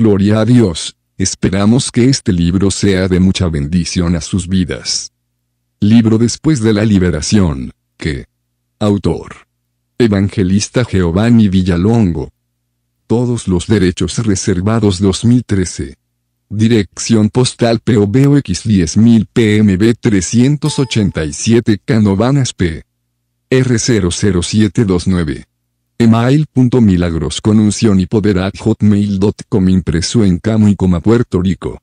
Gloria a Dios, esperamos que este libro sea de mucha bendición a sus vidas. Libro después de la liberación, que. Autor. Evangelista Giovanni Villalongo. Todos los derechos reservados 2013. Dirección postal POBOX 10000 PMB 387 Canovanas P. R00729. Email.milagros con unción y poder at hotmail.com impreso en Camuicoma, Puerto Rico.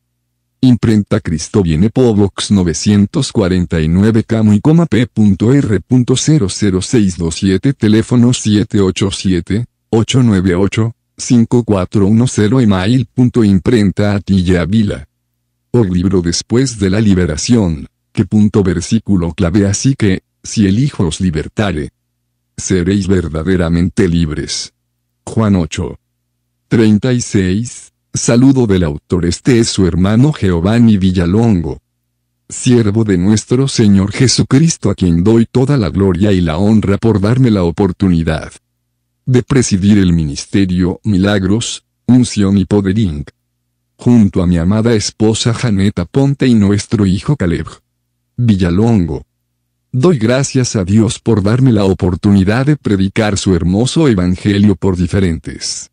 Imprenta Cristo viene Pobox 949 Camuicoma p.r.00627 teléfono 787 898 5410 email.imprenta Atilla Vila. O libro después de la liberación, que punto versículo clave así que, si el Hijo os libertare, seréis verdaderamente libres. Juan 8. 36. Saludo del autor. Este es su hermano Giovanni Villalongo. Siervo de nuestro Señor Jesucristo a quien doy toda la gloria y la honra por darme la oportunidad de presidir el ministerio Milagros, Unción y Poderín. Junto a mi amada esposa Janeta Ponte y nuestro hijo Caleb. Villalongo. Doy gracias a Dios por darme la oportunidad de predicar su hermoso Evangelio por diferentes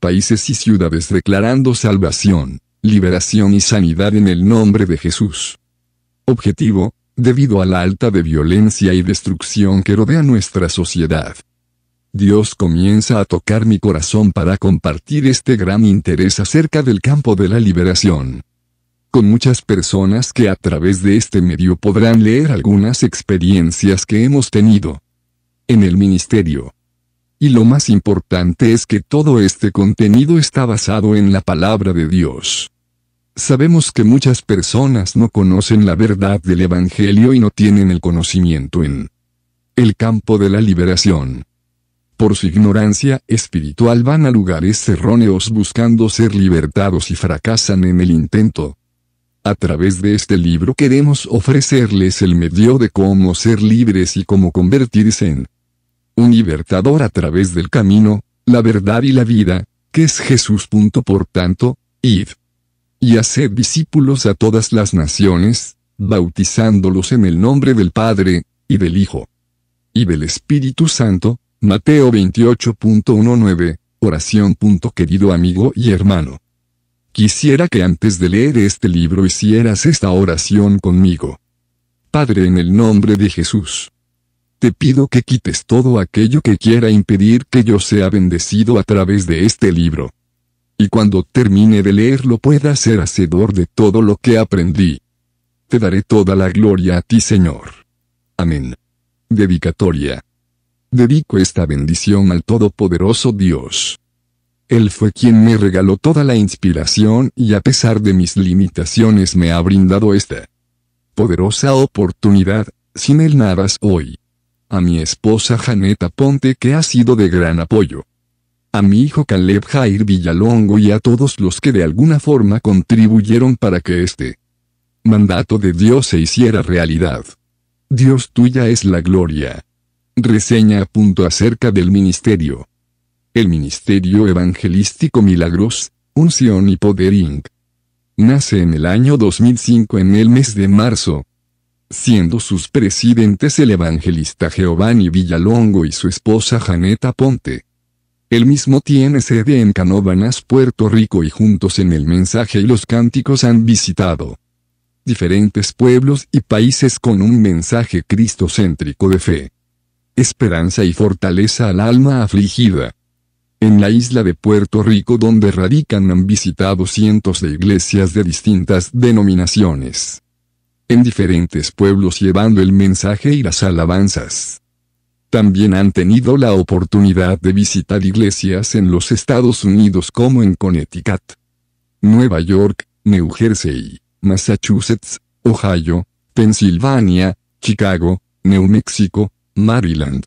países y ciudades declarando salvación, liberación y sanidad en el nombre de Jesús. Objetivo, debido a la alta de violencia y destrucción que rodea nuestra sociedad. Dios comienza a tocar mi corazón para compartir este gran interés acerca del campo de la liberación con muchas personas que a través de este medio podrán leer algunas experiencias que hemos tenido en el ministerio. Y lo más importante es que todo este contenido está basado en la palabra de Dios. Sabemos que muchas personas no conocen la verdad del Evangelio y no tienen el conocimiento en el campo de la liberación. Por su ignorancia espiritual van a lugares erróneos buscando ser libertados y fracasan en el intento. A través de este libro queremos ofrecerles el medio de cómo ser libres y cómo convertirse en un libertador a través del camino, la verdad y la vida, que es Jesús. Por tanto, id y haced discípulos a todas las naciones, bautizándolos en el nombre del Padre, y del Hijo, y del Espíritu Santo, Mateo 28.19, oración. Querido amigo y hermano. Quisiera que antes de leer este libro hicieras esta oración conmigo. Padre en el nombre de Jesús. Te pido que quites todo aquello que quiera impedir que yo sea bendecido a través de este libro. Y cuando termine de leerlo pueda ser hacedor de todo lo que aprendí. Te daré toda la gloria a ti Señor. Amén. Dedicatoria. Dedico esta bendición al Todopoderoso Dios él fue quien me regaló toda la inspiración y a pesar de mis limitaciones me ha brindado esta poderosa oportunidad, sin él nada hoy. A mi esposa Janeta Ponte que ha sido de gran apoyo. A mi hijo Caleb Jair Villalongo y a todos los que de alguna forma contribuyeron para que este mandato de Dios se hiciera realidad. Dios tuya es la gloria. Reseña a punto acerca del ministerio. El Ministerio Evangelístico Milagros, Unción y Poder Inc. Nace en el año 2005 en el mes de marzo. Siendo sus presidentes el evangelista Giovanni Villalongo y su esposa Janeta Ponte. El mismo tiene sede en Canóvanas, Puerto Rico y juntos en el mensaje y los cánticos han visitado diferentes pueblos y países con un mensaje cristocéntrico de fe, esperanza y fortaleza al alma afligida en la isla de Puerto Rico donde radican han visitado cientos de iglesias de distintas denominaciones. En diferentes pueblos llevando el mensaje y las alabanzas. También han tenido la oportunidad de visitar iglesias en los Estados Unidos como en Connecticut, Nueva York, New Jersey, Massachusetts, Ohio, Pensilvania, Chicago, New Mexico, Maryland,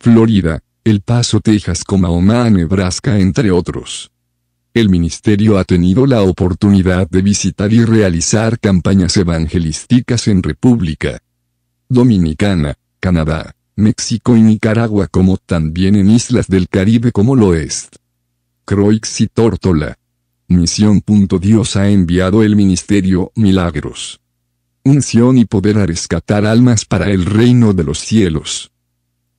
Florida, el Paso, Texas, Omaha, Nebraska, entre otros. El ministerio ha tenido la oportunidad de visitar y realizar campañas evangelísticas en República Dominicana, Canadá, México y Nicaragua como también en islas del Caribe como lo es. Croix y Tórtola. Misión. Dios ha enviado el ministerio Milagros. Unción y poder a rescatar almas para el reino de los cielos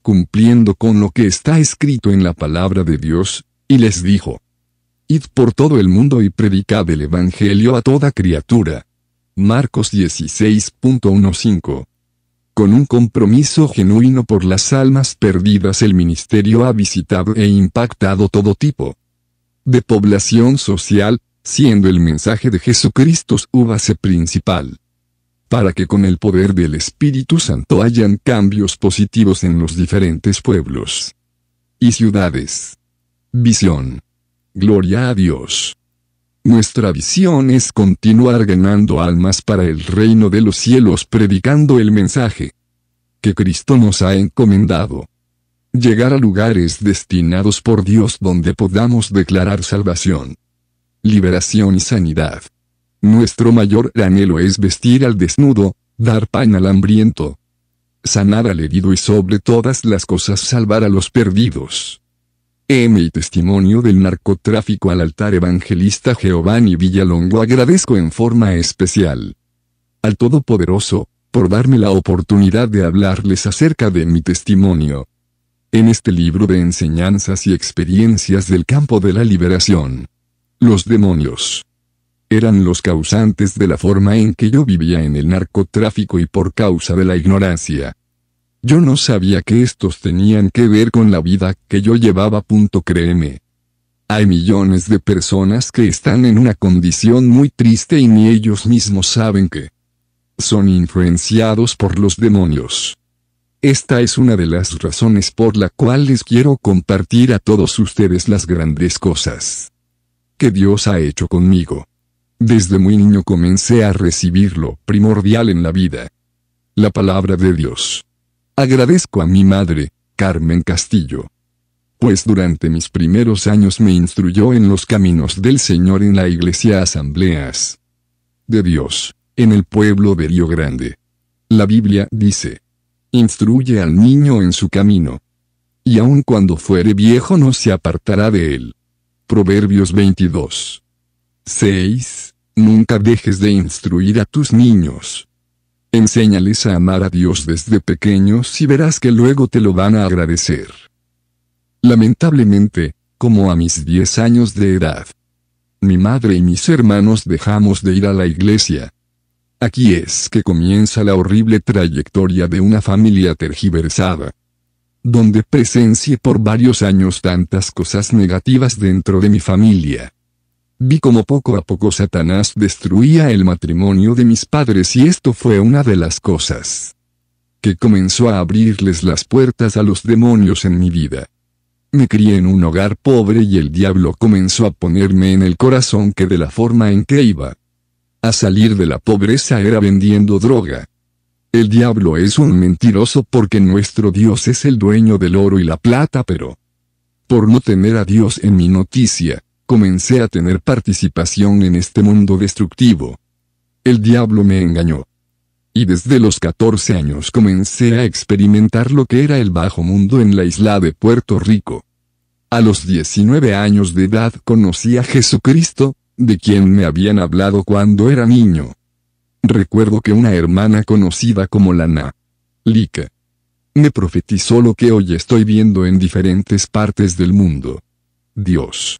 cumpliendo con lo que está escrito en la palabra de Dios, y les dijo, Id por todo el mundo y predicad el Evangelio a toda criatura. Marcos 16.15. Con un compromiso genuino por las almas perdidas el ministerio ha visitado e impactado todo tipo de población social, siendo el mensaje de Jesucristo su base principal para que con el poder del Espíritu Santo hayan cambios positivos en los diferentes pueblos y ciudades. Visión. Gloria a Dios. Nuestra visión es continuar ganando almas para el reino de los cielos predicando el mensaje que Cristo nos ha encomendado. Llegar a lugares destinados por Dios donde podamos declarar salvación, liberación y sanidad. Nuestro mayor anhelo es vestir al desnudo, dar pan al hambriento, sanar al herido y sobre todas las cosas salvar a los perdidos. En mi testimonio del narcotráfico al altar evangelista Giovanni Villalongo agradezco en forma especial al Todopoderoso, por darme la oportunidad de hablarles acerca de mi testimonio. En este libro de enseñanzas y experiencias del campo de la liberación. Los demonios eran los causantes de la forma en que yo vivía en el narcotráfico y por causa de la ignorancia. Yo no sabía que estos tenían que ver con la vida que yo llevaba. Punto créeme. Hay millones de personas que están en una condición muy triste y ni ellos mismos saben que son influenciados por los demonios. Esta es una de las razones por la cual les quiero compartir a todos ustedes las grandes cosas que Dios ha hecho conmigo. Desde muy niño comencé a recibir lo primordial en la vida. La palabra de Dios. Agradezco a mi madre, Carmen Castillo. Pues durante mis primeros años me instruyó en los caminos del Señor en la iglesia Asambleas de Dios, en el pueblo de Río Grande. La Biblia dice, instruye al niño en su camino. Y aun cuando fuere viejo no se apartará de él. Proverbios 22. 6. Nunca dejes de instruir a tus niños. Enséñales a amar a Dios desde pequeños y verás que luego te lo van a agradecer. Lamentablemente, como a mis 10 años de edad, mi madre y mis hermanos dejamos de ir a la iglesia. Aquí es que comienza la horrible trayectoria de una familia tergiversada, donde presencié por varios años tantas cosas negativas dentro de mi familia Vi como poco a poco Satanás destruía el matrimonio de mis padres y esto fue una de las cosas que comenzó a abrirles las puertas a los demonios en mi vida. Me crié en un hogar pobre y el diablo comenzó a ponerme en el corazón que de la forma en que iba a salir de la pobreza era vendiendo droga. El diablo es un mentiroso porque nuestro Dios es el dueño del oro y la plata, pero por no tener a Dios en mi noticia, comencé a tener participación en este mundo destructivo. El diablo me engañó. Y desde los 14 años comencé a experimentar lo que era el bajo mundo en la isla de Puerto Rico. A los 19 años de edad conocí a Jesucristo, de quien me habían hablado cuando era niño. Recuerdo que una hermana conocida como Lana. Lica. Me profetizó lo que hoy estoy viendo en diferentes partes del mundo. Dios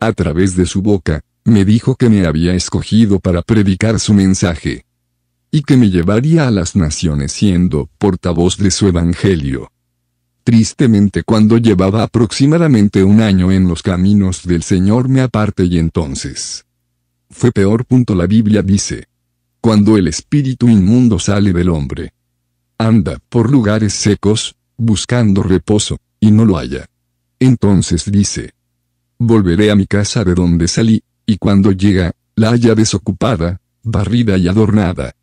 a través de su boca, me dijo que me había escogido para predicar su mensaje. Y que me llevaría a las naciones siendo portavoz de su evangelio. Tristemente cuando llevaba aproximadamente un año en los caminos del Señor me aparte y entonces. Fue peor. Punto la Biblia dice. Cuando el espíritu inmundo sale del hombre. Anda por lugares secos, buscando reposo, y no lo haya. Entonces dice, volveré a mi casa de donde salí, y cuando llega, la haya desocupada, barrida y adornada.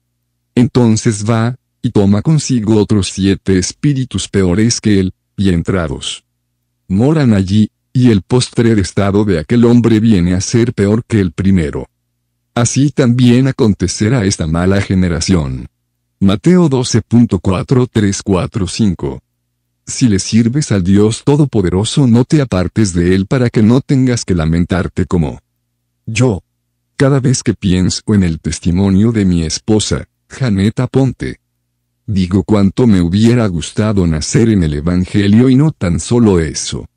Entonces va, y toma consigo otros siete espíritus peores que él, y entrados. Moran allí, y el postrer estado de aquel hombre viene a ser peor que el primero. Así también acontecerá esta mala generación. Mateo 12.4345 si le sirves al Dios Todopoderoso no te apartes de Él para que no tengas que lamentarte como yo. Cada vez que pienso en el testimonio de mi esposa, Janeta Ponte, digo cuánto me hubiera gustado nacer en el Evangelio y no tan solo eso,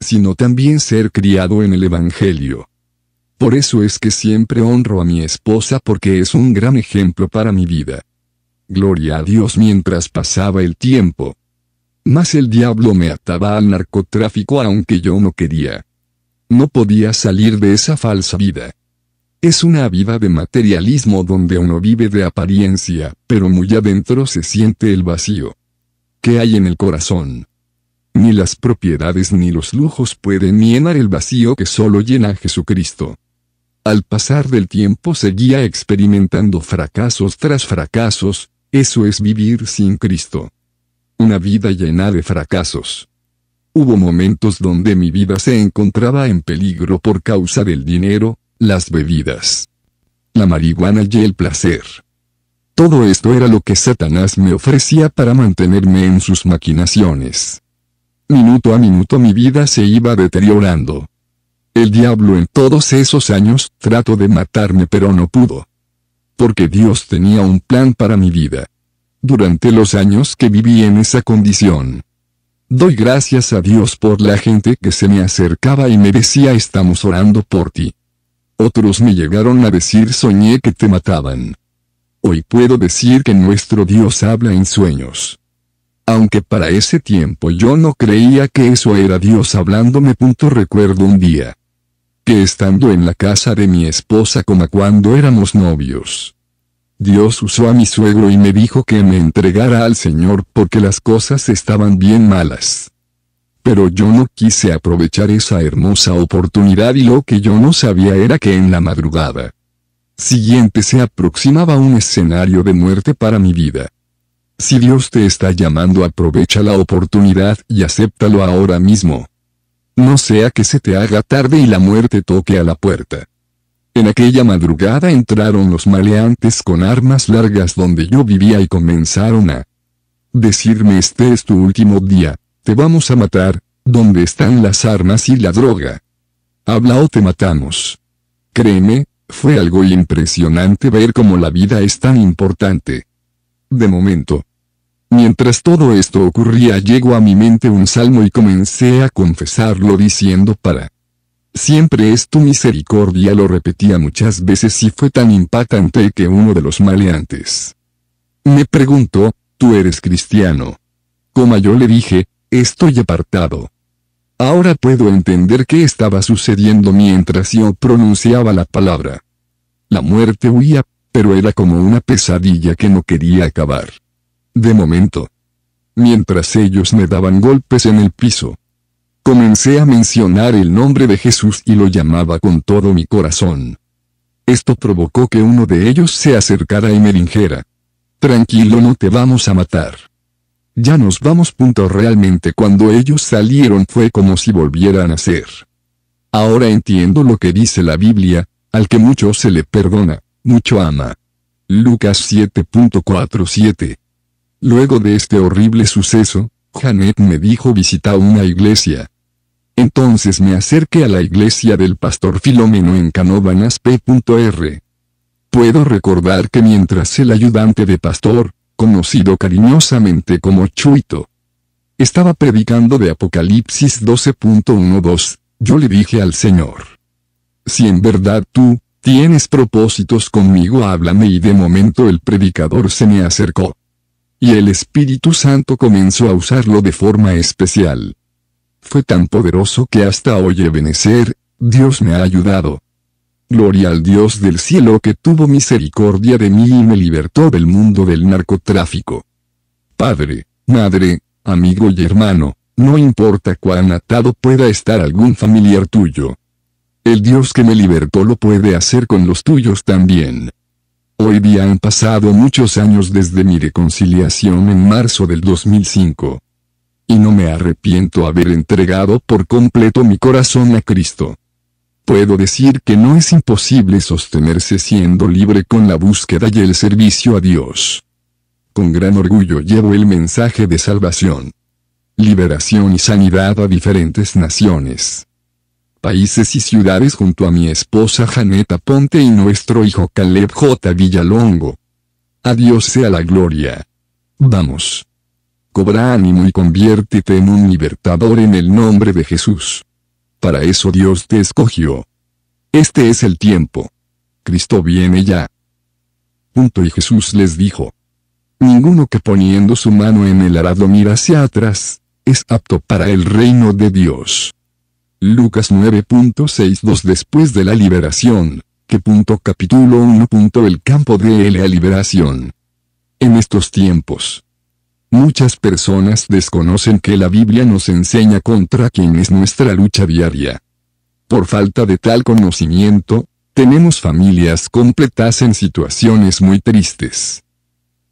sino también ser criado en el Evangelio. Por eso es que siempre honro a mi esposa porque es un gran ejemplo para mi vida. Gloria a Dios mientras pasaba el tiempo, más el diablo me ataba al narcotráfico aunque yo no quería. No podía salir de esa falsa vida. Es una vida de materialismo donde uno vive de apariencia, pero muy adentro se siente el vacío. ¿Qué hay en el corazón? Ni las propiedades ni los lujos pueden llenar el vacío que solo llena Jesucristo. Al pasar del tiempo seguía experimentando fracasos tras fracasos, eso es vivir sin Cristo una vida llena de fracasos. Hubo momentos donde mi vida se encontraba en peligro por causa del dinero, las bebidas, la marihuana y el placer. Todo esto era lo que Satanás me ofrecía para mantenerme en sus maquinaciones. Minuto a minuto mi vida se iba deteriorando. El diablo en todos esos años trató de matarme pero no pudo. Porque Dios tenía un plan para mi vida durante los años que viví en esa condición. Doy gracias a Dios por la gente que se me acercaba y me decía estamos orando por ti. Otros me llegaron a decir soñé que te mataban. Hoy puedo decir que nuestro Dios habla en sueños. Aunque para ese tiempo yo no creía que eso era Dios hablándome. Punto recuerdo un día que estando en la casa de mi esposa como cuando éramos novios, Dios usó a mi suegro y me dijo que me entregara al Señor porque las cosas estaban bien malas. Pero yo no quise aprovechar esa hermosa oportunidad y lo que yo no sabía era que en la madrugada siguiente se aproximaba un escenario de muerte para mi vida. Si Dios te está llamando aprovecha la oportunidad y acéptalo ahora mismo. No sea que se te haga tarde y la muerte toque a la puerta. En aquella madrugada entraron los maleantes con armas largas donde yo vivía y comenzaron a decirme este es tu último día, te vamos a matar, ¿dónde están las armas y la droga? Habla o te matamos. Créeme, fue algo impresionante ver cómo la vida es tan importante. De momento. Mientras todo esto ocurría llegó a mi mente un salmo y comencé a confesarlo diciendo para Siempre es tu misericordia, lo repetía muchas veces y fue tan impactante que uno de los maleantes me preguntó, ¿tú eres cristiano? Como yo le dije, estoy apartado. Ahora puedo entender qué estaba sucediendo mientras yo pronunciaba la palabra. La muerte huía, pero era como una pesadilla que no quería acabar. De momento. Mientras ellos me daban golpes en el piso, Comencé a mencionar el nombre de Jesús y lo llamaba con todo mi corazón. Esto provocó que uno de ellos se acercara y me dijera, Tranquilo, no te vamos a matar. Ya nos vamos. Punto. Realmente cuando ellos salieron fue como si volvieran a ser. Ahora entiendo lo que dice la Biblia, al que mucho se le perdona, mucho ama. Lucas 7.47. Luego de este horrible suceso, Janet me dijo visita una iglesia. Entonces me acerqué a la iglesia del pastor Filomeno en Canóbanas P.R. Puedo recordar que mientras el ayudante de pastor, conocido cariñosamente como Chuito, estaba predicando de Apocalipsis 12.12, yo le dije al Señor. Si en verdad tú, tienes propósitos conmigo, háblame y de momento el predicador se me acercó. Y el Espíritu Santo comenzó a usarlo de forma especial. Fue tan poderoso que hasta hoy venecer, Dios me ha ayudado. Gloria al Dios del cielo que tuvo misericordia de mí y me libertó del mundo del narcotráfico. Padre, madre, amigo y hermano, no importa cuán atado pueda estar algún familiar tuyo. El Dios que me libertó lo puede hacer con los tuyos también. Hoy día han pasado muchos años desde mi reconciliación en marzo del 2005 y no me arrepiento haber entregado por completo mi corazón a Cristo. Puedo decir que no es imposible sostenerse siendo libre con la búsqueda y el servicio a Dios. Con gran orgullo llevo el mensaje de salvación, liberación y sanidad a diferentes naciones, países y ciudades junto a mi esposa Janeta Ponte y nuestro hijo Caleb J. Villalongo. Adiós sea la gloria. Vamos cobra ánimo y conviértete en un libertador en el nombre de Jesús. Para eso Dios te escogió. Este es el tiempo. Cristo viene ya. Punto y Jesús les dijo. Ninguno que poniendo su mano en el arado mira hacia atrás, es apto para el reino de Dios. Lucas 9.62 Después de la liberación, que punto capítulo 1. El campo de la liberación. En estos tiempos, Muchas personas desconocen que la Biblia nos enseña contra quién es nuestra lucha diaria. Por falta de tal conocimiento, tenemos familias completas en situaciones muy tristes.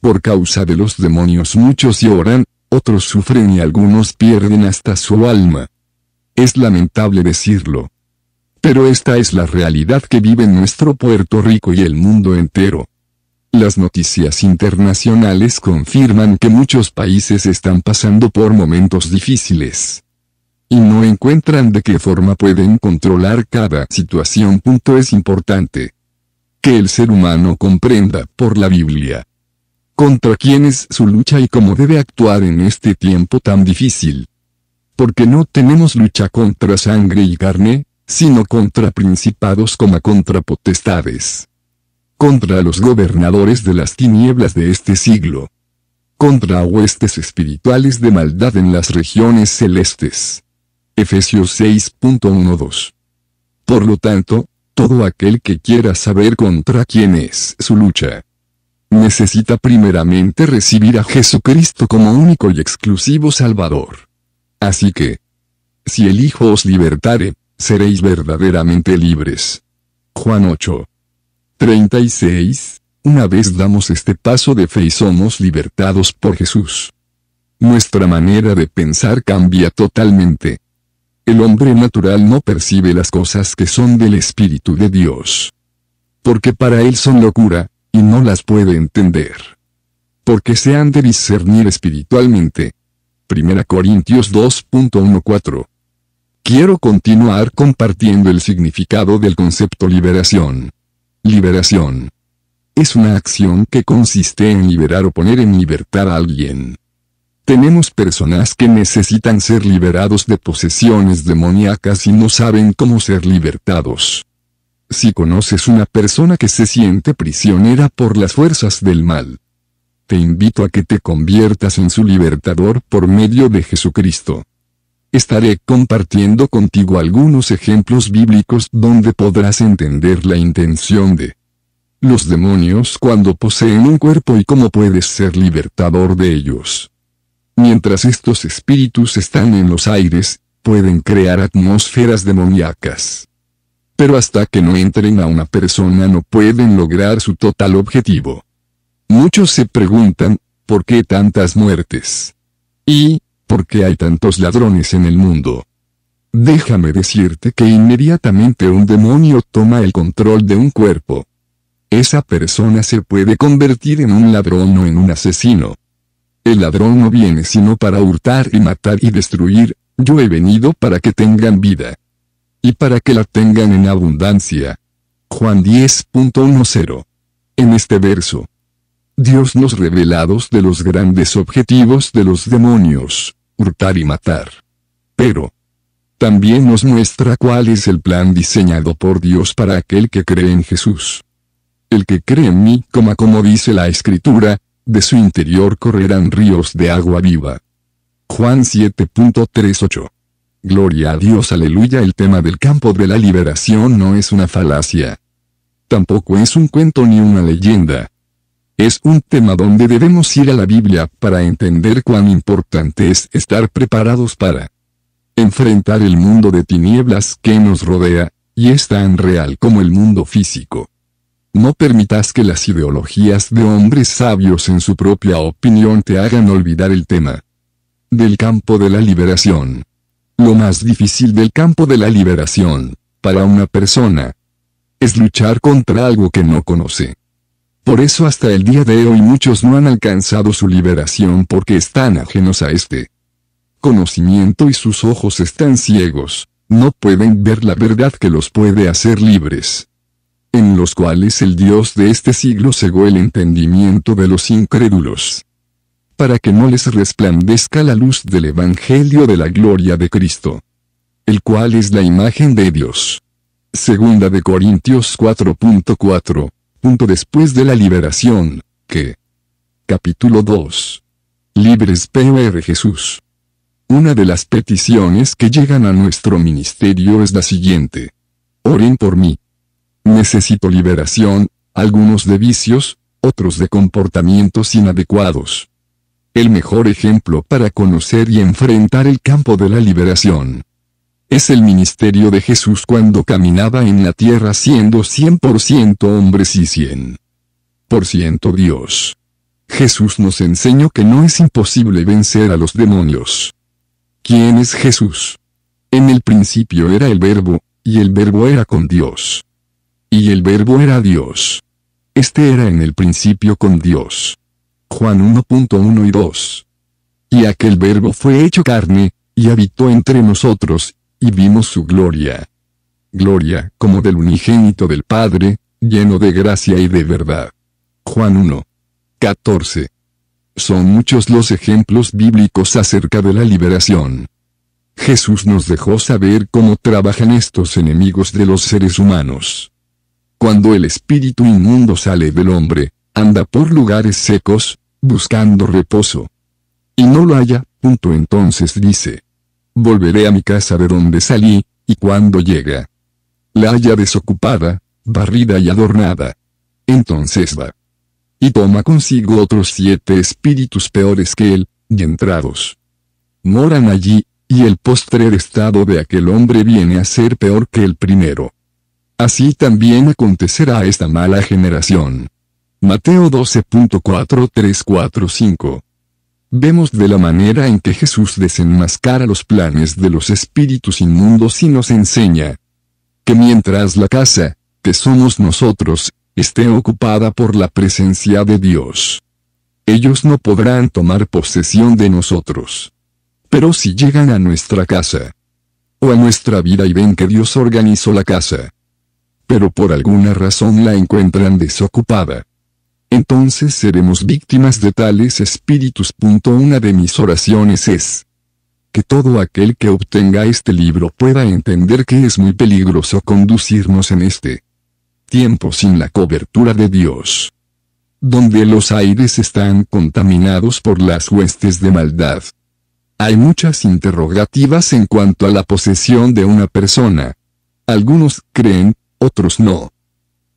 Por causa de los demonios muchos lloran, otros sufren y algunos pierden hasta su alma. Es lamentable decirlo. Pero esta es la realidad que vive nuestro Puerto Rico y el mundo entero. Las noticias internacionales confirman que muchos países están pasando por momentos difíciles. Y no encuentran de qué forma pueden controlar cada situación. Punto es importante. Que el ser humano comprenda por la Biblia. Contra quién es su lucha y cómo debe actuar en este tiempo tan difícil. Porque no tenemos lucha contra sangre y carne, sino contra principados como contra potestades contra los gobernadores de las tinieblas de este siglo, contra huestes espirituales de maldad en las regiones celestes. Efesios 6.12. Por lo tanto, todo aquel que quiera saber contra quién es su lucha, necesita primeramente recibir a Jesucristo como único y exclusivo Salvador. Así que, si el Hijo os libertare, seréis verdaderamente libres. Juan 8. 36. Una vez damos este paso de fe y somos libertados por Jesús. Nuestra manera de pensar cambia totalmente. El hombre natural no percibe las cosas que son del Espíritu de Dios. Porque para él son locura, y no las puede entender. Porque se han de discernir espiritualmente. 1 Corintios 2.14. Quiero continuar compartiendo el significado del concepto liberación. Liberación. Es una acción que consiste en liberar o poner en libertad a alguien. Tenemos personas que necesitan ser liberados de posesiones demoníacas y no saben cómo ser libertados. Si conoces una persona que se siente prisionera por las fuerzas del mal, te invito a que te conviertas en su libertador por medio de Jesucristo. Estaré compartiendo contigo algunos ejemplos bíblicos donde podrás entender la intención de los demonios cuando poseen un cuerpo y cómo puedes ser libertador de ellos. Mientras estos espíritus están en los aires, pueden crear atmósferas demoníacas. Pero hasta que no entren a una persona no pueden lograr su total objetivo. Muchos se preguntan, ¿por qué tantas muertes? Y, ¿Por qué hay tantos ladrones en el mundo? Déjame decirte que inmediatamente un demonio toma el control de un cuerpo. Esa persona se puede convertir en un ladrón o en un asesino. El ladrón no viene sino para hurtar y matar y destruir, yo he venido para que tengan vida. Y para que la tengan en abundancia. Juan 10.10. En este verso. Dios nos revelados de los grandes objetivos de los demonios hurtar y matar. Pero, también nos muestra cuál es el plan diseñado por Dios para aquel que cree en Jesús. El que cree en mí, como dice la escritura, de su interior correrán ríos de agua viva. Juan 7.38. Gloria a Dios, aleluya, el tema del campo de la liberación no es una falacia. Tampoco es un cuento ni una leyenda, es un tema donde debemos ir a la Biblia para entender cuán importante es estar preparados para enfrentar el mundo de tinieblas que nos rodea, y es tan real como el mundo físico. No permitas que las ideologías de hombres sabios en su propia opinión te hagan olvidar el tema del campo de la liberación. Lo más difícil del campo de la liberación, para una persona, es luchar contra algo que no conoce. Por eso hasta el día de hoy muchos no han alcanzado su liberación porque están ajenos a este conocimiento y sus ojos están ciegos, no pueden ver la verdad que los puede hacer libres. En los cuales el Dios de este siglo cegó el entendimiento de los incrédulos. Para que no les resplandezca la luz del Evangelio de la gloria de Cristo. El cual es la imagen de Dios. Segunda de Corintios 4.4 Punto después de la liberación, que. Capítulo 2. Libres PR Jesús. Una de las peticiones que llegan a nuestro ministerio es la siguiente. Oren por mí. Necesito liberación, algunos de vicios, otros de comportamientos inadecuados. El mejor ejemplo para conocer y enfrentar el campo de la liberación es el ministerio de Jesús cuando caminaba en la tierra siendo 100% hombres y 100% Dios. Jesús nos enseñó que no es imposible vencer a los demonios. ¿Quién es Jesús? En el principio era el verbo, y el verbo era con Dios. Y el verbo era Dios. Este era en el principio con Dios. Juan 1.1 y 2. Y aquel verbo fue hecho carne, y habitó entre nosotros, y vimos su gloria. Gloria, como del unigénito del Padre, lleno de gracia y de verdad. Juan 1. 14. Son muchos los ejemplos bíblicos acerca de la liberación. Jesús nos dejó saber cómo trabajan estos enemigos de los seres humanos. Cuando el espíritu inmundo sale del hombre, anda por lugares secos, buscando reposo. Y no lo haya, punto entonces dice volveré a mi casa de donde salí, y cuando llega, la haya desocupada, barrida y adornada. Entonces va. Y toma consigo otros siete espíritus peores que él, y entrados. Moran allí, y el postrer estado de aquel hombre viene a ser peor que el primero. Así también acontecerá a esta mala generación. Mateo 12.4345 Vemos de la manera en que Jesús desenmascara los planes de los espíritus inmundos y nos enseña que mientras la casa, que somos nosotros, esté ocupada por la presencia de Dios, ellos no podrán tomar posesión de nosotros. Pero si llegan a nuestra casa, o a nuestra vida y ven que Dios organizó la casa, pero por alguna razón la encuentran desocupada, entonces seremos víctimas de tales espíritus. Una de mis oraciones es que todo aquel que obtenga este libro pueda entender que es muy peligroso conducirnos en este tiempo sin la cobertura de Dios, donde los aires están contaminados por las huestes de maldad. Hay muchas interrogativas en cuanto a la posesión de una persona. Algunos creen, otros no.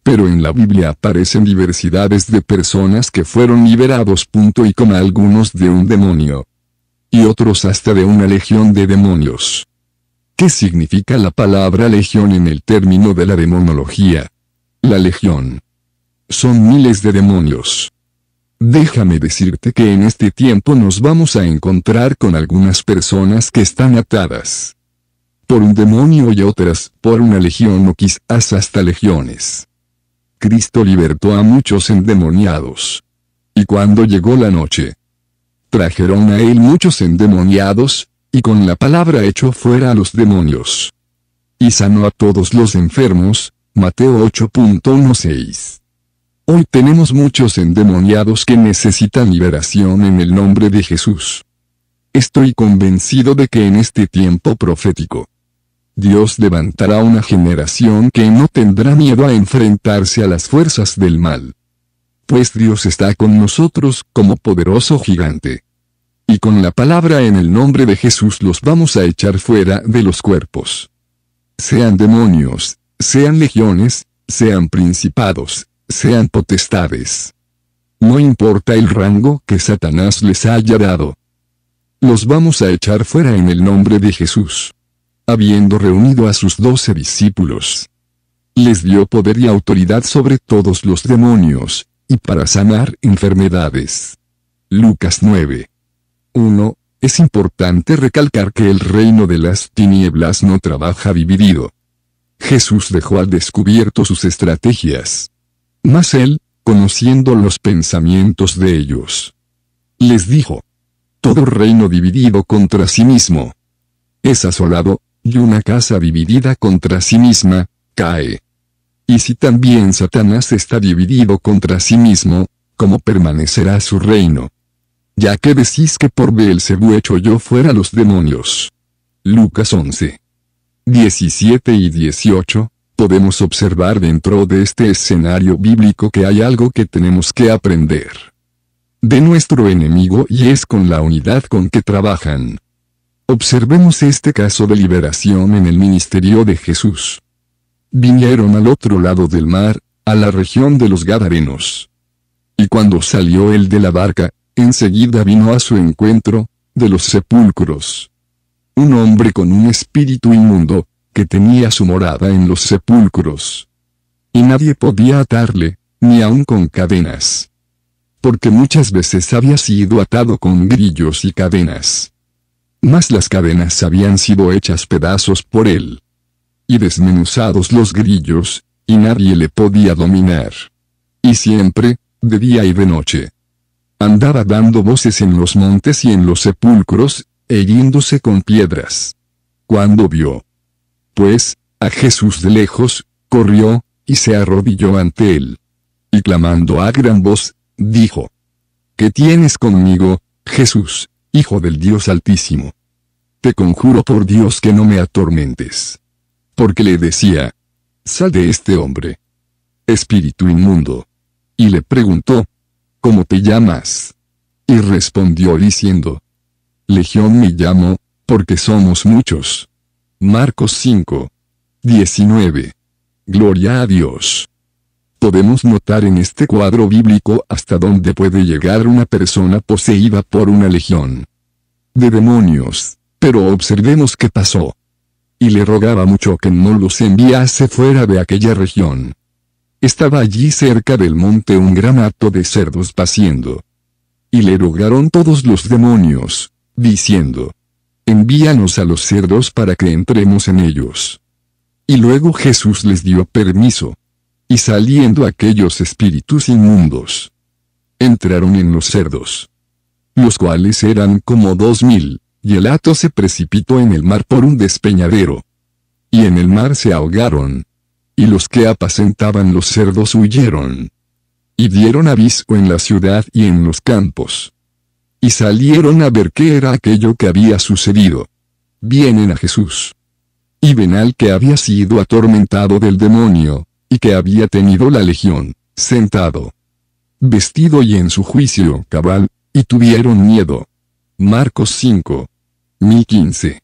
Pero en la Biblia aparecen diversidades de personas que fueron liberados punto y coma algunos de un demonio. Y otros hasta de una legión de demonios. ¿Qué significa la palabra legión en el término de la demonología? La legión. Son miles de demonios. Déjame decirte que en este tiempo nos vamos a encontrar con algunas personas que están atadas. Por un demonio y otras, por una legión o quizás hasta legiones. Cristo libertó a muchos endemoniados. Y cuando llegó la noche, trajeron a él muchos endemoniados, y con la palabra echó fuera a los demonios. Y sanó a todos los enfermos, Mateo 8.16. Hoy tenemos muchos endemoniados que necesitan liberación en el nombre de Jesús. Estoy convencido de que en este tiempo profético, Dios levantará una generación que no tendrá miedo a enfrentarse a las fuerzas del mal. Pues Dios está con nosotros como poderoso gigante. Y con la palabra en el nombre de Jesús los vamos a echar fuera de los cuerpos. Sean demonios, sean legiones, sean principados, sean potestades. No importa el rango que Satanás les haya dado. Los vamos a echar fuera en el nombre de Jesús habiendo reunido a sus doce discípulos. Les dio poder y autoridad sobre todos los demonios, y para sanar enfermedades. Lucas 9. 1. Es importante recalcar que el reino de las tinieblas no trabaja dividido. Jesús dejó al descubierto sus estrategias. Mas él, conociendo los pensamientos de ellos, les dijo, todo reino dividido contra sí mismo es asolado, y una casa dividida contra sí misma, cae. Y si también Satanás está dividido contra sí mismo, ¿cómo permanecerá su reino? Ya que decís que por Beelzebú hecho yo fuera los demonios. Lucas 11. 17 y 18, podemos observar dentro de este escenario bíblico que hay algo que tenemos que aprender de nuestro enemigo y es con la unidad con que trabajan. Observemos este caso de liberación en el ministerio de Jesús. Vinieron al otro lado del mar, a la región de los Gadarenos. Y cuando salió él de la barca, enseguida vino a su encuentro, de los sepulcros. Un hombre con un espíritu inmundo, que tenía su morada en los sepulcros. Y nadie podía atarle, ni aun con cadenas. Porque muchas veces había sido atado con grillos y cadenas mas las cadenas habían sido hechas pedazos por él. Y desmenuzados los grillos, y nadie le podía dominar. Y siempre, de día y de noche. Andaba dando voces en los montes y en los sepulcros, e con piedras. Cuando vio, pues, a Jesús de lejos, corrió, y se arrodilló ante él. Y clamando a gran voz, dijo, ¿Qué tienes conmigo, Jesús, Hijo del Dios Altísimo. Te conjuro por Dios que no me atormentes. Porque le decía, sal de este hombre. Espíritu inmundo. Y le preguntó, ¿cómo te llamas? Y respondió diciendo, Legión me llamo, porque somos muchos. Marcos 5. 19. Gloria a Dios podemos notar en este cuadro bíblico hasta dónde puede llegar una persona poseída por una legión de demonios. Pero observemos qué pasó. Y le rogaba mucho que no los enviase fuera de aquella región. Estaba allí cerca del monte un gran hato de cerdos paciendo. Y le rogaron todos los demonios, diciendo, Envíanos a los cerdos para que entremos en ellos. Y luego Jesús les dio permiso y saliendo aquellos espíritus inmundos. Entraron en los cerdos, los cuales eran como dos mil, y el hato se precipitó en el mar por un despeñadero. Y en el mar se ahogaron. Y los que apacentaban los cerdos huyeron. Y dieron aviso en la ciudad y en los campos. Y salieron a ver qué era aquello que había sucedido. Vienen a Jesús. Y ven al que había sido atormentado del demonio, y que había tenido la legión, sentado, vestido y en su juicio cabal, y tuvieron miedo. Marcos 5. 1015.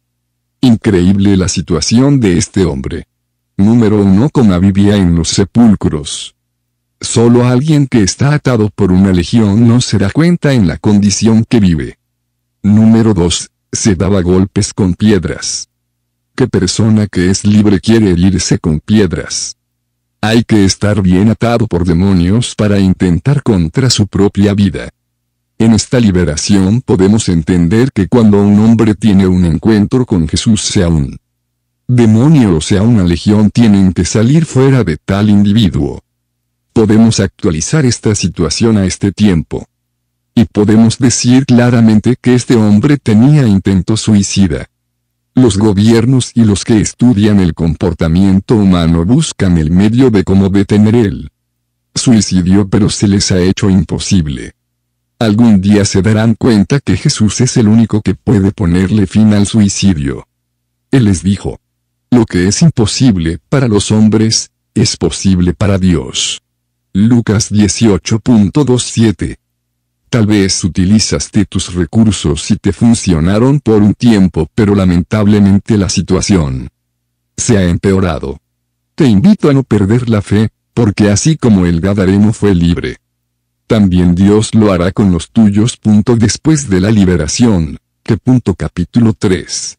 Increíble la situación de este hombre. Número 1. Como vivía en los sepulcros. Solo alguien que está atado por una legión no se da cuenta en la condición que vive. Número 2. Se daba golpes con piedras. ¿Qué persona que es libre quiere herirse con piedras? Hay que estar bien atado por demonios para intentar contra su propia vida. En esta liberación podemos entender que cuando un hombre tiene un encuentro con Jesús sea un demonio o sea una legión tienen que salir fuera de tal individuo. Podemos actualizar esta situación a este tiempo. Y podemos decir claramente que este hombre tenía intento suicida. Los gobiernos y los que estudian el comportamiento humano buscan el medio de cómo detener el suicidio pero se les ha hecho imposible. Algún día se darán cuenta que Jesús es el único que puede ponerle fin al suicidio. Él les dijo, lo que es imposible para los hombres, es posible para Dios. Lucas 18.27 Tal vez utilizaste tus recursos y te funcionaron por un tiempo, pero lamentablemente la situación se ha empeorado. Te invito a no perder la fe, porque así como el Gadareno fue libre, también Dios lo hará con los tuyos. después de la liberación, que punto capítulo 3.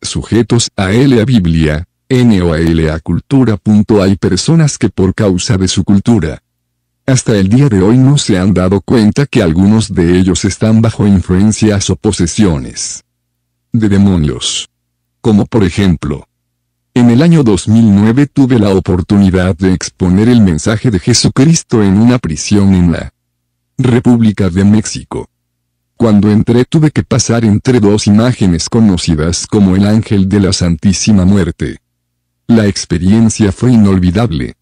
Sujetos a la Biblia, N o a L cultura. hay personas que por causa de su cultura, hasta el día de hoy no se han dado cuenta que algunos de ellos están bajo influencias o posesiones de demonios. Como por ejemplo, en el año 2009 tuve la oportunidad de exponer el mensaje de Jesucristo en una prisión en la República de México. Cuando entré tuve que pasar entre dos imágenes conocidas como el ángel de la Santísima Muerte. La experiencia fue inolvidable.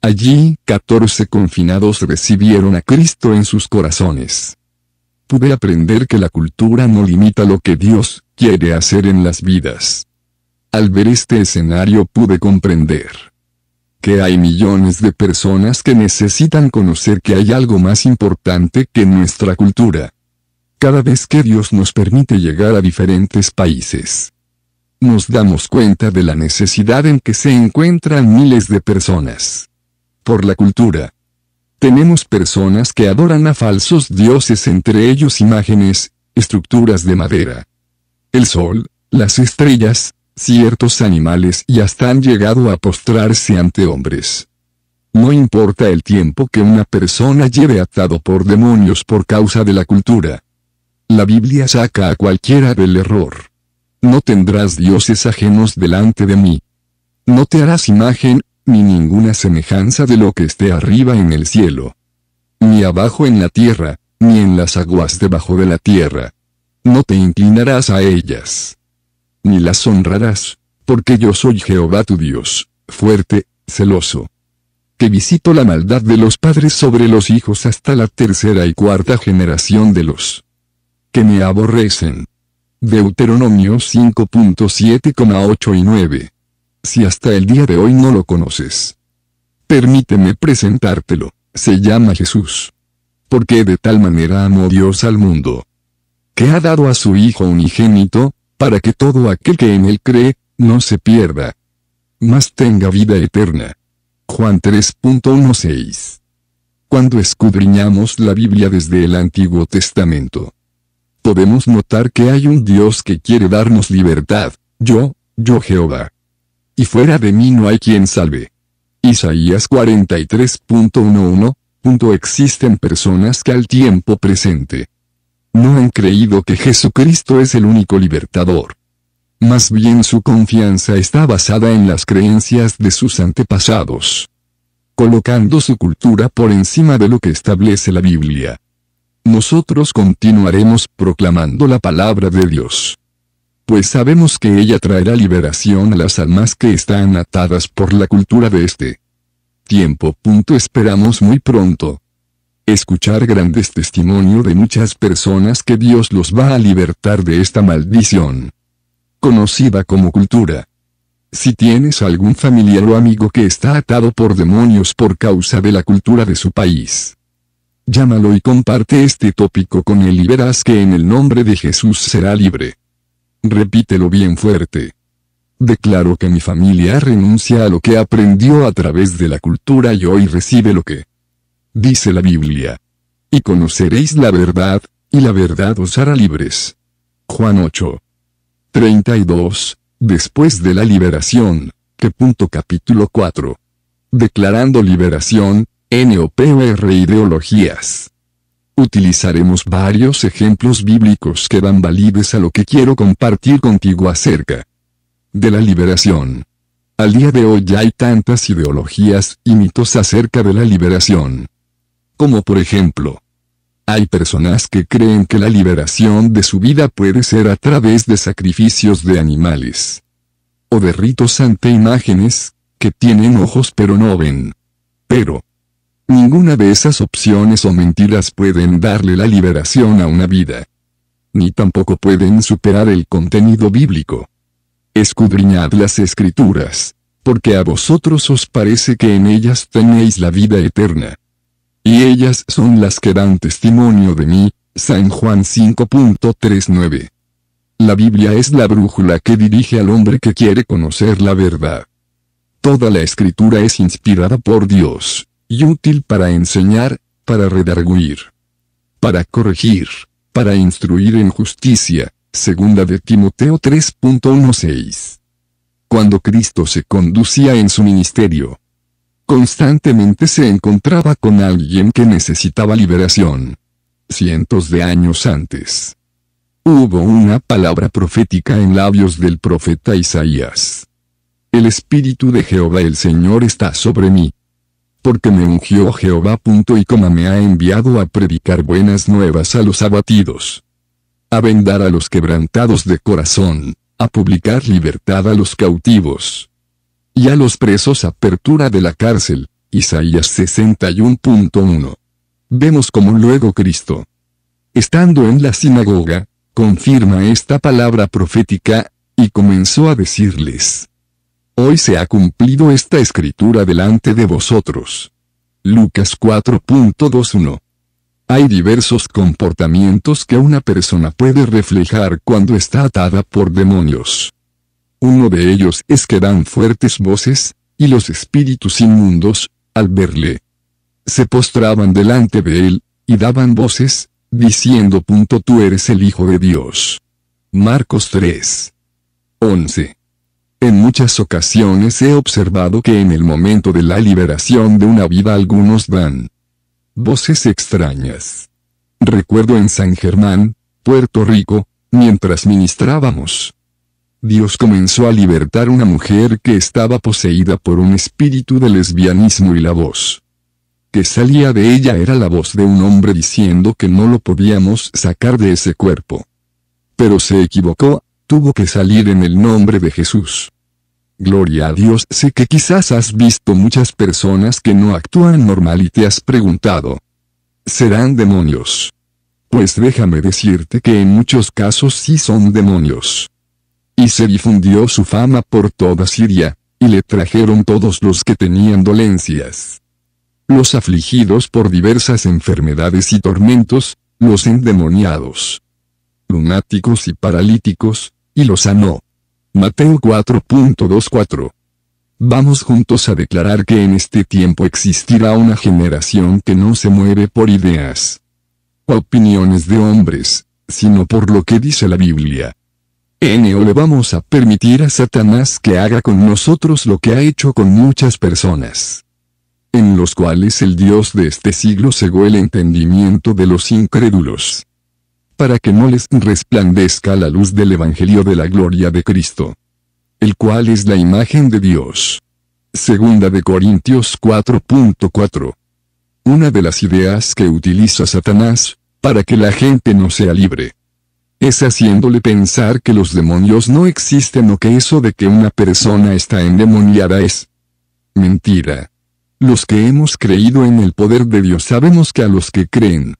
Allí, 14 confinados recibieron a Cristo en sus corazones. Pude aprender que la cultura no limita lo que Dios quiere hacer en las vidas. Al ver este escenario pude comprender que hay millones de personas que necesitan conocer que hay algo más importante que nuestra cultura. Cada vez que Dios nos permite llegar a diferentes países, nos damos cuenta de la necesidad en que se encuentran miles de personas por la cultura. Tenemos personas que adoran a falsos dioses, entre ellos imágenes, estructuras de madera. El sol, las estrellas, ciertos animales y hasta han llegado a postrarse ante hombres. No importa el tiempo que una persona lleve atado por demonios por causa de la cultura. La Biblia saca a cualquiera del error. No tendrás dioses ajenos delante de mí. No te harás imagen ni ninguna semejanza de lo que esté arriba en el cielo, ni abajo en la tierra, ni en las aguas debajo de la tierra. No te inclinarás a ellas, ni las honrarás, porque yo soy Jehová tu Dios, fuerte, celoso, que visito la maldad de los padres sobre los hijos hasta la tercera y cuarta generación de los que me aborrecen. Deuteronomio 5.7,8 y 9 si hasta el día de hoy no lo conoces. Permíteme presentártelo, se llama Jesús. Porque de tal manera amó Dios al mundo, que ha dado a su Hijo unigénito, para que todo aquel que en él cree, no se pierda, mas tenga vida eterna. Juan 3.16. Cuando escudriñamos la Biblia desde el Antiguo Testamento, podemos notar que hay un Dios que quiere darnos libertad, yo, yo Jehová y fuera de mí no hay quien salve. Isaías 43.11. Existen personas que al tiempo presente no han creído que Jesucristo es el único libertador. Más bien su confianza está basada en las creencias de sus antepasados, colocando su cultura por encima de lo que establece la Biblia. Nosotros continuaremos proclamando la palabra de Dios pues sabemos que ella traerá liberación a las almas que están atadas por la cultura de este tiempo. Punto esperamos muy pronto escuchar grandes testimonios de muchas personas que Dios los va a libertar de esta maldición conocida como cultura. Si tienes algún familiar o amigo que está atado por demonios por causa de la cultura de su país, llámalo y comparte este tópico con él y verás que en el nombre de Jesús será libre. Repítelo bien fuerte. Declaro que mi familia renuncia a lo que aprendió a través de la cultura y hoy recibe lo que dice la Biblia. Y conoceréis la verdad, y la verdad os hará libres. Juan 8. 32. Después de la liberación, que punto capítulo 4. Declarando liberación, NOPR ideologías. Utilizaremos varios ejemplos bíblicos que dan validez a lo que quiero compartir contigo acerca de la liberación. Al día de hoy hay tantas ideologías y mitos acerca de la liberación. Como por ejemplo, hay personas que creen que la liberación de su vida puede ser a través de sacrificios de animales. O de ritos ante imágenes, que tienen ojos pero no ven. Pero, Ninguna de esas opciones o mentiras pueden darle la liberación a una vida. Ni tampoco pueden superar el contenido bíblico. Escudriñad las escrituras, porque a vosotros os parece que en ellas tenéis la vida eterna. Y ellas son las que dan testimonio de mí, San Juan 5.39. La Biblia es la brújula que dirige al hombre que quiere conocer la verdad. Toda la escritura es inspirada por Dios, y útil para enseñar, para redarguir, para corregir, para instruir en justicia, segunda de Timoteo 3.16. Cuando Cristo se conducía en su ministerio, constantemente se encontraba con alguien que necesitaba liberación. Cientos de años antes. Hubo una palabra profética en labios del profeta Isaías. El Espíritu de Jehová el Señor está sobre mí, porque me ungió Jehová. y coma me ha enviado a predicar buenas nuevas a los abatidos, a vendar a los quebrantados de corazón, a publicar libertad a los cautivos y a los presos apertura de la cárcel. Isaías 61.1. Vemos cómo luego Cristo, estando en la sinagoga, confirma esta palabra profética, y comenzó a decirles, Hoy se ha cumplido esta escritura delante de vosotros. Lucas 4.21. Hay diversos comportamientos que una persona puede reflejar cuando está atada por demonios. Uno de ellos es que dan fuertes voces, y los espíritus inmundos, al verle, se postraban delante de él, y daban voces, diciendo. Tú eres el Hijo de Dios. Marcos 3.11 en muchas ocasiones he observado que en el momento de la liberación de una vida algunos dan voces extrañas. Recuerdo en San Germán, Puerto Rico, mientras ministrábamos. Dios comenzó a libertar una mujer que estaba poseída por un espíritu de lesbianismo y la voz que salía de ella era la voz de un hombre diciendo que no lo podíamos sacar de ese cuerpo. Pero se equivocó tuvo que salir en el nombre de Jesús. Gloria a Dios, sé que quizás has visto muchas personas que no actúan normal y te has preguntado, ¿serán demonios? Pues déjame decirte que en muchos casos sí son demonios. Y se difundió su fama por toda Siria, y le trajeron todos los que tenían dolencias. Los afligidos por diversas enfermedades y tormentos, los endemoniados. Lunáticos y paralíticos, y lo sanó. Mateo 4.24. Vamos juntos a declarar que en este tiempo existirá una generación que no se mueve por ideas, o opiniones de hombres, sino por lo que dice la Biblia. En le vamos a permitir a Satanás que haga con nosotros lo que ha hecho con muchas personas. En los cuales el Dios de este siglo cegó el entendimiento de los incrédulos para que no les resplandezca la luz del Evangelio de la gloria de Cristo, el cual es la imagen de Dios. Segunda de Corintios 4.4. Una de las ideas que utiliza Satanás, para que la gente no sea libre. Es haciéndole pensar que los demonios no existen o que eso de que una persona está endemoniada es mentira. Los que hemos creído en el poder de Dios sabemos que a los que creen,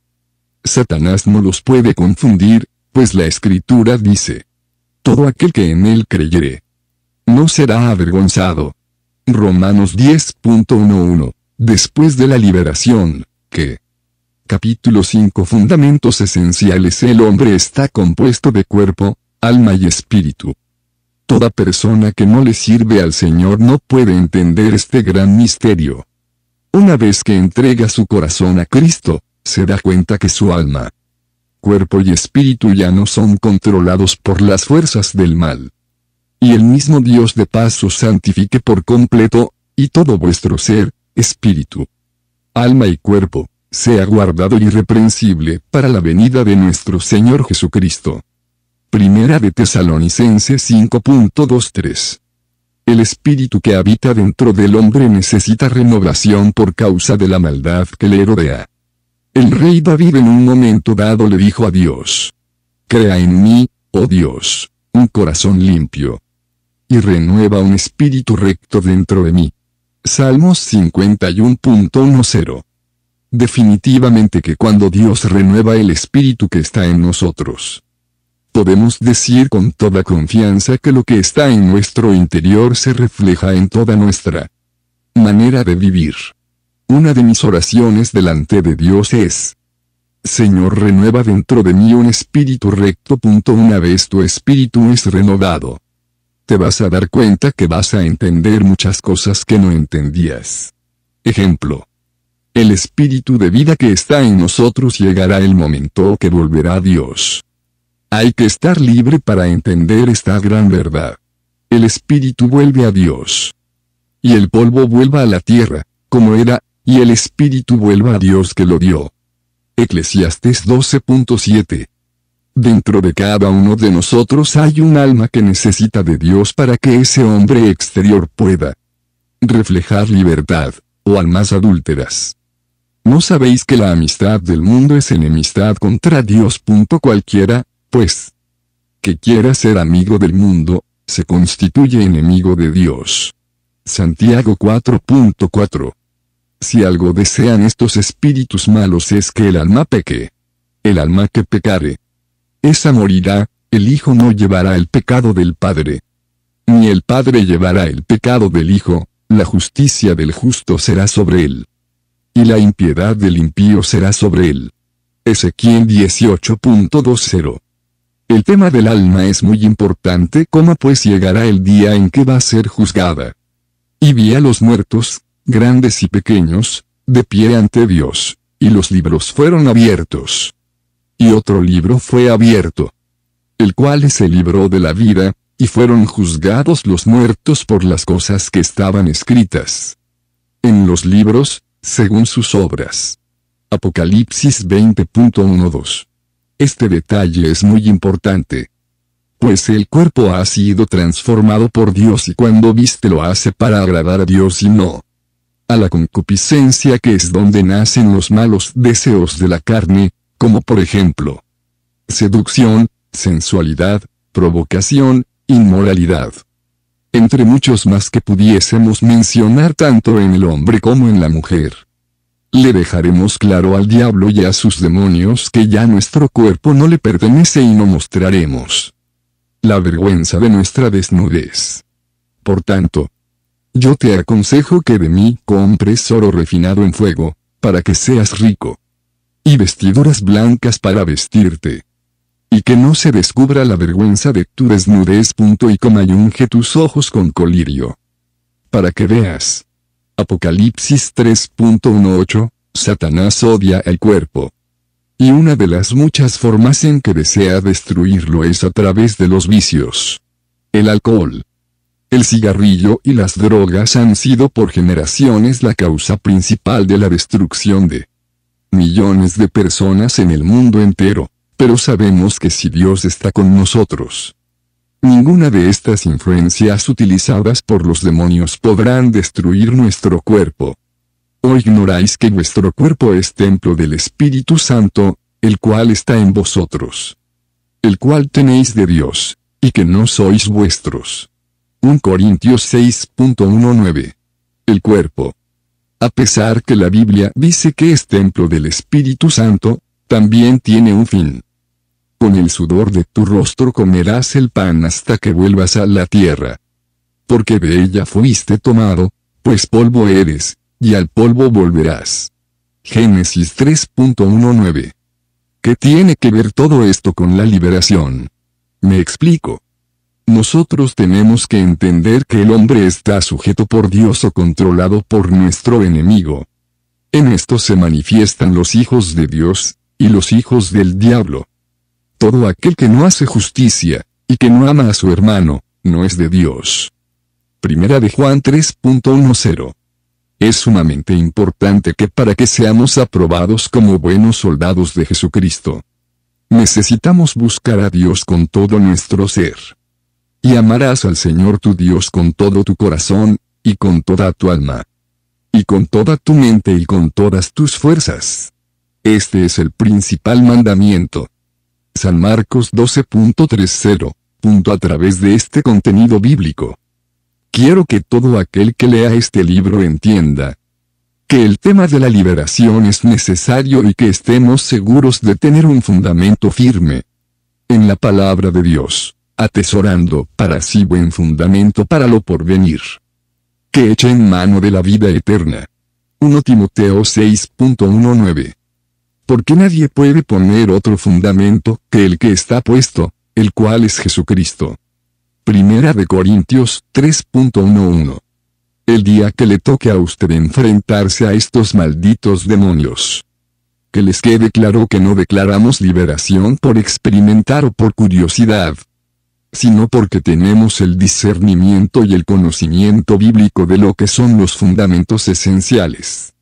Satanás no los puede confundir, pues la escritura dice, todo aquel que en él creyere, no será avergonzado. Romanos 10.11. Después de la liberación, que. Capítulo 5 Fundamentos esenciales El hombre está compuesto de cuerpo, alma y espíritu. Toda persona que no le sirve al Señor no puede entender este gran misterio. Una vez que entrega su corazón a Cristo, se da cuenta que su alma, cuerpo y espíritu ya no son controlados por las fuerzas del mal. Y el mismo Dios de paz os santifique por completo, y todo vuestro ser, espíritu, alma y cuerpo, sea guardado irreprensible para la venida de nuestro Señor Jesucristo. Primera de Tesalonicenses 5.23. El espíritu que habita dentro del hombre necesita renovación por causa de la maldad que le rodea. El rey David en un momento dado le dijo a Dios, Crea en mí, oh Dios, un corazón limpio. Y renueva un espíritu recto dentro de mí. Salmos 51.10. Definitivamente que cuando Dios renueva el espíritu que está en nosotros, podemos decir con toda confianza que lo que está en nuestro interior se refleja en toda nuestra manera de vivir. Una de mis oraciones delante de Dios es, Señor renueva dentro de mí un espíritu recto. Una vez tu espíritu es renovado, te vas a dar cuenta que vas a entender muchas cosas que no entendías. Ejemplo. El espíritu de vida que está en nosotros llegará el momento que volverá a Dios. Hay que estar libre para entender esta gran verdad. El espíritu vuelve a Dios. Y el polvo vuelva a la tierra, como era y el espíritu vuelva a Dios que lo dio. Eclesiastes 12.7 Dentro de cada uno de nosotros hay un alma que necesita de Dios para que ese hombre exterior pueda reflejar libertad, o almas adúlteras. ¿No sabéis que la amistad del mundo es enemistad contra Dios? cualquiera, pues, que quiera ser amigo del mundo, se constituye enemigo de Dios. Santiago 4.4 si algo desean estos espíritus malos es que el alma peque. El alma que pecare. Esa morirá, el Hijo no llevará el pecado del Padre. Ni el Padre llevará el pecado del Hijo, la justicia del justo será sobre él. Y la impiedad del impío será sobre él. Ezequiel 18.20 el tema del alma es muy importante, ¿cómo pues llegará el día en que va a ser juzgada. Y vi a los muertos, grandes y pequeños, de pie ante Dios, y los libros fueron abiertos. Y otro libro fue abierto, el cual es el libro de la vida, y fueron juzgados los muertos por las cosas que estaban escritas en los libros, según sus obras. Apocalipsis 20.12. Este detalle es muy importante. Pues el cuerpo ha sido transformado por Dios y cuando viste lo hace para agradar a Dios y no a la concupiscencia que es donde nacen los malos deseos de la carne, como por ejemplo seducción, sensualidad, provocación, inmoralidad. Entre muchos más que pudiésemos mencionar tanto en el hombre como en la mujer. Le dejaremos claro al diablo y a sus demonios que ya nuestro cuerpo no le pertenece y no mostraremos la vergüenza de nuestra desnudez. Por tanto, yo te aconsejo que de mí compres oro refinado en fuego, para que seas rico. Y vestiduras blancas para vestirte. Y que no se descubra la vergüenza de tu desnudez. y coma y tus ojos con colirio. Para que veas. Apocalipsis 3.18, Satanás odia el cuerpo. Y una de las muchas formas en que desea destruirlo es a través de los vicios. El alcohol, el cigarrillo y las drogas han sido por generaciones la causa principal de la destrucción de millones de personas en el mundo entero, pero sabemos que si Dios está con nosotros, ninguna de estas influencias utilizadas por los demonios podrán destruir nuestro cuerpo. ¿O ignoráis que vuestro cuerpo es templo del Espíritu Santo, el cual está en vosotros? El cual tenéis de Dios, y que no sois vuestros 1 Corintios 6.19. El cuerpo. A pesar que la Biblia dice que es templo del Espíritu Santo, también tiene un fin. Con el sudor de tu rostro comerás el pan hasta que vuelvas a la tierra. Porque de ella fuiste tomado, pues polvo eres, y al polvo volverás. Génesis 3.19. ¿Qué tiene que ver todo esto con la liberación? Me explico. Nosotros tenemos que entender que el hombre está sujeto por Dios o controlado por nuestro enemigo. En esto se manifiestan los hijos de Dios, y los hijos del diablo. Todo aquel que no hace justicia, y que no ama a su hermano, no es de Dios. Primera de Juan 3.10 es sumamente importante que para que seamos aprobados como buenos soldados de Jesucristo, necesitamos buscar a Dios con todo nuestro ser. Y amarás al Señor tu Dios con todo tu corazón, y con toda tu alma. Y con toda tu mente y con todas tus fuerzas. Este es el principal mandamiento. San Marcos 12.30. a través de este contenido bíblico. Quiero que todo aquel que lea este libro entienda, que el tema de la liberación es necesario y que estemos seguros de tener un fundamento firme en la palabra de Dios atesorando para sí buen fundamento para lo porvenir. Que eche en mano de la vida eterna. 1 Timoteo 6.19. Porque nadie puede poner otro fundamento que el que está puesto, el cual es Jesucristo. Primera de Corintios 3.11. El día que le toque a usted enfrentarse a estos malditos demonios. Que les quede claro que no declaramos liberación por experimentar o por curiosidad, sino porque tenemos el discernimiento y el conocimiento bíblico de lo que son los fundamentos esenciales.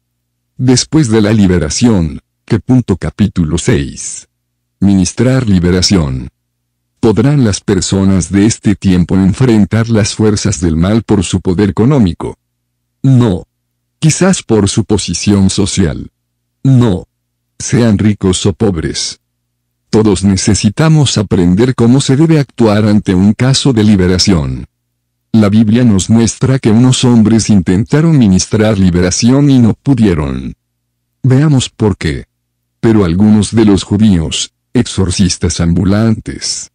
Después de la liberación, que punto capítulo 6. Ministrar liberación. ¿Podrán las personas de este tiempo enfrentar las fuerzas del mal por su poder económico? No. Quizás por su posición social. No. Sean ricos o pobres, todos necesitamos aprender cómo se debe actuar ante un caso de liberación. La Biblia nos muestra que unos hombres intentaron ministrar liberación y no pudieron. Veamos por qué. Pero algunos de los judíos, exorcistas ambulantes,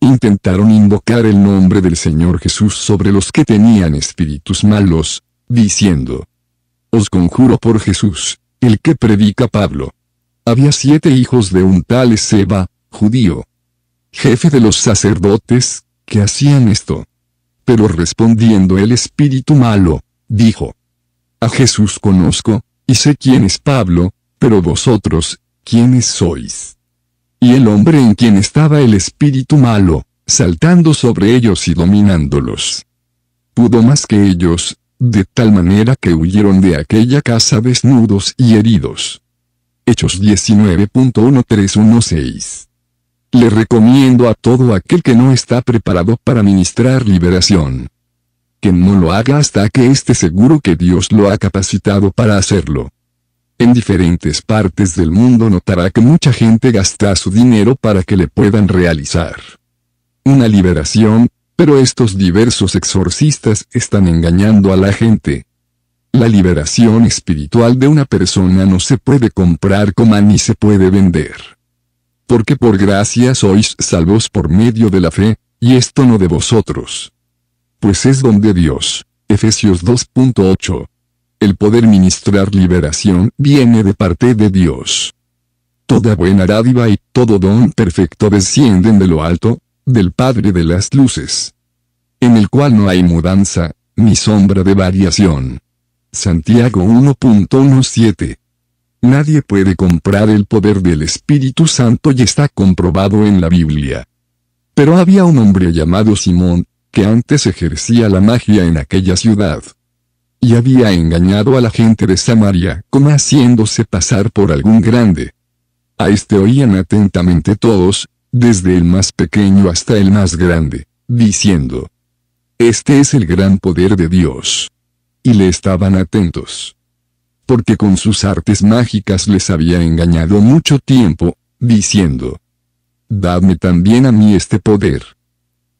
intentaron invocar el nombre del Señor Jesús sobre los que tenían espíritus malos, diciendo, Os conjuro por Jesús, el que predica Pablo. Había siete hijos de un tal Seba, judío, jefe de los sacerdotes, que hacían esto. Pero respondiendo el espíritu malo, dijo, A Jesús conozco, y sé quién es Pablo, pero vosotros, ¿quiénes sois? Y el hombre en quien estaba el espíritu malo, saltando sobre ellos y dominándolos. Pudo más que ellos, de tal manera que huyeron de aquella casa desnudos y heridos. Hechos 19.1316. Le recomiendo a todo aquel que no está preparado para ministrar liberación. Que no lo haga hasta que esté seguro que Dios lo ha capacitado para hacerlo. En diferentes partes del mundo notará que mucha gente gasta su dinero para que le puedan realizar una liberación, pero estos diversos exorcistas están engañando a la gente. La liberación espiritual de una persona no se puede comprar como ni se puede vender. Porque por gracia sois salvos por medio de la fe, y esto no de vosotros. Pues es don de Dios. Efesios 2.8. El poder ministrar liberación viene de parte de Dios. Toda buena dádiva y todo don perfecto descienden de lo alto, del Padre de las Luces. En el cual no hay mudanza, ni sombra de variación Santiago 1.17. Nadie puede comprar el poder del Espíritu Santo y está comprobado en la Biblia. Pero había un hombre llamado Simón, que antes ejercía la magia en aquella ciudad. Y había engañado a la gente de Samaria, como haciéndose pasar por algún grande. A este oían atentamente todos, desde el más pequeño hasta el más grande, diciendo, Este es el gran poder de Dios y le estaban atentos. Porque con sus artes mágicas les había engañado mucho tiempo, diciendo, Dadme también a mí este poder.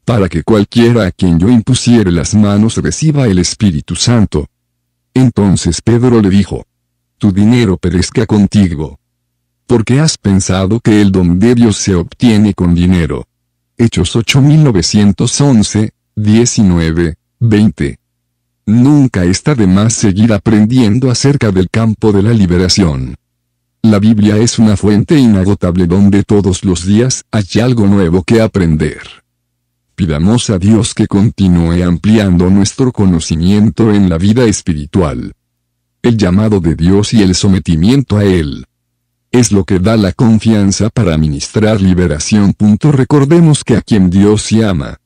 Para que cualquiera a quien yo impusiere las manos reciba el Espíritu Santo. Entonces Pedro le dijo, Tu dinero perezca contigo. Porque has pensado que el don de Dios se obtiene con dinero. Hechos 8911, 19, 20. Nunca está de más seguir aprendiendo acerca del campo de la liberación. La Biblia es una fuente inagotable donde todos los días hay algo nuevo que aprender. Pidamos a Dios que continúe ampliando nuestro conocimiento en la vida espiritual. El llamado de Dios y el sometimiento a Él. Es lo que da la confianza para ministrar liberación. Recordemos que a quien Dios ama.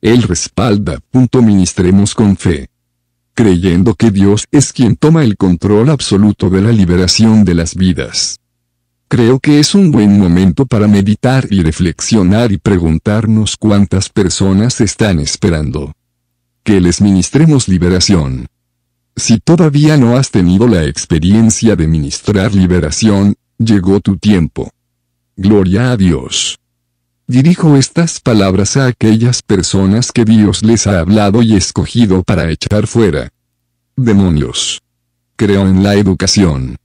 Él respalda. Ministremos con fe creyendo que Dios es quien toma el control absoluto de la liberación de las vidas. Creo que es un buen momento para meditar y reflexionar y preguntarnos cuántas personas están esperando. Que les ministremos liberación. Si todavía no has tenido la experiencia de ministrar liberación, llegó tu tiempo. Gloria a Dios. Dirijo estas palabras a aquellas personas que Dios les ha hablado y escogido para echar fuera. Demonios. Creo en la educación.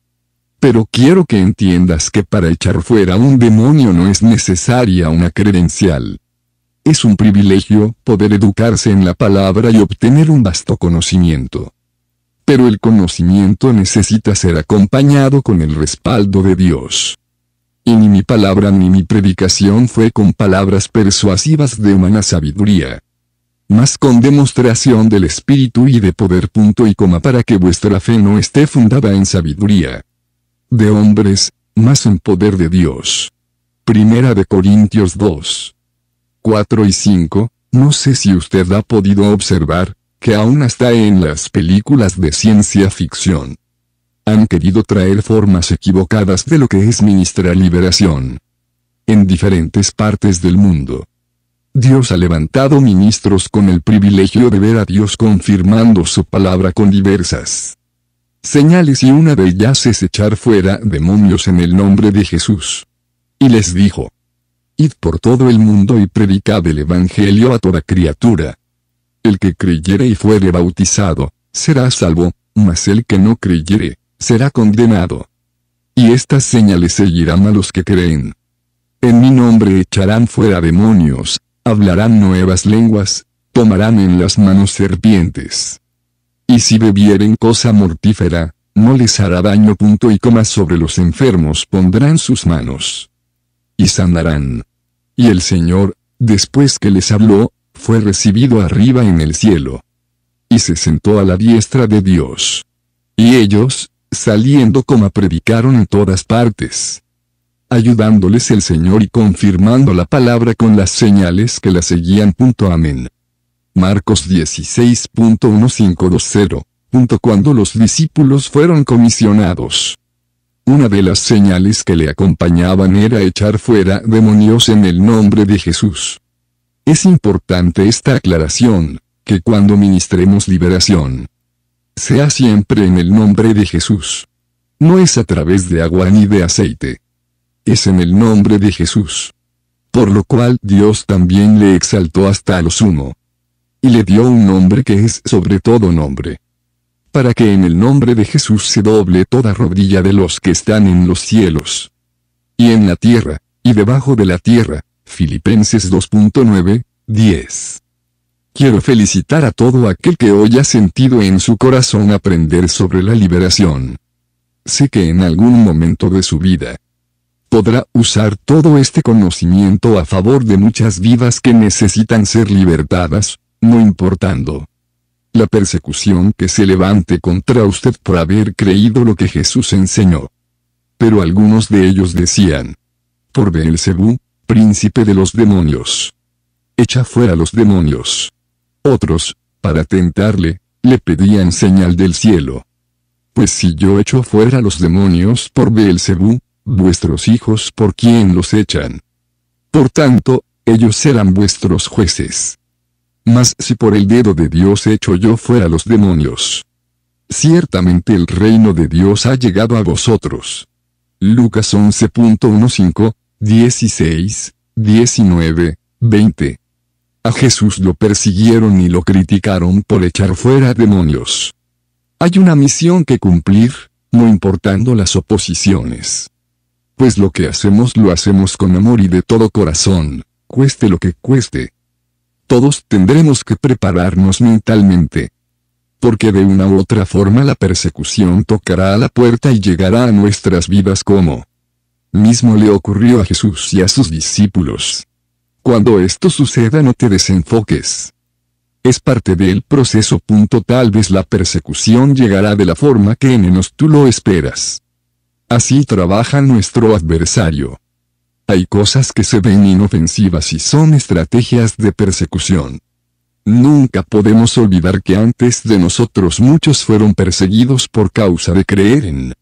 Pero quiero que entiendas que para echar fuera un demonio no es necesaria una credencial. Es un privilegio poder educarse en la palabra y obtener un vasto conocimiento. Pero el conocimiento necesita ser acompañado con el respaldo de Dios. Y ni mi palabra ni mi predicación fue con palabras persuasivas de humana sabiduría, más con demostración del Espíritu y de poder punto y coma para que vuestra fe no esté fundada en sabiduría de hombres, más en poder de Dios. Primera de Corintios 2. 4 y 5, no sé si usted ha podido observar, que aún está en las películas de ciencia ficción, han querido traer formas equivocadas de lo que es ministra liberación. En diferentes partes del mundo. Dios ha levantado ministros con el privilegio de ver a Dios confirmando su palabra con diversas señales y una de ellas es echar fuera demonios en el nombre de Jesús. Y les dijo, Id por todo el mundo y predicad el Evangelio a toda criatura. El que creyere y fuere bautizado, será salvo, mas el que no creyere, será condenado. Y estas señales seguirán a los que creen. En mi nombre echarán fuera demonios, hablarán nuevas lenguas, tomarán en las manos serpientes. Y si bebieren cosa mortífera, no les hará daño. Punto y coma sobre los enfermos pondrán sus manos. Y sanarán. Y el Señor, después que les habló, fue recibido arriba en el cielo. Y se sentó a la diestra de Dios. Y ellos, saliendo como predicaron en todas partes ayudándoles el Señor y confirmando la palabra con las señales que la seguían. Amén. Marcos 16.1520. Cuando los discípulos fueron comisionados. Una de las señales que le acompañaban era echar fuera demonios en el nombre de Jesús. Es importante esta aclaración, que cuando ministremos liberación, sea siempre en el nombre de Jesús. No es a través de agua ni de aceite. Es en el nombre de Jesús. Por lo cual Dios también le exaltó hasta lo sumo. Y le dio un nombre que es sobre todo nombre. Para que en el nombre de Jesús se doble toda rodilla de los que están en los cielos. Y en la tierra, y debajo de la tierra. Filipenses 2.9, 10. Quiero felicitar a todo aquel que hoy ha sentido en su corazón aprender sobre la liberación. Sé que en algún momento de su vida podrá usar todo este conocimiento a favor de muchas vidas que necesitan ser libertadas, no importando la persecución que se levante contra usted por haber creído lo que Jesús enseñó. Pero algunos de ellos decían, por Beelzebú, príncipe de los demonios. Echa fuera los demonios. Otros, para tentarle, le pedían señal del cielo. Pues si yo echo fuera los demonios por Beelzebú, vuestros hijos por quién los echan. Por tanto, ellos serán vuestros jueces. Mas si por el dedo de Dios echo yo fuera los demonios. Ciertamente el reino de Dios ha llegado a vosotros. Lucas 11.15, 16, 19, 20. A Jesús lo persiguieron y lo criticaron por echar fuera demonios. Hay una misión que cumplir, no importando las oposiciones. Pues lo que hacemos lo hacemos con amor y de todo corazón, cueste lo que cueste. Todos tendremos que prepararnos mentalmente. Porque de una u otra forma la persecución tocará a la puerta y llegará a nuestras vidas como mismo le ocurrió a Jesús y a sus discípulos. Cuando esto suceda no te desenfoques. Es parte del proceso. Tal vez la persecución llegará de la forma que en menos tú lo esperas. Así trabaja nuestro adversario. Hay cosas que se ven inofensivas y son estrategias de persecución. Nunca podemos olvidar que antes de nosotros muchos fueron perseguidos por causa de creer en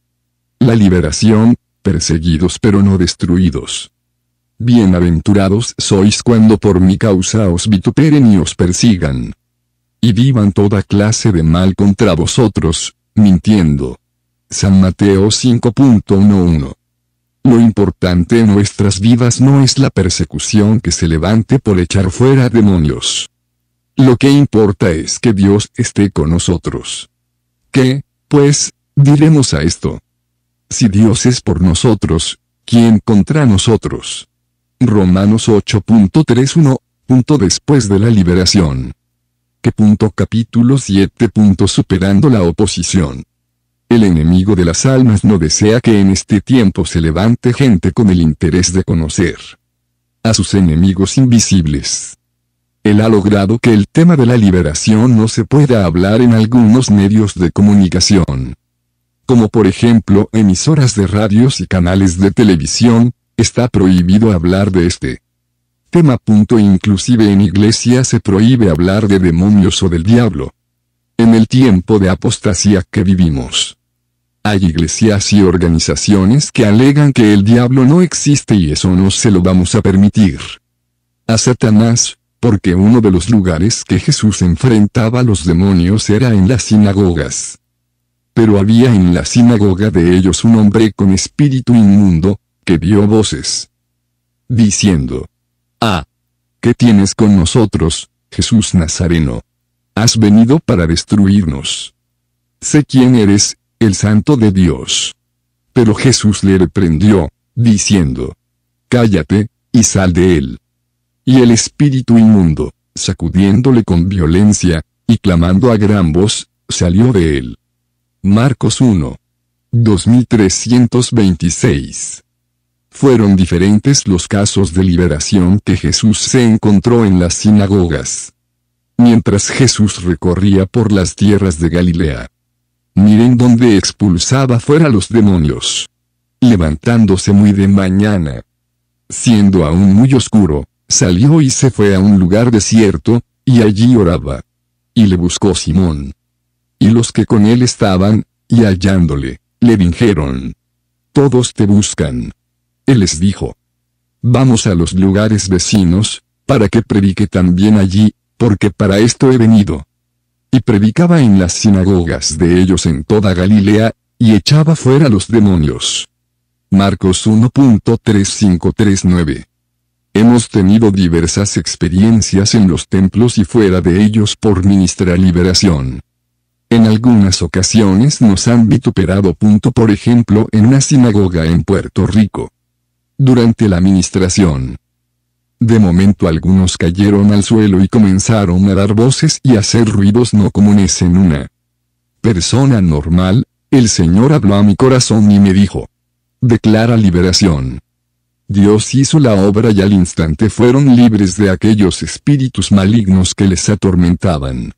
la liberación, perseguidos pero no destruidos. Bienaventurados sois cuando por mi causa os vituperen y os persigan. Y vivan toda clase de mal contra vosotros, mintiendo. San Mateo 5.11. Lo importante en nuestras vidas no es la persecución que se levante por echar fuera demonios. Lo que importa es que Dios esté con nosotros. ¿Qué, pues, diremos a esto? Si Dios es por nosotros, ¿quién contra nosotros? Romanos 8.31, punto después de la liberación. Que punto capítulo 7. superando la oposición. El enemigo de las almas no desea que en este tiempo se levante gente con el interés de conocer a sus enemigos invisibles. Él ha logrado que el tema de la liberación no se pueda hablar en algunos medios de comunicación como por ejemplo emisoras de radios y canales de televisión, Está prohibido hablar de este tema. inclusive en iglesia se prohíbe hablar de demonios o del diablo. En el tiempo de apostasía que vivimos. Hay iglesias y organizaciones que alegan que el diablo no existe y eso no se lo vamos a permitir. A Satanás, porque uno de los lugares que Jesús enfrentaba a los demonios era en las sinagogas. Pero había en la sinagoga de ellos un hombre con espíritu inmundo, que vio voces. Diciendo. Ah. ¿Qué tienes con nosotros, Jesús Nazareno? Has venido para destruirnos. Sé quién eres, el santo de Dios. Pero Jesús le reprendió, diciendo. Cállate, y sal de él. Y el espíritu inmundo, sacudiéndole con violencia, y clamando a gran voz, salió de él. Marcos 1. 2326. Fueron diferentes los casos de liberación que Jesús se encontró en las sinagogas. Mientras Jesús recorría por las tierras de Galilea. Miren donde expulsaba fuera los demonios. Levantándose muy de mañana. Siendo aún muy oscuro, salió y se fue a un lugar desierto, y allí oraba. Y le buscó Simón. Y los que con él estaban, y hallándole, le dijeron. Todos te buscan. Él les dijo. Vamos a los lugares vecinos, para que predique también allí, porque para esto he venido. Y predicaba en las sinagogas de ellos en toda Galilea, y echaba fuera los demonios. Marcos 1.3539 Hemos tenido diversas experiencias en los templos y fuera de ellos por ministra liberación. En algunas ocasiones nos han vituperado. Por ejemplo, en una sinagoga en Puerto Rico durante la administración. De momento algunos cayeron al suelo y comenzaron a dar voces y hacer ruidos no comunes en una persona normal, el Señor habló a mi corazón y me dijo, declara liberación. Dios hizo la obra y al instante fueron libres de aquellos espíritus malignos que les atormentaban.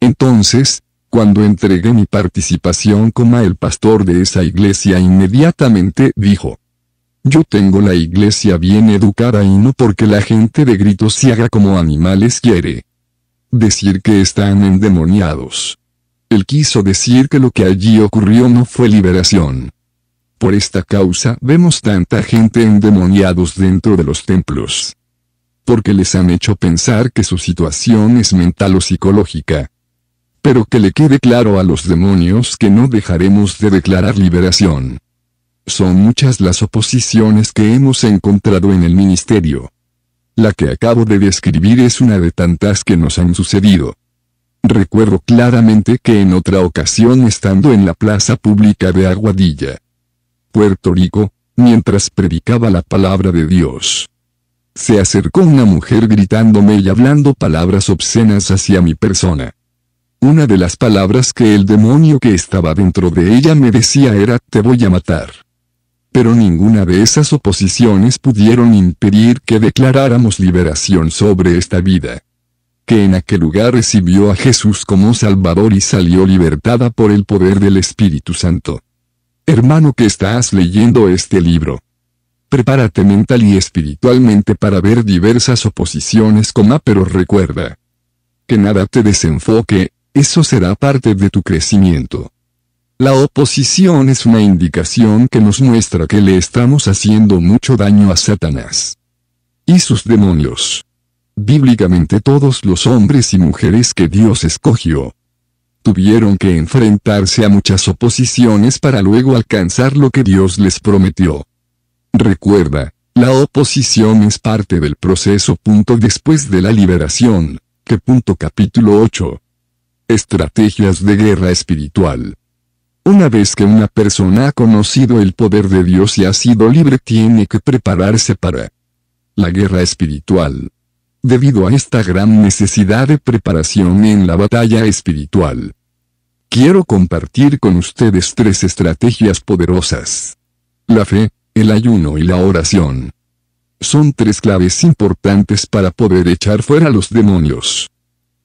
Entonces, cuando entregué mi participación como el pastor de esa iglesia inmediatamente dijo, yo tengo la iglesia bien educada y no porque la gente de gritos se haga como animales quiere. Decir que están endemoniados. Él quiso decir que lo que allí ocurrió no fue liberación. Por esta causa vemos tanta gente endemoniados dentro de los templos. Porque les han hecho pensar que su situación es mental o psicológica. Pero que le quede claro a los demonios que no dejaremos de declarar liberación. Son muchas las oposiciones que hemos encontrado en el ministerio. La que acabo de describir es una de tantas que nos han sucedido. Recuerdo claramente que en otra ocasión estando en la plaza pública de Aguadilla, Puerto Rico, mientras predicaba la palabra de Dios. Se acercó una mujer gritándome y hablando palabras obscenas hacia mi persona. Una de las palabras que el demonio que estaba dentro de ella me decía era, te voy a matar. Pero ninguna de esas oposiciones pudieron impedir que declaráramos liberación sobre esta vida que en aquel lugar recibió a Jesús como Salvador y salió libertada por el poder del Espíritu Santo. Hermano que estás leyendo este libro. Prepárate mental y espiritualmente para ver diversas oposiciones, coma, pero recuerda. Que nada te desenfoque, eso será parte de tu crecimiento. La oposición es una indicación que nos muestra que le estamos haciendo mucho daño a Satanás. Y sus demonios. Bíblicamente todos los hombres y mujeres que Dios escogió, tuvieron que enfrentarse a muchas oposiciones para luego alcanzar lo que Dios les prometió. Recuerda, la oposición es parte del proceso. Punto después de la liberación, que punto capítulo 8. Estrategias de guerra espiritual. Una vez que una persona ha conocido el poder de Dios y ha sido libre tiene que prepararse para la guerra espiritual. Debido a esta gran necesidad de preparación en la batalla espiritual, quiero compartir con ustedes tres estrategias poderosas. La fe, el ayuno y la oración. Son tres claves importantes para poder echar fuera a los demonios.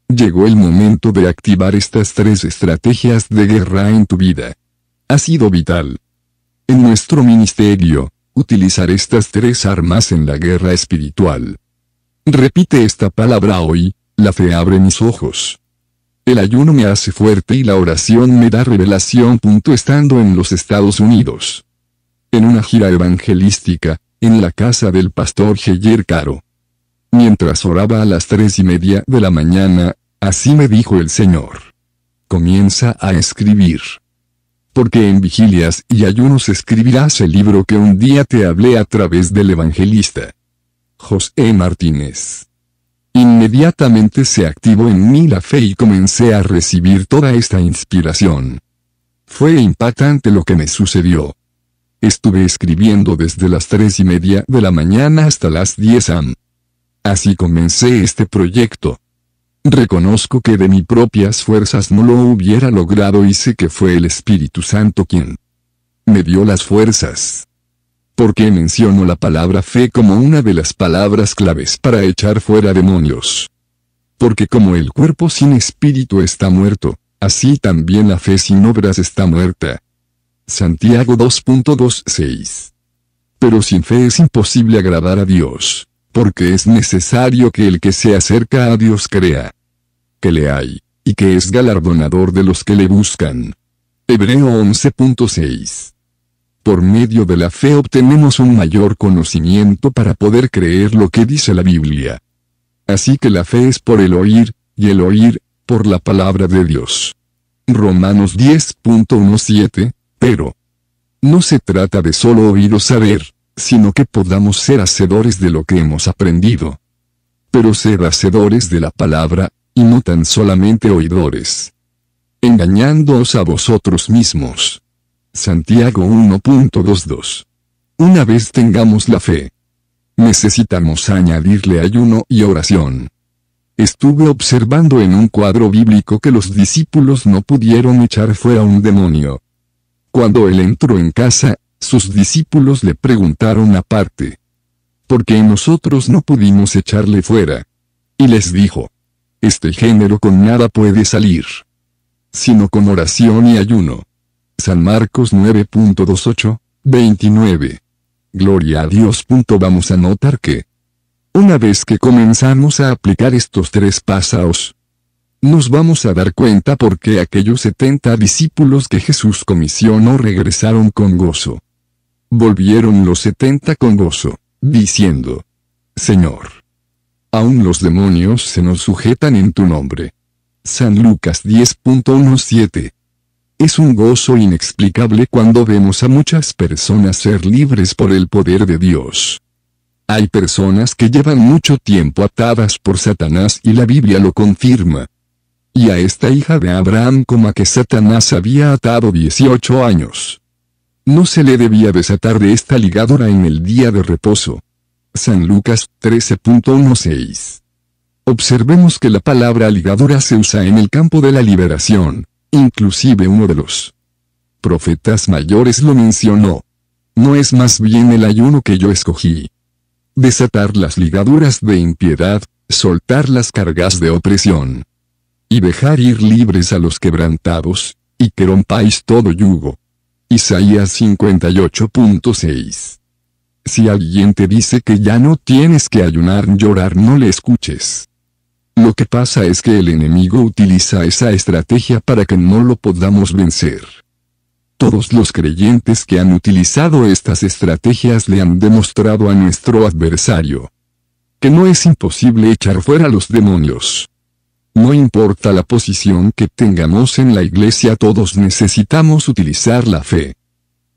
Llegó el momento de activar estas tres estrategias de guerra en tu vida. Ha sido vital. En nuestro ministerio, utilizar estas tres armas en la guerra espiritual. Repite esta palabra hoy, la fe abre mis ojos. El ayuno me hace fuerte y la oración me da revelación. Estando en los Estados Unidos. En una gira evangelística, en la casa del pastor Geyer Caro mientras oraba a las tres y media de la mañana, así me dijo el Señor. Comienza a escribir. Porque en vigilias y ayunos escribirás el libro que un día te hablé a través del evangelista. José Martínez. Inmediatamente se activó en mí la fe y comencé a recibir toda esta inspiración. Fue impactante lo que me sucedió. Estuve escribiendo desde las tres y media de la mañana hasta las diez am. Así comencé este proyecto. Reconozco que de mis propias fuerzas no lo hubiera logrado y sé que fue el Espíritu Santo quien me dio las fuerzas. Porque menciono la palabra fe como una de las palabras claves para echar fuera demonios. Porque como el cuerpo sin espíritu está muerto, así también la fe sin obras está muerta. Santiago 2.26. Pero sin fe es imposible agradar a Dios porque es necesario que el que se acerca a Dios crea que le hay, y que es galardonador de los que le buscan. Hebreo 11.6. Por medio de la fe obtenemos un mayor conocimiento para poder creer lo que dice la Biblia. Así que la fe es por el oír, y el oír, por la palabra de Dios. Romanos 10.17, pero, no se trata de solo oír o saber sino que podamos ser hacedores de lo que hemos aprendido. Pero ser hacedores de la palabra, y no tan solamente oidores. Engañándoos a vosotros mismos. Santiago 1.22. Una vez tengamos la fe, necesitamos añadirle ayuno y oración. Estuve observando en un cuadro bíblico que los discípulos no pudieron echar fuera un demonio. Cuando él entró en casa, sus discípulos le preguntaron aparte. Porque nosotros no pudimos echarle fuera. Y les dijo. Este género con nada puede salir. Sino con oración y ayuno. San Marcos 9.28, 29. Gloria a Dios. Vamos a notar que. Una vez que comenzamos a aplicar estos tres pasos, nos vamos a dar cuenta por qué aquellos 70 discípulos que Jesús comisionó regresaron con gozo volvieron los setenta con gozo, diciendo, Señor, aún los demonios se nos sujetan en tu nombre. San Lucas 10.17. Es un gozo inexplicable cuando vemos a muchas personas ser libres por el poder de Dios. Hay personas que llevan mucho tiempo atadas por Satanás y la Biblia lo confirma. Y a esta hija de Abraham como a que Satanás había atado 18 años. No se le debía desatar de esta ligadura en el día de reposo. San Lucas 13.16. Observemos que la palabra ligadura se usa en el campo de la liberación. Inclusive uno de los profetas mayores lo mencionó. No es más bien el ayuno que yo escogí. Desatar las ligaduras de impiedad, soltar las cargas de opresión. Y dejar ir libres a los quebrantados, y que rompáis todo yugo. Isaías 58.6. Si alguien te dice que ya no tienes que ayunar, llorar, no le escuches. Lo que pasa es que el enemigo utiliza esa estrategia para que no lo podamos vencer. Todos los creyentes que han utilizado estas estrategias le han demostrado a nuestro adversario que no es imposible echar fuera los demonios. No importa la posición que tengamos en la iglesia, todos necesitamos utilizar la fe.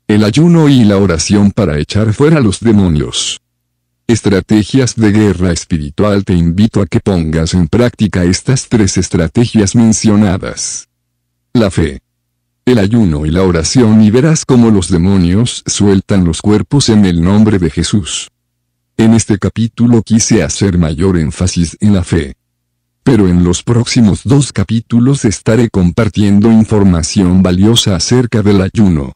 El ayuno y la oración para echar fuera los demonios. Estrategias de guerra espiritual Te invito a que pongas en práctica estas tres estrategias mencionadas. La fe. El ayuno y la oración y verás cómo los demonios sueltan los cuerpos en el nombre de Jesús. En este capítulo quise hacer mayor énfasis en la fe pero en los próximos dos capítulos estaré compartiendo información valiosa acerca del ayuno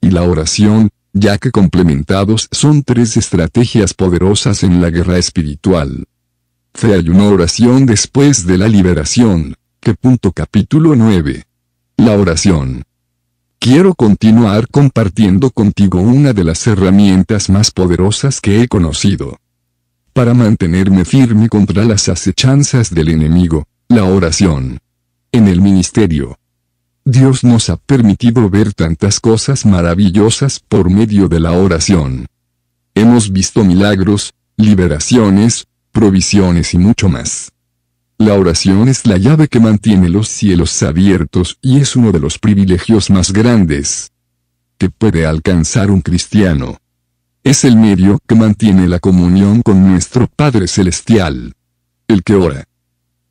y la oración, ya que complementados son tres estrategias poderosas en la guerra espiritual. Fe ayuno oración después de la liberación. Que punto capítulo 9. La oración. Quiero continuar compartiendo contigo una de las herramientas más poderosas que he conocido para mantenerme firme contra las acechanzas del enemigo, la oración. En el ministerio. Dios nos ha permitido ver tantas cosas maravillosas por medio de la oración. Hemos visto milagros, liberaciones, provisiones y mucho más. La oración es la llave que mantiene los cielos abiertos y es uno de los privilegios más grandes que puede alcanzar un cristiano. Es el medio que mantiene la comunión con nuestro Padre Celestial. El que ora.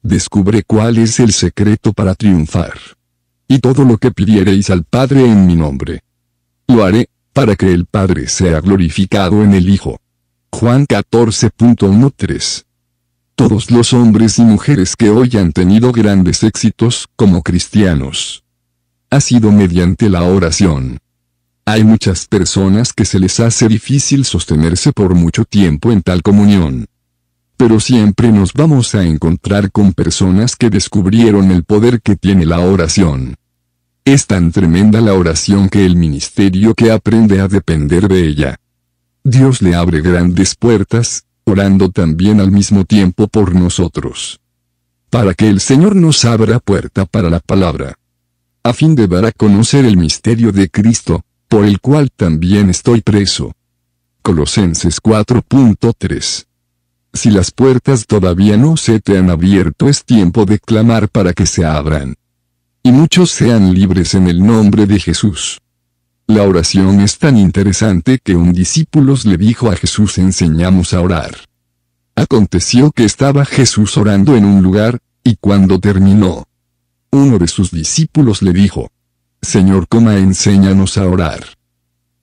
Descubre cuál es el secreto para triunfar. Y todo lo que pidiereis al Padre en mi nombre. Lo haré, para que el Padre sea glorificado en el Hijo. Juan 14.13 todos los hombres y mujeres que hoy han tenido grandes éxitos como cristianos. Ha sido mediante la oración. Hay muchas personas que se les hace difícil sostenerse por mucho tiempo en tal comunión. Pero siempre nos vamos a encontrar con personas que descubrieron el poder que tiene la oración. Es tan tremenda la oración que el ministerio que aprende a depender de ella. Dios le abre grandes puertas, orando también al mismo tiempo por nosotros. Para que el Señor nos abra puerta para la palabra. A fin de dar a conocer el misterio de Cristo, por el cual también estoy preso. Colosenses 4.3. Si las puertas todavía no se te han abierto es tiempo de clamar para que se abran. Y muchos sean libres en el nombre de Jesús. La oración es tan interesante que un discípulo le dijo a Jesús enseñamos a orar. Aconteció que estaba Jesús orando en un lugar, y cuando terminó, uno de sus discípulos le dijo, Señor, coma, enséñanos a orar.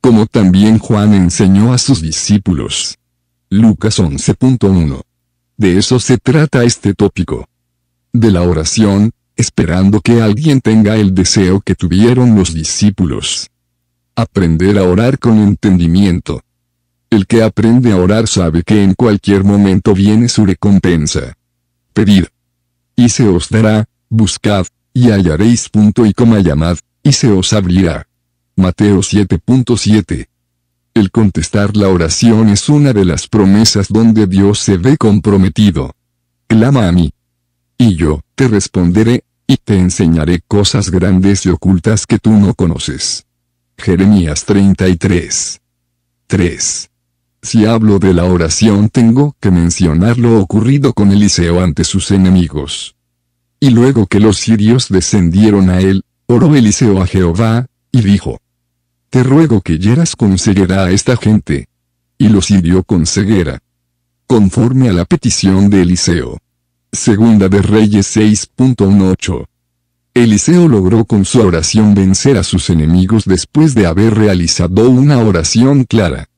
Como también Juan enseñó a sus discípulos. Lucas 11.1. De eso se trata este tópico. De la oración, esperando que alguien tenga el deseo que tuvieron los discípulos. Aprender a orar con entendimiento. El que aprende a orar sabe que en cualquier momento viene su recompensa. Pedid. Y se os dará, buscad, y hallaréis punto y coma llamad, y se os abrirá. Mateo 7.7. El contestar la oración es una de las promesas donde Dios se ve comprometido. Clama a mí. Y yo, te responderé, y te enseñaré cosas grandes y ocultas que tú no conoces. Jeremías 33. 3. Si hablo de la oración tengo que mencionar lo ocurrido con Eliseo ante sus enemigos. Y luego que los sirios descendieron a él, Oró Eliseo a Jehová, y dijo, Te ruego que hieras con ceguera a esta gente. Y los hirió con ceguera. Conforme a la petición de Eliseo. Segunda de Reyes 6.18. Eliseo logró con su oración vencer a sus enemigos después de haber realizado una oración clara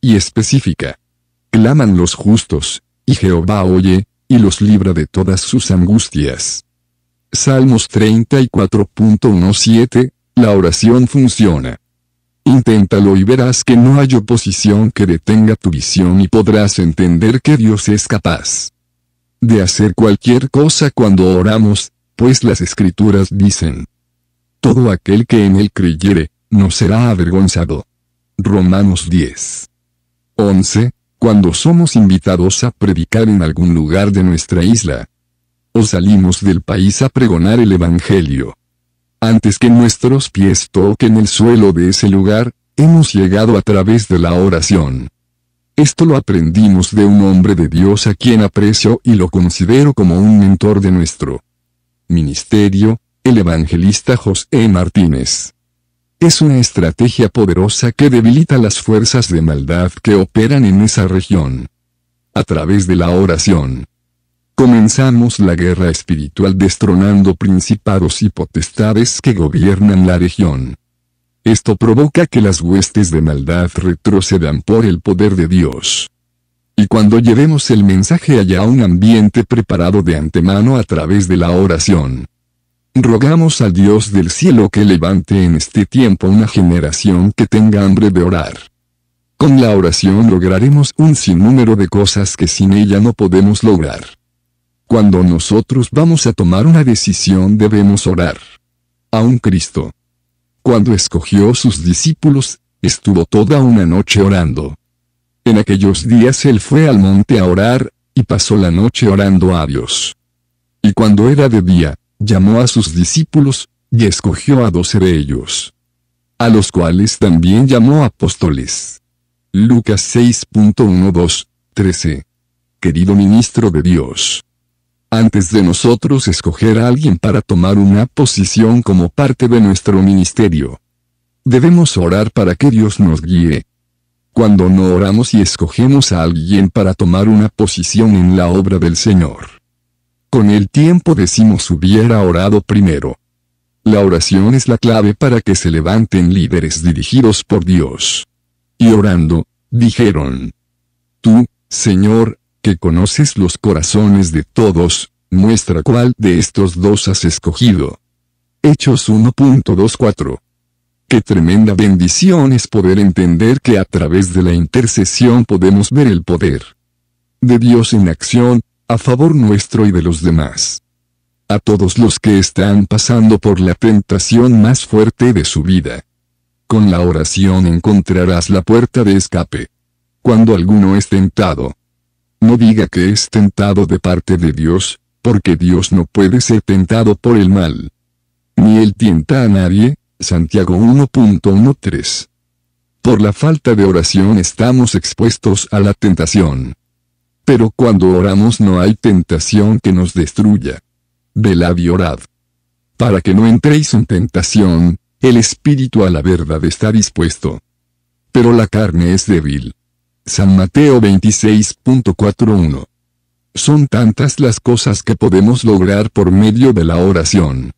y específica. Claman los justos, y Jehová oye, y los libra de todas sus angustias. Salmos 34.17, la oración funciona. Inténtalo y verás que no hay oposición que detenga tu visión y podrás entender que Dios es capaz de hacer cualquier cosa cuando oramos, pues las escrituras dicen, todo aquel que en él creyere, no será avergonzado. Romanos 10. Cuando somos invitados a predicar en algún lugar de nuestra isla, o salimos del país a pregonar el Evangelio. Antes que nuestros pies toquen el suelo de ese lugar, hemos llegado a través de la oración. Esto lo aprendimos de un hombre de Dios a quien aprecio y lo considero como un mentor de nuestro ministerio, el evangelista José Martínez. Es una estrategia poderosa que debilita las fuerzas de maldad que operan en esa región. A través de la oración. Comenzamos la guerra espiritual destronando principados y potestades que gobiernan la región. Esto provoca que las huestes de maldad retrocedan por el poder de Dios. Y cuando llevemos el mensaje allá a un ambiente preparado de antemano a través de la oración, rogamos al Dios del cielo que levante en este tiempo una generación que tenga hambre de orar. Con la oración lograremos un sinnúmero de cosas que sin ella no podemos lograr. Cuando nosotros vamos a tomar una decisión debemos orar. A un Cristo. Cuando escogió sus discípulos, estuvo toda una noche orando. En aquellos días él fue al monte a orar, y pasó la noche orando a Dios. Y cuando era de día, llamó a sus discípulos, y escogió a doce de ellos. A los cuales también llamó apóstoles. Lucas 6.12, 13. Querido ministro de Dios antes de nosotros escoger a alguien para tomar una posición como parte de nuestro ministerio. Debemos orar para que Dios nos guíe. Cuando no oramos y escogemos a alguien para tomar una posición en la obra del Señor. Con el tiempo decimos hubiera orado primero. La oración es la clave para que se levanten líderes dirigidos por Dios. Y orando, dijeron. Tú, Señor, que conoces los corazones de todos, muestra cuál de estos dos has escogido. Hechos 1.24. Qué tremenda bendición es poder entender que a través de la intercesión podemos ver el poder de Dios en acción, a favor nuestro y de los demás. A todos los que están pasando por la tentación más fuerte de su vida. Con la oración encontrarás la puerta de escape. Cuando alguno es tentado, no diga que es tentado de parte de Dios, porque Dios no puede ser tentado por el mal. Ni él tienta a nadie, Santiago 1.13. Por la falta de oración estamos expuestos a la tentación. Pero cuando oramos no hay tentación que nos destruya. De y orad. Para que no entréis en tentación, el espíritu a la verdad está dispuesto. Pero la carne es débil. San Mateo 26.41. Son tantas las cosas que podemos lograr por medio de la oración.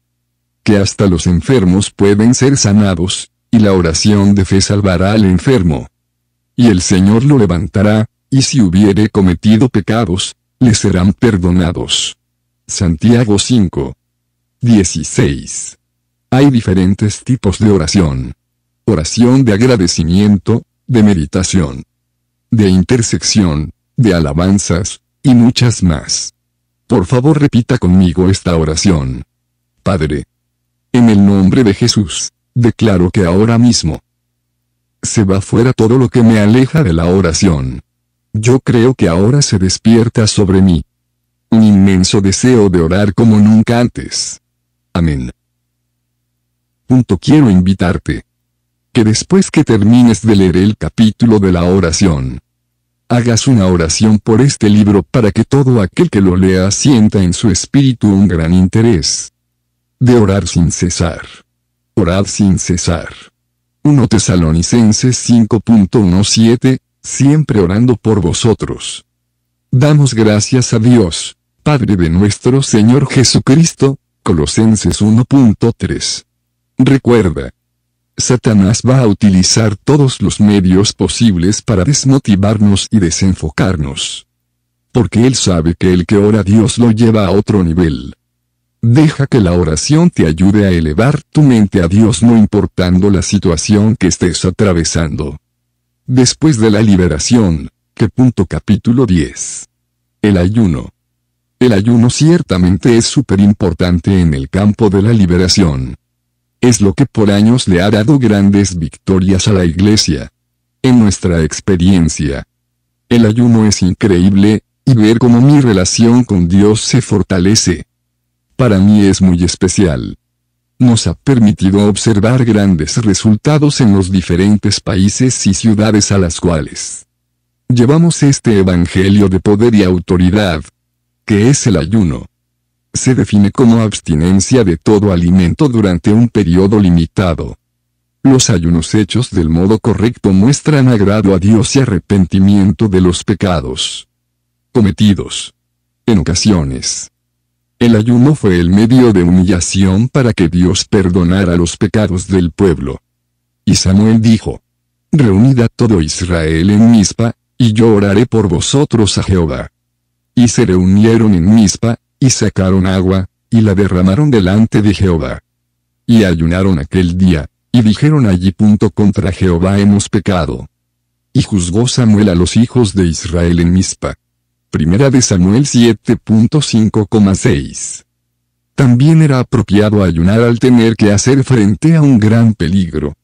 Que hasta los enfermos pueden ser sanados, y la oración de fe salvará al enfermo. Y el Señor lo levantará, y si hubiere cometido pecados, le serán perdonados. Santiago 5. Hay diferentes tipos de oración. Oración de agradecimiento, de meditación de intersección, de alabanzas, y muchas más. Por favor repita conmigo esta oración. Padre. En el nombre de Jesús, declaro que ahora mismo. Se va fuera todo lo que me aleja de la oración. Yo creo que ahora se despierta sobre mí. Un inmenso deseo de orar como nunca antes. Amén. Punto quiero invitarte después que termines de leer el capítulo de la oración, hagas una oración por este libro para que todo aquel que lo lea sienta en su espíritu un gran interés. De orar sin cesar. Orad sin cesar. 1 Tesalonicenses 5.17, siempre orando por vosotros. Damos gracias a Dios, Padre de nuestro Señor Jesucristo, Colosenses 1.3. Recuerda, Satanás va a utilizar todos los medios posibles para desmotivarnos y desenfocarnos. Porque él sabe que el que ora a Dios lo lleva a otro nivel. Deja que la oración te ayude a elevar tu mente a Dios no importando la situación que estés atravesando. Después de la liberación, que punto capítulo 10. El ayuno. El ayuno ciertamente es súper importante en el campo de la liberación es lo que por años le ha dado grandes victorias a la Iglesia. En nuestra experiencia, el ayuno es increíble, y ver cómo mi relación con Dios se fortalece. Para mí es muy especial. Nos ha permitido observar grandes resultados en los diferentes países y ciudades a las cuales llevamos este Evangelio de poder y autoridad, que es el ayuno se define como abstinencia de todo alimento durante un periodo limitado. Los ayunos hechos del modo correcto muestran agrado a Dios y arrepentimiento de los pecados cometidos. En ocasiones, el ayuno fue el medio de humillación para que Dios perdonara los pecados del pueblo. Y Samuel dijo, Reunida todo Israel en mispa, y yo oraré por vosotros a Jehová. Y se reunieron en Mizpa, y sacaron agua, y la derramaron delante de Jehová. Y ayunaron aquel día, y dijeron allí punto contra Jehová hemos pecado. Y juzgó Samuel a los hijos de Israel en Mizpa. Primera de Samuel 7.5,6. También era apropiado ayunar al tener que hacer frente a un gran peligro.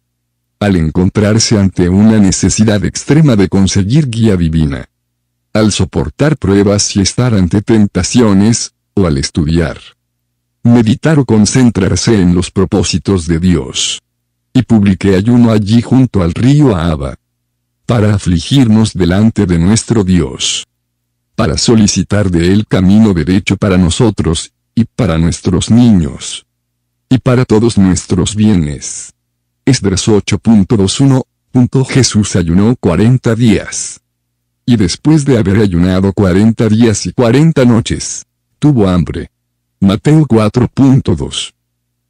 Al encontrarse ante una necesidad extrema de conseguir guía divina. Al soportar pruebas y estar ante tentaciones, o al estudiar. Meditar o concentrarse en los propósitos de Dios. Y publiqué ayuno allí junto al río Ahaba. Para afligirnos delante de nuestro Dios. Para solicitar de Él camino derecho para nosotros, y para nuestros niños. Y para todos nuestros bienes. Esdras 8.21. Jesús ayunó 40 días. Y después de haber ayunado 40 días y 40 noches, tuvo hambre. Mateo 4.2.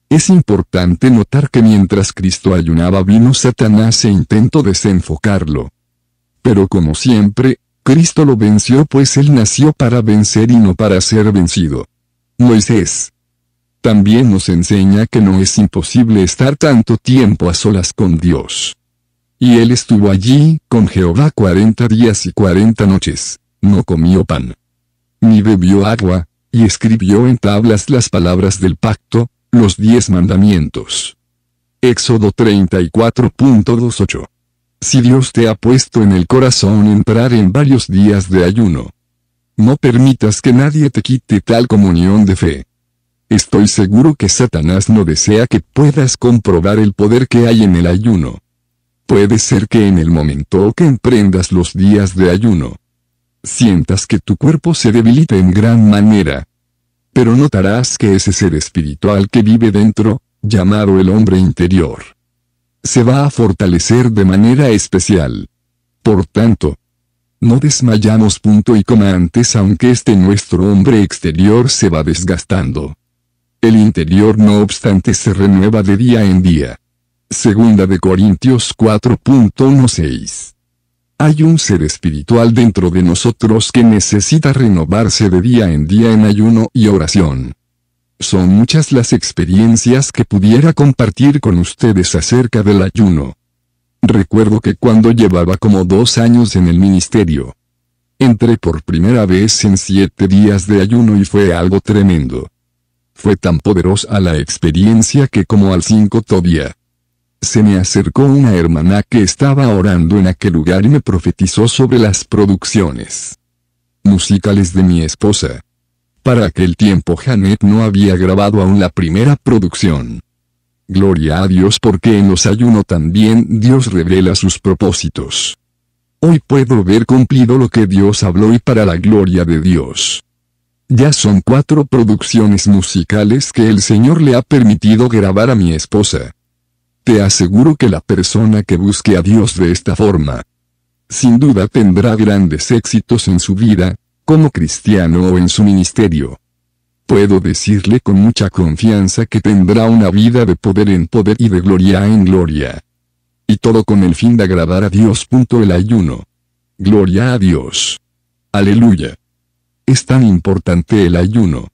Es importante notar que mientras Cristo ayunaba vino Satanás e intentó desenfocarlo. Pero como siempre, Cristo lo venció pues él nació para vencer y no para ser vencido. Moisés. También nos enseña que no es imposible estar tanto tiempo a solas con Dios. Y él estuvo allí, con Jehová cuarenta días y cuarenta noches. No comió pan. Ni bebió agua, y escribió en tablas las palabras del pacto, los diez mandamientos. Éxodo 34.28. Si Dios te ha puesto en el corazón entrar en varios días de ayuno, no permitas que nadie te quite tal comunión de fe. Estoy seguro que Satanás no desea que puedas comprobar el poder que hay en el ayuno. Puede ser que en el momento que emprendas los días de ayuno, sientas que tu cuerpo se debilita en gran manera. Pero notarás que ese ser espiritual que vive dentro, llamado el hombre interior, se va a fortalecer de manera especial. Por tanto, no desmayamos punto y coma antes aunque este nuestro hombre exterior se va desgastando. El interior no obstante se renueva de día en día. Segunda de Corintios 4.16 hay un ser espiritual dentro de nosotros que necesita renovarse de día en día en ayuno y oración. Son muchas las experiencias que pudiera compartir con ustedes acerca del ayuno. Recuerdo que cuando llevaba como dos años en el ministerio, entré por primera vez en siete días de ayuno y fue algo tremendo. Fue tan poderosa la experiencia que como al 5 todavía se me acercó una hermana que estaba orando en aquel lugar y me profetizó sobre las producciones musicales de mi esposa. Para aquel tiempo Janet no había grabado aún la primera producción. Gloria a Dios porque en los ayuno también Dios revela sus propósitos. Hoy puedo ver cumplido lo que Dios habló y para la gloria de Dios. Ya son cuatro producciones musicales que el Señor le ha permitido grabar a mi esposa. Te aseguro que la persona que busque a Dios de esta forma, sin duda tendrá grandes éxitos en su vida, como cristiano o en su ministerio. Puedo decirle con mucha confianza que tendrá una vida de poder en poder y de gloria en gloria. Y todo con el fin de agradar a Dios. El ayuno. Gloria a Dios. Aleluya. Es tan importante el ayuno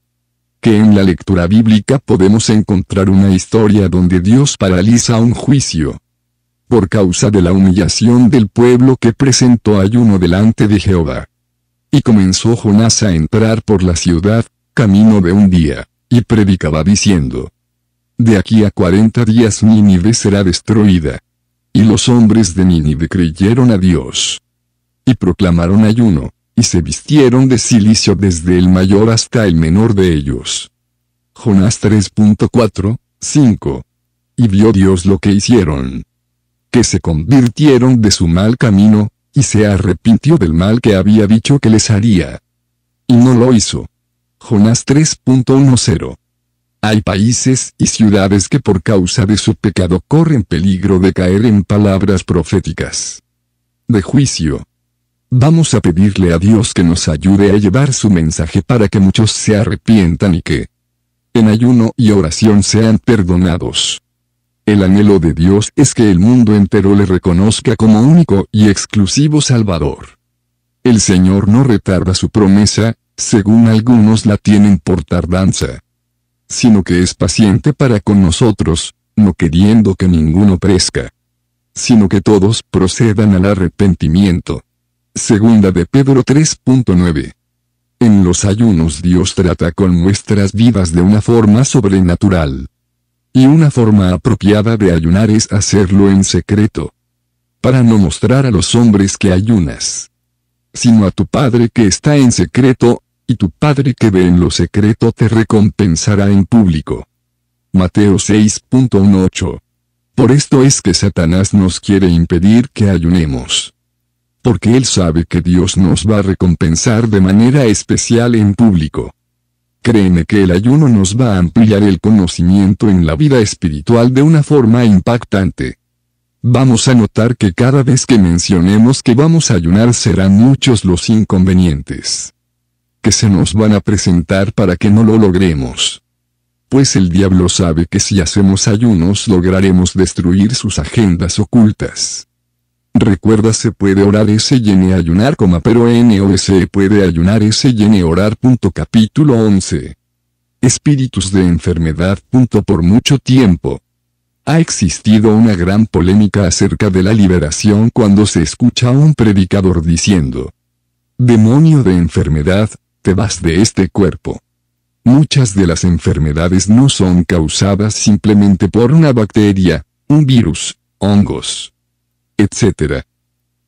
que en la lectura bíblica podemos encontrar una historia donde Dios paraliza un juicio. Por causa de la humillación del pueblo que presentó ayuno delante de Jehová. Y comenzó Jonás a entrar por la ciudad, camino de un día, y predicaba diciendo, De aquí a cuarenta días Nínive será destruida. Y los hombres de Nínive creyeron a Dios. Y proclamaron ayuno, y se vistieron de silicio desde el mayor hasta el menor de ellos. Jonás 3.4, 5. Y vio Dios lo que hicieron. Que se convirtieron de su mal camino, y se arrepintió del mal que había dicho que les haría. Y no lo hizo. Jonás 3.10. Hay países y ciudades que por causa de su pecado corren peligro de caer en palabras proféticas. De juicio. Vamos a pedirle a Dios que nos ayude a llevar su mensaje para que muchos se arrepientan y que, en ayuno y oración sean perdonados. El anhelo de Dios es que el mundo entero le reconozca como único y exclusivo Salvador. El Señor no retarda su promesa, según algunos la tienen por tardanza, sino que es paciente para con nosotros, no queriendo que ninguno perezca, sino que todos procedan al arrepentimiento. Segunda de Pedro 3.9. En los ayunos Dios trata con nuestras vivas de una forma sobrenatural. Y una forma apropiada de ayunar es hacerlo en secreto. Para no mostrar a los hombres que ayunas. Sino a tu Padre que está en secreto, y tu Padre que ve en lo secreto te recompensará en público. Mateo 6.18. Por esto es que Satanás nos quiere impedir que ayunemos porque él sabe que Dios nos va a recompensar de manera especial en público. Créeme que el ayuno nos va a ampliar el conocimiento en la vida espiritual de una forma impactante. Vamos a notar que cada vez que mencionemos que vamos a ayunar serán muchos los inconvenientes que se nos van a presentar para que no lo logremos. Pues el diablo sabe que si hacemos ayunos lograremos destruir sus agendas ocultas. Recuerda se puede orar ese yene ayunar, pero no e se puede ayunar ese yene orar. capítulo 11. Espíritus de enfermedad. por mucho tiempo. Ha existido una gran polémica acerca de la liberación cuando se escucha a un predicador diciendo, Demonio de enfermedad, te vas de este cuerpo. Muchas de las enfermedades no son causadas simplemente por una bacteria, un virus, hongos, etc.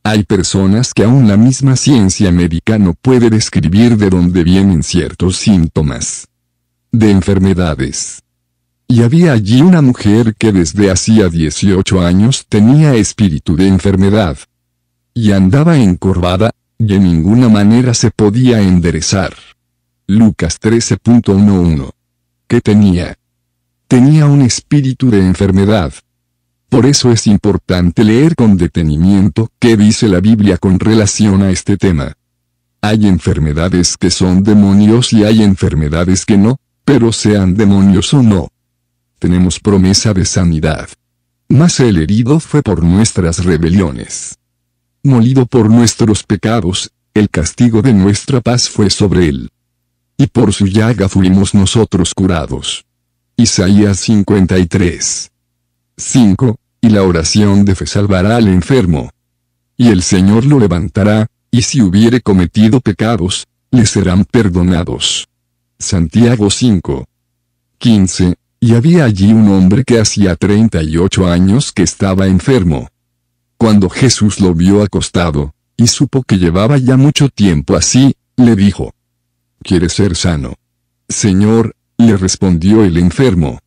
Hay personas que aún la misma ciencia médica no puede describir de dónde vienen ciertos síntomas de enfermedades. Y había allí una mujer que desde hacía 18 años tenía espíritu de enfermedad. Y andaba encorvada, y en ninguna manera se podía enderezar. Lucas 13.11. ¿Qué tenía? Tenía un espíritu de enfermedad. Por eso es importante leer con detenimiento qué dice la Biblia con relación a este tema. Hay enfermedades que son demonios y hay enfermedades que no, pero sean demonios o no. Tenemos promesa de sanidad. Mas el herido fue por nuestras rebeliones. Molido por nuestros pecados, el castigo de nuestra paz fue sobre él. Y por su llaga fuimos nosotros curados. Isaías 53. 5 y la oración de fe salvará al enfermo. Y el Señor lo levantará, y si hubiere cometido pecados, le serán perdonados. Santiago 5. 15. Y había allí un hombre que hacía 38 años que estaba enfermo. Cuando Jesús lo vio acostado, y supo que llevaba ya mucho tiempo así, le dijo, ¿Quieres ser sano? Señor, le respondió el enfermo.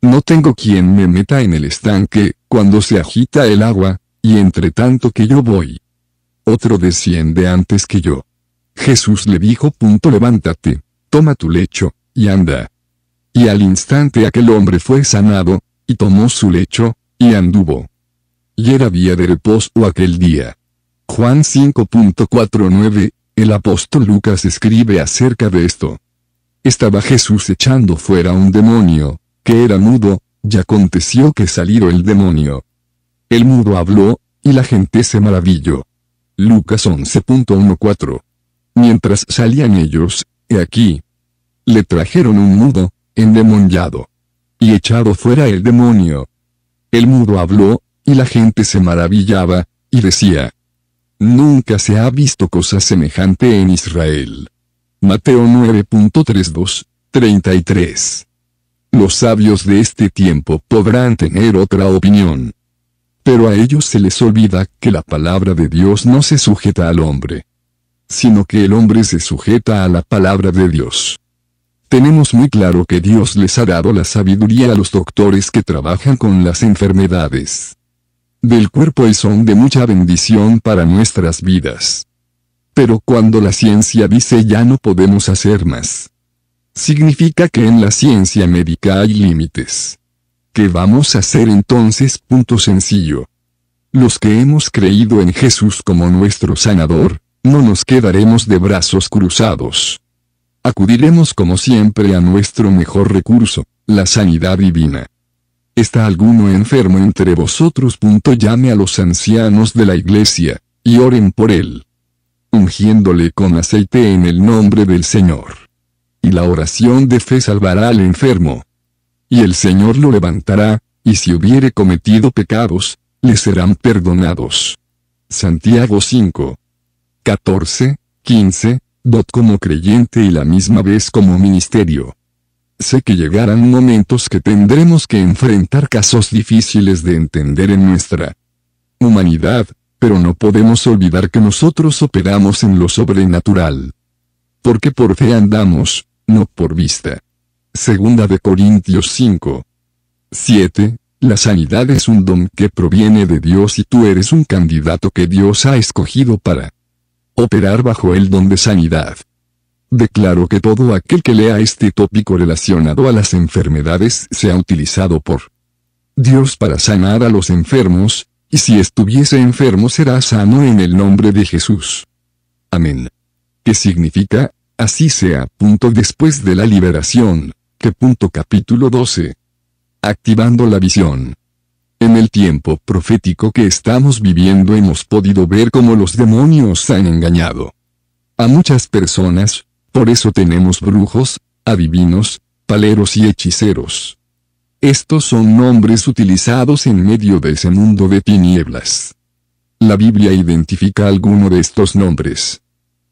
No tengo quien me meta en el estanque, cuando se agita el agua, y entre tanto que yo voy. Otro desciende antes que yo. Jesús le dijo, punto levántate, toma tu lecho, y anda. Y al instante aquel hombre fue sanado, y tomó su lecho, y anduvo. Y era día de reposo aquel día. Juan 5.49, el apóstol Lucas escribe acerca de esto. Estaba Jesús echando fuera un demonio, que era mudo, y aconteció que salió el demonio. El mudo habló, y la gente se maravilló. Lucas 11.14. Mientras salían ellos, he aquí. Le trajeron un mudo, endemoniado. Y echado fuera el demonio. El mudo habló, y la gente se maravillaba, y decía, Nunca se ha visto cosa semejante en Israel. Mateo 9.32, 33. Los sabios de este tiempo podrán tener otra opinión. Pero a ellos se les olvida que la palabra de Dios no se sujeta al hombre, sino que el hombre se sujeta a la palabra de Dios. Tenemos muy claro que Dios les ha dado la sabiduría a los doctores que trabajan con las enfermedades del cuerpo y son de mucha bendición para nuestras vidas. Pero cuando la ciencia dice ya no podemos hacer más, significa que en la ciencia médica hay límites. ¿Qué vamos a hacer entonces? Punto sencillo. Los que hemos creído en Jesús como nuestro sanador, no nos quedaremos de brazos cruzados. Acudiremos como siempre a nuestro mejor recurso, la sanidad divina. ¿Está alguno enfermo entre vosotros? Punto llame a los ancianos de la iglesia, y oren por él, ungiéndole con aceite en el nombre del Señor y la oración de fe salvará al enfermo. Y el Señor lo levantará, y si hubiere cometido pecados, le serán perdonados. Santiago 5. 14, 15, dot como creyente y la misma vez como ministerio. Sé que llegarán momentos que tendremos que enfrentar casos difíciles de entender en nuestra humanidad, pero no podemos olvidar que nosotros operamos en lo sobrenatural. Porque por fe andamos, no por vista. Segunda de Corintios 5. 7. La sanidad es un don que proviene de Dios y tú eres un candidato que Dios ha escogido para operar bajo el don de sanidad. Declaro que todo aquel que lea este tópico relacionado a las enfermedades sea utilizado por Dios para sanar a los enfermos, y si estuviese enfermo será sano en el nombre de Jesús. Amén. ¿Qué significa Así sea, punto después de la liberación, que punto capítulo 12. Activando la visión. En el tiempo profético que estamos viviendo hemos podido ver cómo los demonios han engañado a muchas personas, por eso tenemos brujos, adivinos, paleros y hechiceros. Estos son nombres utilizados en medio de ese mundo de tinieblas. La Biblia identifica alguno de estos nombres.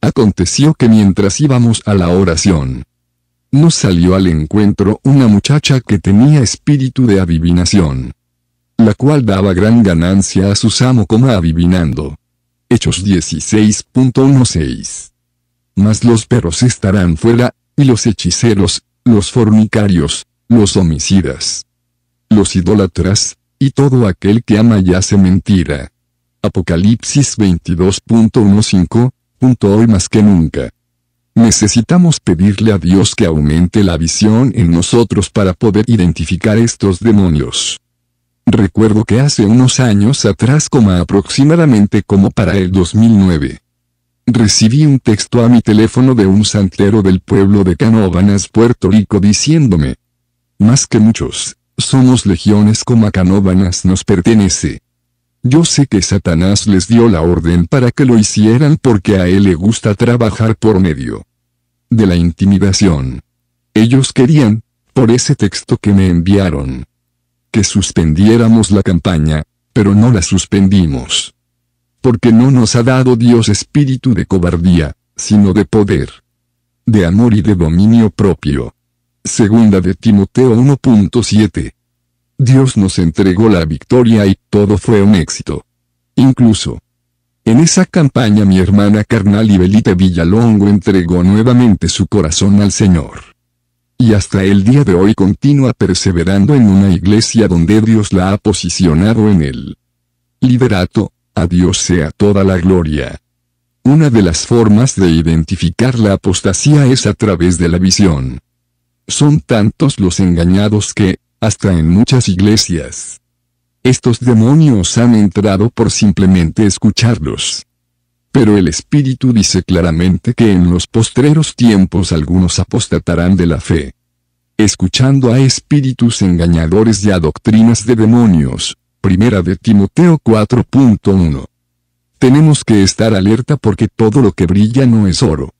Aconteció que mientras íbamos a la oración, nos salió al encuentro una muchacha que tenía espíritu de adivinación, la cual daba gran ganancia a sus amo como adivinando. Hechos 16.16. Mas los perros estarán fuera, y los hechiceros, los fornicarios, los homicidas, los idólatras, y todo aquel que ama y hace mentira. Apocalipsis 22.15 hoy más que nunca. Necesitamos pedirle a Dios que aumente la visión en nosotros para poder identificar estos demonios. Recuerdo que hace unos años atrás, como aproximadamente como para el 2009, recibí un texto a mi teléfono de un santero del pueblo de Canóbanas, Puerto Rico, diciéndome, más que muchos, somos legiones como a Canóbanas nos pertenece. Yo sé que Satanás les dio la orden para que lo hicieran porque a él le gusta trabajar por medio de la intimidación. Ellos querían, por ese texto que me enviaron, que suspendiéramos la campaña, pero no la suspendimos. Porque no nos ha dado Dios espíritu de cobardía, sino de poder, de amor y de dominio propio. Segunda de Timoteo 1.7 Dios nos entregó la victoria y todo fue un éxito. Incluso, en esa campaña mi hermana carnal Ibelita Villalongo entregó nuevamente su corazón al Señor. Y hasta el día de hoy continúa perseverando en una iglesia donde Dios la ha posicionado en él. liderato, a Dios sea toda la gloria. Una de las formas de identificar la apostasía es a través de la visión. Son tantos los engañados que, hasta en muchas iglesias. Estos demonios han entrado por simplemente escucharlos. Pero el Espíritu dice claramente que en los postreros tiempos algunos apostatarán de la fe. Escuchando a espíritus engañadores y a doctrinas de demonios. Primera de Timoteo 4.1. Tenemos que estar alerta porque todo lo que brilla no es oro.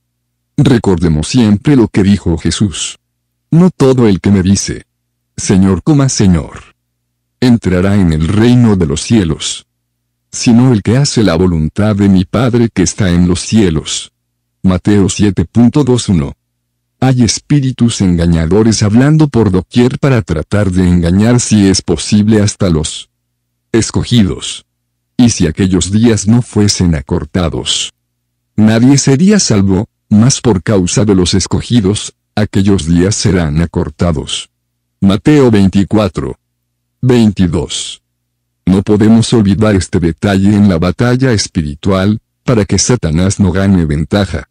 Recordemos siempre lo que dijo Jesús. No todo el que me dice, Señor, coma Señor. Entrará en el reino de los cielos. Sino el que hace la voluntad de mi Padre que está en los cielos. Mateo 7.21. Hay espíritus engañadores hablando por doquier para tratar de engañar si es posible hasta los escogidos. Y si aquellos días no fuesen acortados. Nadie sería salvo, mas por causa de los escogidos, aquellos días serán acortados. Mateo 24. 22. No podemos olvidar este detalle en la batalla espiritual, para que Satanás no gane ventaja.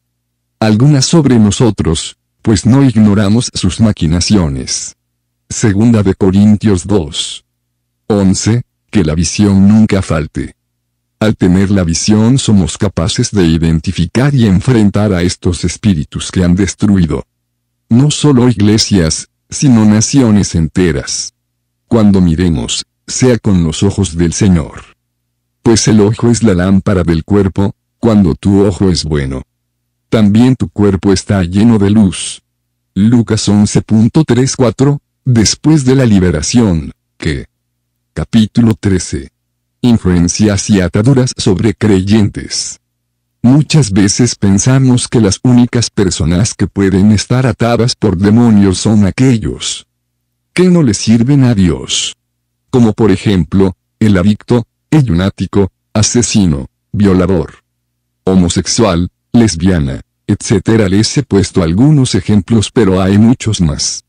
Alguna sobre nosotros, pues no ignoramos sus maquinaciones. Segunda de Corintios 2. 11. Que la visión nunca falte. Al tener la visión somos capaces de identificar y enfrentar a estos espíritus que han destruido. No solo iglesias, sino naciones enteras. Cuando miremos, sea con los ojos del Señor. Pues el ojo es la lámpara del cuerpo, cuando tu ojo es bueno. También tu cuerpo está lleno de luz. Lucas 11.34, después de la liberación, que. Capítulo 13. Influencias y ataduras sobre creyentes. Muchas veces pensamos que las únicas personas que pueden estar atadas por demonios son aquellos que no le sirven a Dios. Como por ejemplo, el adicto, el lunático, asesino, violador, homosexual, lesbiana, etc. Les he puesto algunos ejemplos pero hay muchos más.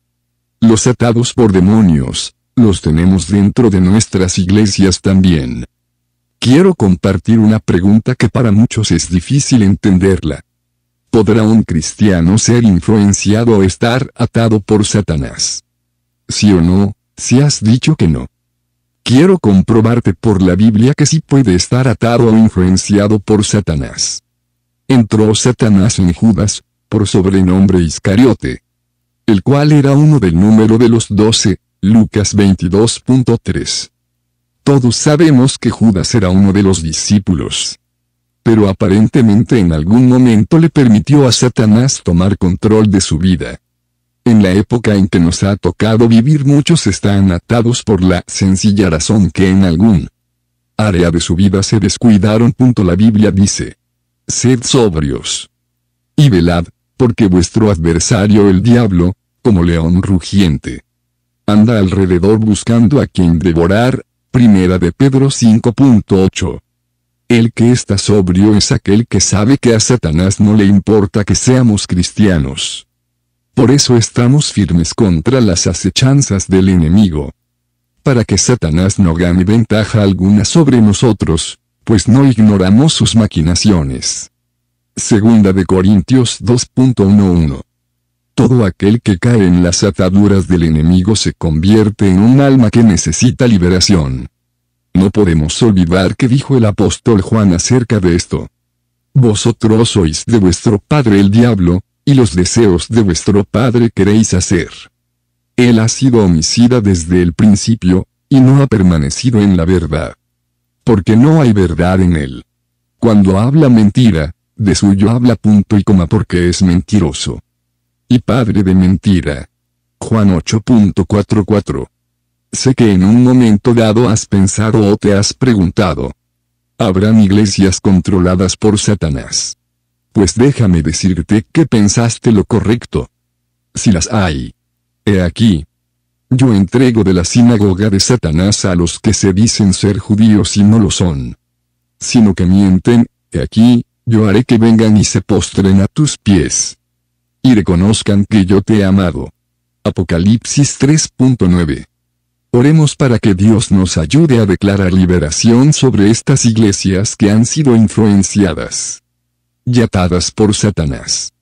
Los atados por demonios, los tenemos dentro de nuestras iglesias también. Quiero compartir una pregunta que para muchos es difícil entenderla. ¿Podrá un cristiano ser influenciado o estar atado por Satanás? Sí o no, si has dicho que no. Quiero comprobarte por la Biblia que sí puede estar atado o influenciado por Satanás. Entró Satanás en Judas, por sobrenombre Iscariote, el cual era uno del número de los doce, Lucas 22.3. Todos sabemos que Judas era uno de los discípulos. Pero aparentemente en algún momento le permitió a Satanás tomar control de su vida. En la época en que nos ha tocado vivir muchos están atados por la sencilla razón que en algún área de su vida se descuidaron. la Biblia dice. Sed sobrios. Y velad, porque vuestro adversario el diablo, como león rugiente, anda alrededor buscando a quien devorar, Primera de Pedro 5.8. El que está sobrio es aquel que sabe que a Satanás no le importa que seamos cristianos. Por eso estamos firmes contra las acechanzas del enemigo. Para que Satanás no gane ventaja alguna sobre nosotros, pues no ignoramos sus maquinaciones. Segunda de Corintios 2.11 todo aquel que cae en las ataduras del enemigo se convierte en un alma que necesita liberación. No podemos olvidar que dijo el apóstol Juan acerca de esto. Vosotros sois de vuestro padre el diablo, y los deseos de vuestro padre queréis hacer. Él ha sido homicida desde el principio, y no ha permanecido en la verdad. Porque no hay verdad en él. Cuando habla mentira, de suyo habla punto y coma porque es mentiroso y padre de mentira. Juan 8.44. Sé que en un momento dado has pensado o te has preguntado. Habrán iglesias controladas por Satanás. Pues déjame decirte que pensaste lo correcto. Si las hay. He aquí. Yo entrego de la sinagoga de Satanás a los que se dicen ser judíos y no lo son. Sino que mienten, he aquí, yo haré que vengan y se postren a tus pies y reconozcan que yo te he amado. Apocalipsis 3.9. Oremos para que Dios nos ayude a declarar liberación sobre estas iglesias que han sido influenciadas y atadas por Satanás.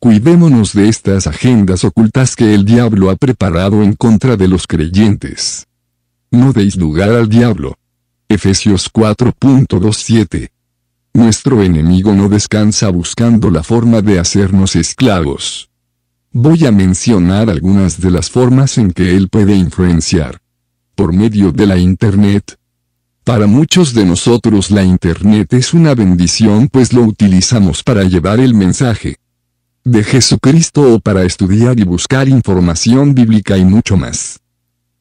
Cuidémonos de estas agendas ocultas que el diablo ha preparado en contra de los creyentes. No deis lugar al diablo. Efesios 4.27 nuestro enemigo no descansa buscando la forma de hacernos esclavos. Voy a mencionar algunas de las formas en que él puede influenciar. Por medio de la Internet. Para muchos de nosotros la Internet es una bendición pues lo utilizamos para llevar el mensaje de Jesucristo o para estudiar y buscar información bíblica y mucho más.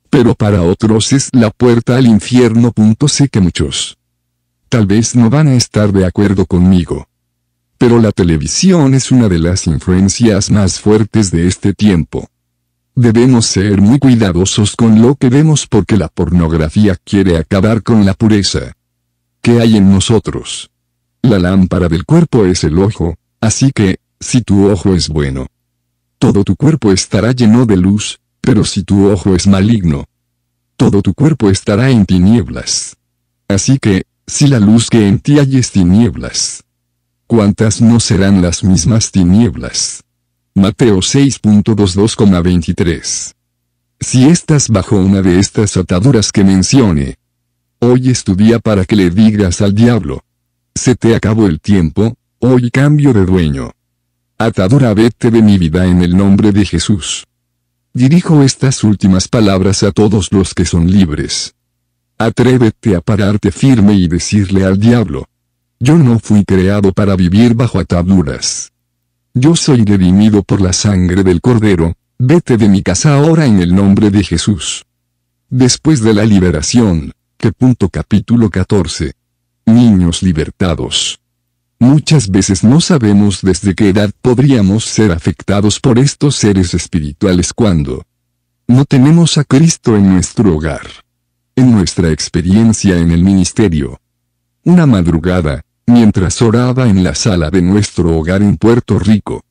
Pero para otros es la puerta al infierno. Sé que muchos Tal vez no van a estar de acuerdo conmigo. Pero la televisión es una de las influencias más fuertes de este tiempo. Debemos ser muy cuidadosos con lo que vemos porque la pornografía quiere acabar con la pureza. ¿Qué hay en nosotros? La lámpara del cuerpo es el ojo, así que, si tu ojo es bueno, todo tu cuerpo estará lleno de luz, pero si tu ojo es maligno, todo tu cuerpo estará en tinieblas. Así que, si la luz que en ti hay es tinieblas. ¿Cuántas no serán las mismas tinieblas? Mateo 6.22,23. Si estás bajo una de estas ataduras que mencione. hoy es tu día para que le digas al diablo. Se te acabó el tiempo, hoy cambio de dueño. Atadura vete de mi vida en el nombre de Jesús. Dirijo estas últimas palabras a todos los que son libres. Atrévete a pararte firme y decirle al diablo. Yo no fui creado para vivir bajo ataduras. Yo soy redimido por la sangre del Cordero, vete de mi casa ahora en el nombre de Jesús. Después de la liberación, que punto capítulo 14. Niños libertados. Muchas veces no sabemos desde qué edad podríamos ser afectados por estos seres espirituales cuando no tenemos a Cristo en nuestro hogar en nuestra experiencia en el ministerio. Una madrugada, mientras oraba en la sala de nuestro hogar en Puerto Rico,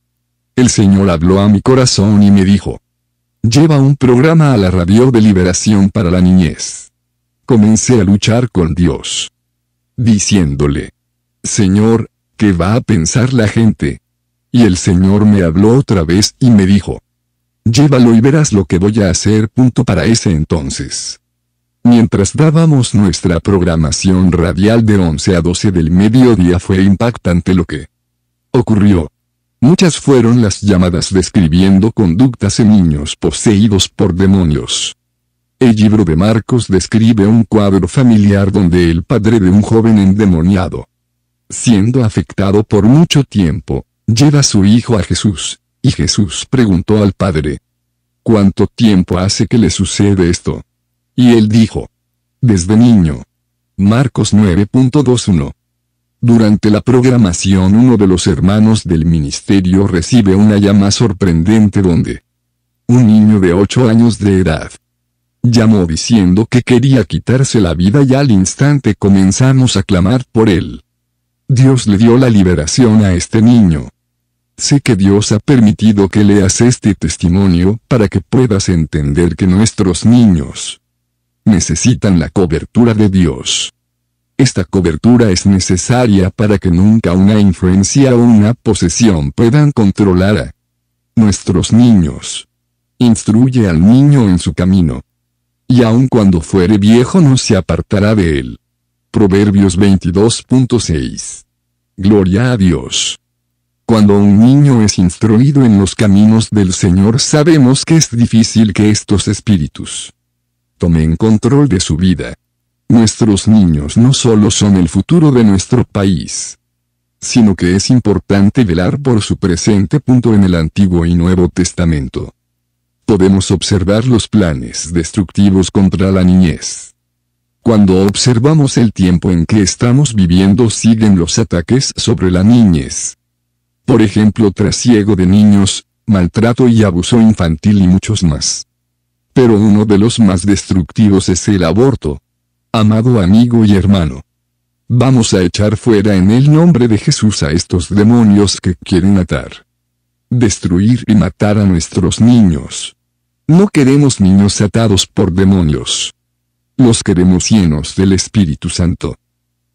el Señor habló a mi corazón y me dijo, lleva un programa a la radio de liberación para la niñez. Comencé a luchar con Dios, diciéndole, Señor, ¿qué va a pensar la gente? Y el Señor me habló otra vez y me dijo, llévalo y verás lo que voy a hacer. Punto para ese entonces. Mientras dábamos nuestra programación radial de 11 a 12 del mediodía fue impactante lo que ocurrió. Muchas fueron las llamadas describiendo conductas en niños poseídos por demonios. El libro de Marcos describe un cuadro familiar donde el padre de un joven endemoniado, siendo afectado por mucho tiempo, lleva a su hijo a Jesús, y Jesús preguntó al padre, ¿cuánto tiempo hace que le sucede esto? Y él dijo. Desde niño. Marcos 9.21. Durante la programación uno de los hermanos del ministerio recibe una llama sorprendente donde un niño de 8 años de edad llamó diciendo que quería quitarse la vida y al instante comenzamos a clamar por él. Dios le dio la liberación a este niño. Sé que Dios ha permitido que leas este testimonio para que puedas entender que nuestros niños necesitan la cobertura de Dios. Esta cobertura es necesaria para que nunca una influencia o una posesión puedan controlar a nuestros niños. Instruye al niño en su camino. Y aun cuando fuere viejo no se apartará de él. Proverbios 22.6. Gloria a Dios. Cuando un niño es instruido en los caminos del Señor sabemos que es difícil que estos espíritus Tomen control de su vida. Nuestros niños no solo son el futuro de nuestro país, sino que es importante velar por su presente. Punto en el Antiguo y Nuevo Testamento. Podemos observar los planes destructivos contra la niñez. Cuando observamos el tiempo en que estamos viviendo siguen los ataques sobre la niñez. Por ejemplo, trasiego de niños, maltrato y abuso infantil y muchos más pero uno de los más destructivos es el aborto. Amado amigo y hermano. Vamos a echar fuera en el nombre de Jesús a estos demonios que quieren atar, destruir y matar a nuestros niños. No queremos niños atados por demonios. Los queremos llenos del Espíritu Santo.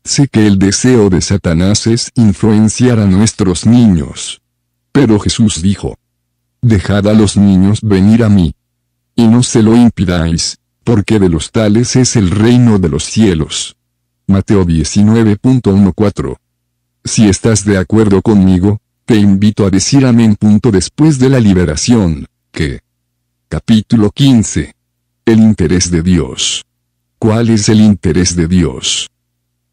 Sé que el deseo de Satanás es influenciar a nuestros niños. Pero Jesús dijo, Dejad a los niños venir a mí y no se lo impidáis, porque de los tales es el reino de los cielos. Mateo 19.14. Si estás de acuerdo conmigo, te invito a decir amén. Punto después de la liberación, que. Capítulo 15. El interés de Dios. ¿Cuál es el interés de Dios?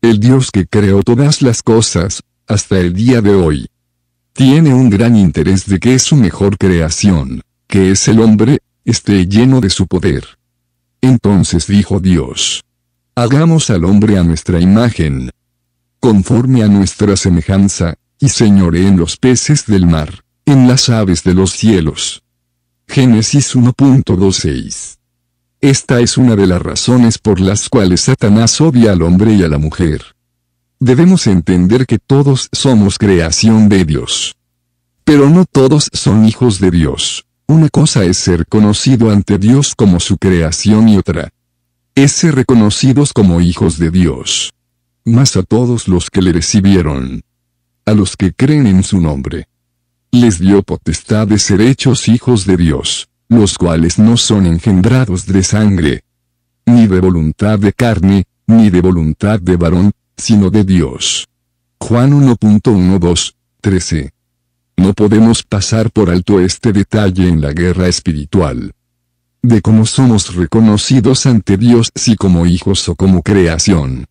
El Dios que creó todas las cosas, hasta el día de hoy. Tiene un gran interés de que es su mejor creación, que es el hombre, esté lleno de su poder. Entonces dijo Dios, hagamos al hombre a nuestra imagen, conforme a nuestra semejanza, y señoré en los peces del mar, en las aves de los cielos. Génesis 1.26. Esta es una de las razones por las cuales Satanás odia al hombre y a la mujer. Debemos entender que todos somos creación de Dios. Pero no todos son hijos de Dios. Una cosa es ser conocido ante Dios como su creación y otra es ser reconocidos como hijos de Dios. Mas a todos los que le recibieron. A los que creen en su nombre. Les dio potestad de ser hechos hijos de Dios, los cuales no son engendrados de sangre, ni de voluntad de carne, ni de voluntad de varón, sino de Dios. Juan 1.12, 13. No podemos pasar por alto este detalle en la guerra espiritual. De cómo somos reconocidos ante Dios si como hijos o como creación.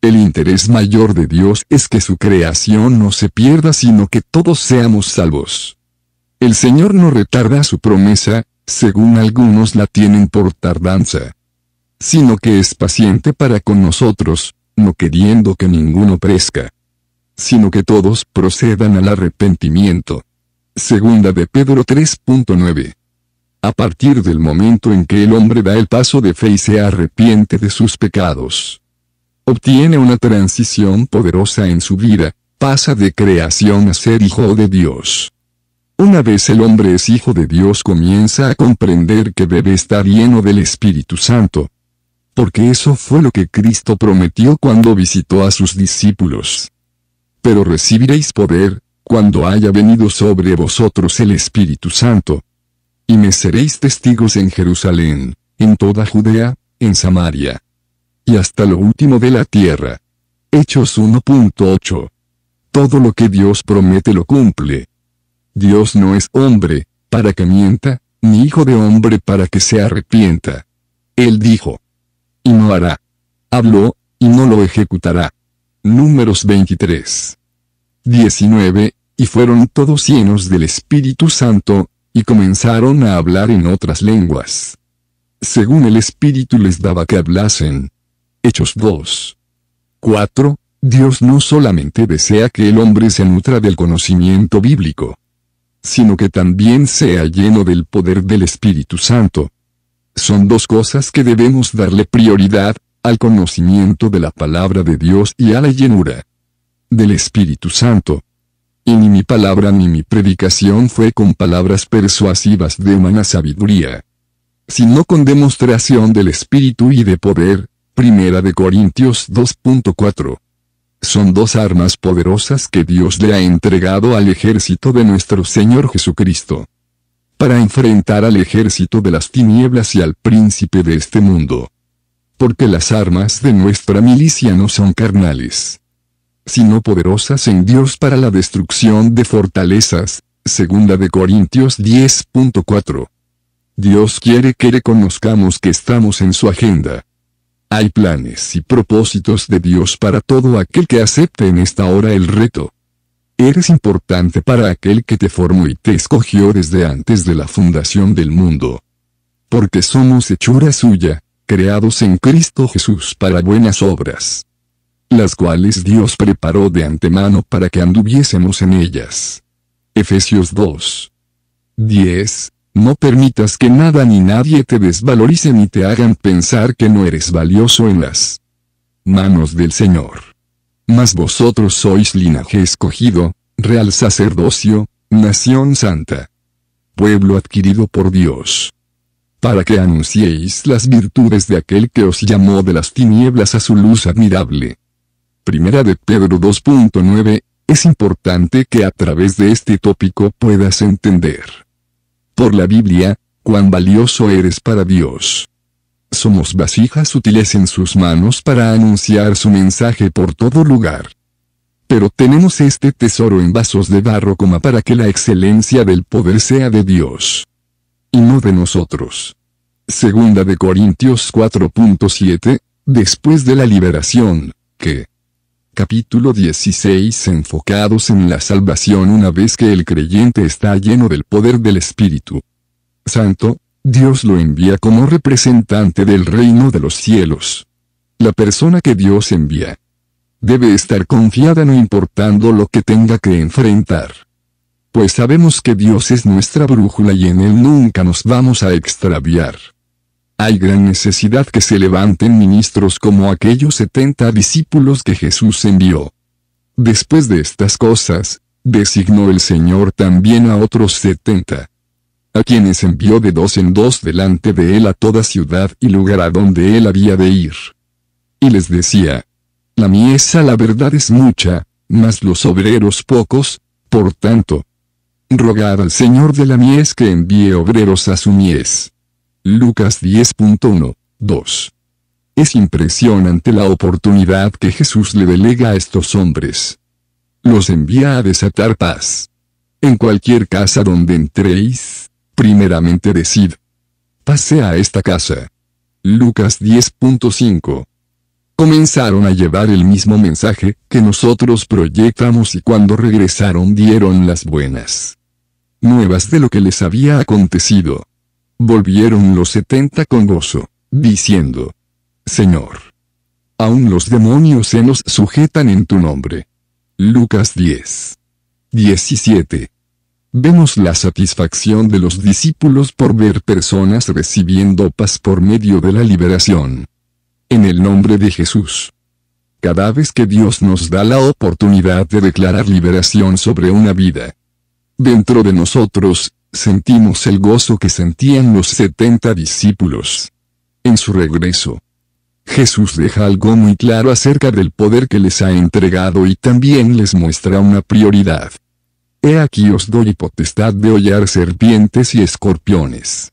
El interés mayor de Dios es que su creación no se pierda sino que todos seamos salvos. El Señor no retarda su promesa, según algunos la tienen por tardanza. Sino que es paciente para con nosotros, no queriendo que ninguno presca sino que todos procedan al arrepentimiento. Segunda de Pedro 3.9. A partir del momento en que el hombre da el paso de fe y se arrepiente de sus pecados, obtiene una transición poderosa en su vida, pasa de creación a ser hijo de Dios. Una vez el hombre es hijo de Dios comienza a comprender que debe estar lleno del Espíritu Santo. Porque eso fue lo que Cristo prometió cuando visitó a sus discípulos pero recibiréis poder, cuando haya venido sobre vosotros el Espíritu Santo. Y me seréis testigos en Jerusalén, en toda Judea, en Samaria. Y hasta lo último de la tierra. Hechos 1.8. Todo lo que Dios promete lo cumple. Dios no es hombre, para que mienta, ni hijo de hombre para que se arrepienta. Él dijo. Y no hará. Habló, y no lo ejecutará. Números 23. 19. Y fueron todos llenos del Espíritu Santo, y comenzaron a hablar en otras lenguas. Según el Espíritu les daba que hablasen. Hechos 2. 4. Dios no solamente desea que el hombre se nutra del conocimiento bíblico, sino que también sea lleno del poder del Espíritu Santo. Son dos cosas que debemos darle prioridad, al conocimiento de la palabra de Dios y a la llenura del Espíritu Santo. Y ni mi palabra ni mi predicación fue con palabras persuasivas de humana sabiduría, sino con demostración del Espíritu y de poder. Primera de Corintios 2.4. Son dos armas poderosas que Dios le ha entregado al ejército de nuestro Señor Jesucristo. Para enfrentar al ejército de las tinieblas y al príncipe de este mundo porque las armas de nuestra milicia no son carnales, sino poderosas en Dios para la destrucción de fortalezas, segunda de Corintios 10.4. Dios quiere que reconozcamos que estamos en su agenda. Hay planes y propósitos de Dios para todo aquel que acepte en esta hora el reto. Eres importante para aquel que te formó y te escogió desde antes de la fundación del mundo. Porque somos hechura suya, creados en Cristo Jesús para buenas obras, las cuales Dios preparó de antemano para que anduviésemos en ellas. Efesios 2. 10. No permitas que nada ni nadie te desvalorice ni te hagan pensar que no eres valioso en las manos del Señor. Mas vosotros sois linaje escogido, real sacerdocio, nación santa, pueblo adquirido por Dios para que anunciéis las virtudes de aquel que os llamó de las tinieblas a su luz admirable. Primera de Pedro 2.9, es importante que a través de este tópico puedas entender. Por la Biblia, cuán valioso eres para Dios. Somos vasijas útiles en sus manos para anunciar su mensaje por todo lugar. Pero tenemos este tesoro en vasos de barro como para que la excelencia del poder sea de Dios y no de nosotros. Segunda de Corintios 4.7, después de la liberación, que. Capítulo 16 Enfocados en la salvación una vez que el creyente está lleno del poder del Espíritu Santo, Dios lo envía como representante del reino de los cielos. La persona que Dios envía debe estar confiada no importando lo que tenga que enfrentar pues sabemos que Dios es nuestra brújula y en Él nunca nos vamos a extraviar. Hay gran necesidad que se levanten ministros como aquellos setenta discípulos que Jesús envió. Después de estas cosas, designó el Señor también a otros setenta, a quienes envió de dos en dos delante de él a toda ciudad y lugar a donde él había de ir. Y les decía, La miesa la verdad es mucha, mas los obreros pocos, por tanto, Rogad al Señor de la mies que envíe obreros a su mies. Lucas 10.1, 2. Es impresionante la oportunidad que Jesús le delega a estos hombres. Los envía a desatar paz. En cualquier casa donde entréis, primeramente decid. Pase a esta casa. Lucas 10.5 comenzaron a llevar el mismo mensaje que nosotros proyectamos y cuando regresaron dieron las buenas nuevas de lo que les había acontecido. Volvieron los setenta con gozo, diciendo, Señor, aún los demonios se nos sujetan en tu nombre. Lucas 10. 17. Vemos la satisfacción de los discípulos por ver personas recibiendo paz por medio de la liberación. En el nombre de Jesús. Cada vez que Dios nos da la oportunidad de declarar liberación sobre una vida, dentro de nosotros, sentimos el gozo que sentían los setenta discípulos. En su regreso, Jesús deja algo muy claro acerca del poder que les ha entregado y también les muestra una prioridad. He aquí os doy potestad de hollar serpientes y escorpiones.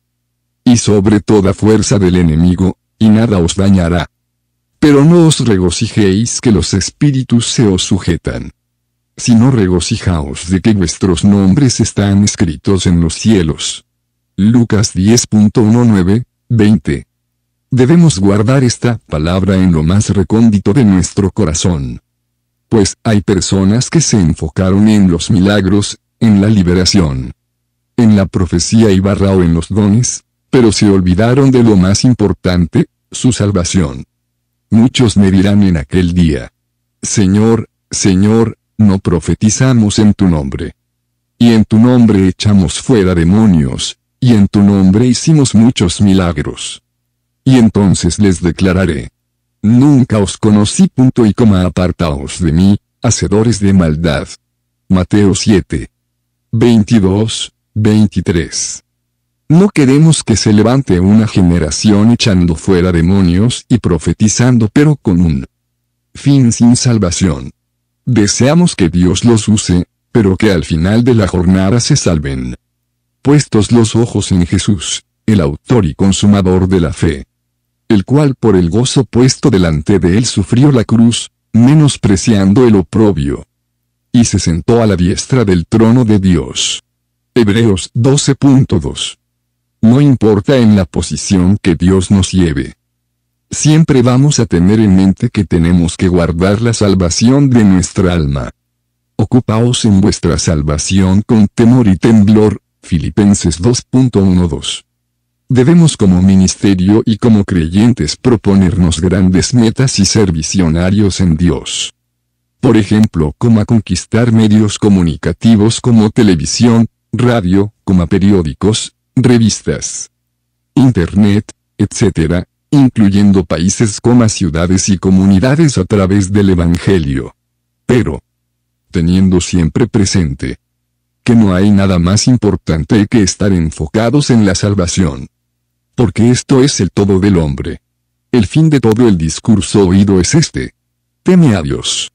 Y sobre toda fuerza del enemigo, y nada os dañará. Pero no os regocijéis que los espíritus se os sujetan. Sino regocijaos de que vuestros nombres están escritos en los cielos. Lucas 10.19, 20. Debemos guardar esta palabra en lo más recóndito de nuestro corazón. Pues hay personas que se enfocaron en los milagros, en la liberación, en la profecía y barra o en los dones, pero se olvidaron de lo más importante, su salvación. Muchos me dirán en aquel día, Señor, Señor, no profetizamos en tu nombre. Y en tu nombre echamos fuera demonios, y en tu nombre hicimos muchos milagros. Y entonces les declararé, Nunca os conocí punto y coma apartaos de mí, hacedores de maldad. Mateo 7. 22, 23. No queremos que se levante una generación echando fuera demonios y profetizando pero con un fin sin salvación. Deseamos que Dios los use, pero que al final de la jornada se salven. Puestos los ojos en Jesús, el autor y consumador de la fe, el cual por el gozo puesto delante de él sufrió la cruz, menospreciando el oprobio, y se sentó a la diestra del trono de Dios. Hebreos 12.2 no importa en la posición que Dios nos lleve. Siempre vamos a tener en mente que tenemos que guardar la salvación de nuestra alma. Ocupaos en vuestra salvación con temor y temblor, Filipenses 2.12. Debemos como ministerio y como creyentes proponernos grandes metas y ser visionarios en Dios. Por ejemplo, como conquistar medios comunicativos como televisión, radio, como periódicos, revistas, internet, etc., incluyendo países, ciudades y comunidades a través del Evangelio. Pero, teniendo siempre presente, que no hay nada más importante que estar enfocados en la salvación. Porque esto es el todo del hombre. El fin de todo el discurso oído es este. Teme a Dios.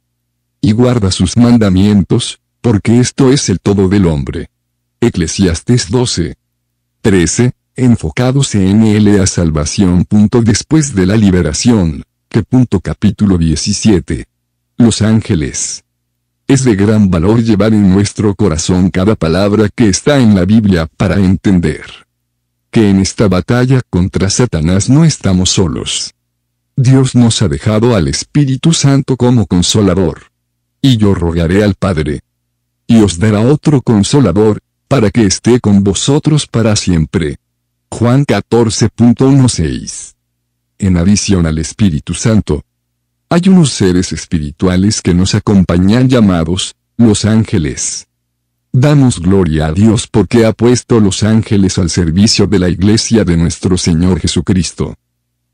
Y guarda sus mandamientos, porque esto es el todo del hombre. Eclesiastes 12, 13, enfocados en la salvación. Después de la liberación, que punto capítulo 17. Los ángeles. Es de gran valor llevar en nuestro corazón cada palabra que está en la Biblia para entender que en esta batalla contra Satanás no estamos solos. Dios nos ha dejado al Espíritu Santo como consolador. Y yo rogaré al Padre. Y os dará otro consolador, para que esté con vosotros para siempre. Juan 14.16. En adición al Espíritu Santo, hay unos seres espirituales que nos acompañan llamados, los ángeles. Damos gloria a Dios porque ha puesto los ángeles al servicio de la iglesia de nuestro Señor Jesucristo.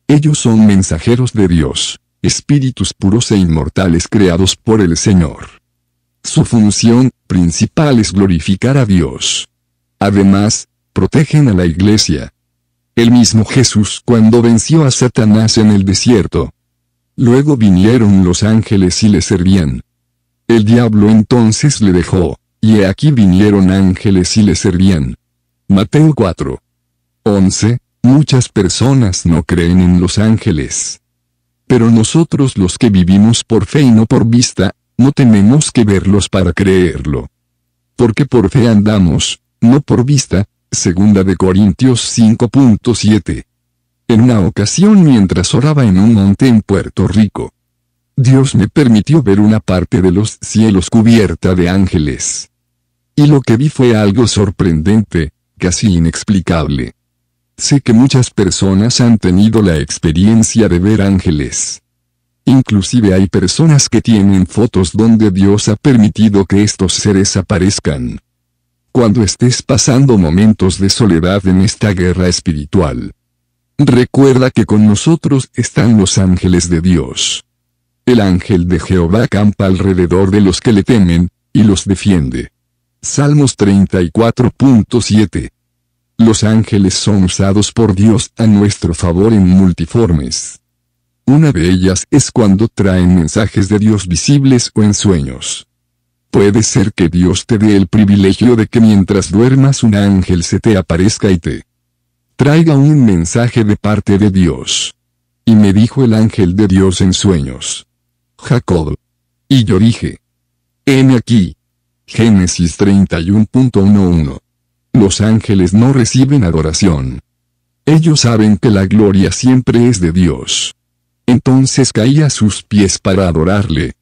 Ellos son mensajeros de Dios, espíritus puros e inmortales creados por el Señor. Su función principal es glorificar a Dios. Además, protegen a la iglesia. El mismo Jesús cuando venció a Satanás en el desierto. Luego vinieron los ángeles y le servían. El diablo entonces le dejó, y he aquí vinieron ángeles y le servían. Mateo 4. 11. Muchas personas no creen en los ángeles. Pero nosotros los que vivimos por fe y no por vista, no tenemos que verlos para creerlo. Porque por fe andamos, no por vista, segunda de Corintios 5.7. En una ocasión mientras oraba en un monte en Puerto Rico, Dios me permitió ver una parte de los cielos cubierta de ángeles. Y lo que vi fue algo sorprendente, casi inexplicable. Sé que muchas personas han tenido la experiencia de ver ángeles. Inclusive hay personas que tienen fotos donde Dios ha permitido que estos seres aparezcan. Cuando estés pasando momentos de soledad en esta guerra espiritual, recuerda que con nosotros están los ángeles de Dios. El ángel de Jehová campa alrededor de los que le temen, y los defiende. Salmos 34.7. Los ángeles son usados por Dios a nuestro favor en multiformes una de ellas es cuando traen mensajes de Dios visibles o en sueños. Puede ser que Dios te dé el privilegio de que mientras duermas un ángel se te aparezca y te traiga un mensaje de parte de Dios. Y me dijo el ángel de Dios en sueños. Jacob. Y yo dije. Heme aquí. Génesis 31.11. Los ángeles no reciben adoración. Ellos saben que la gloria siempre es de Dios. Entonces caí a sus pies para adorarle.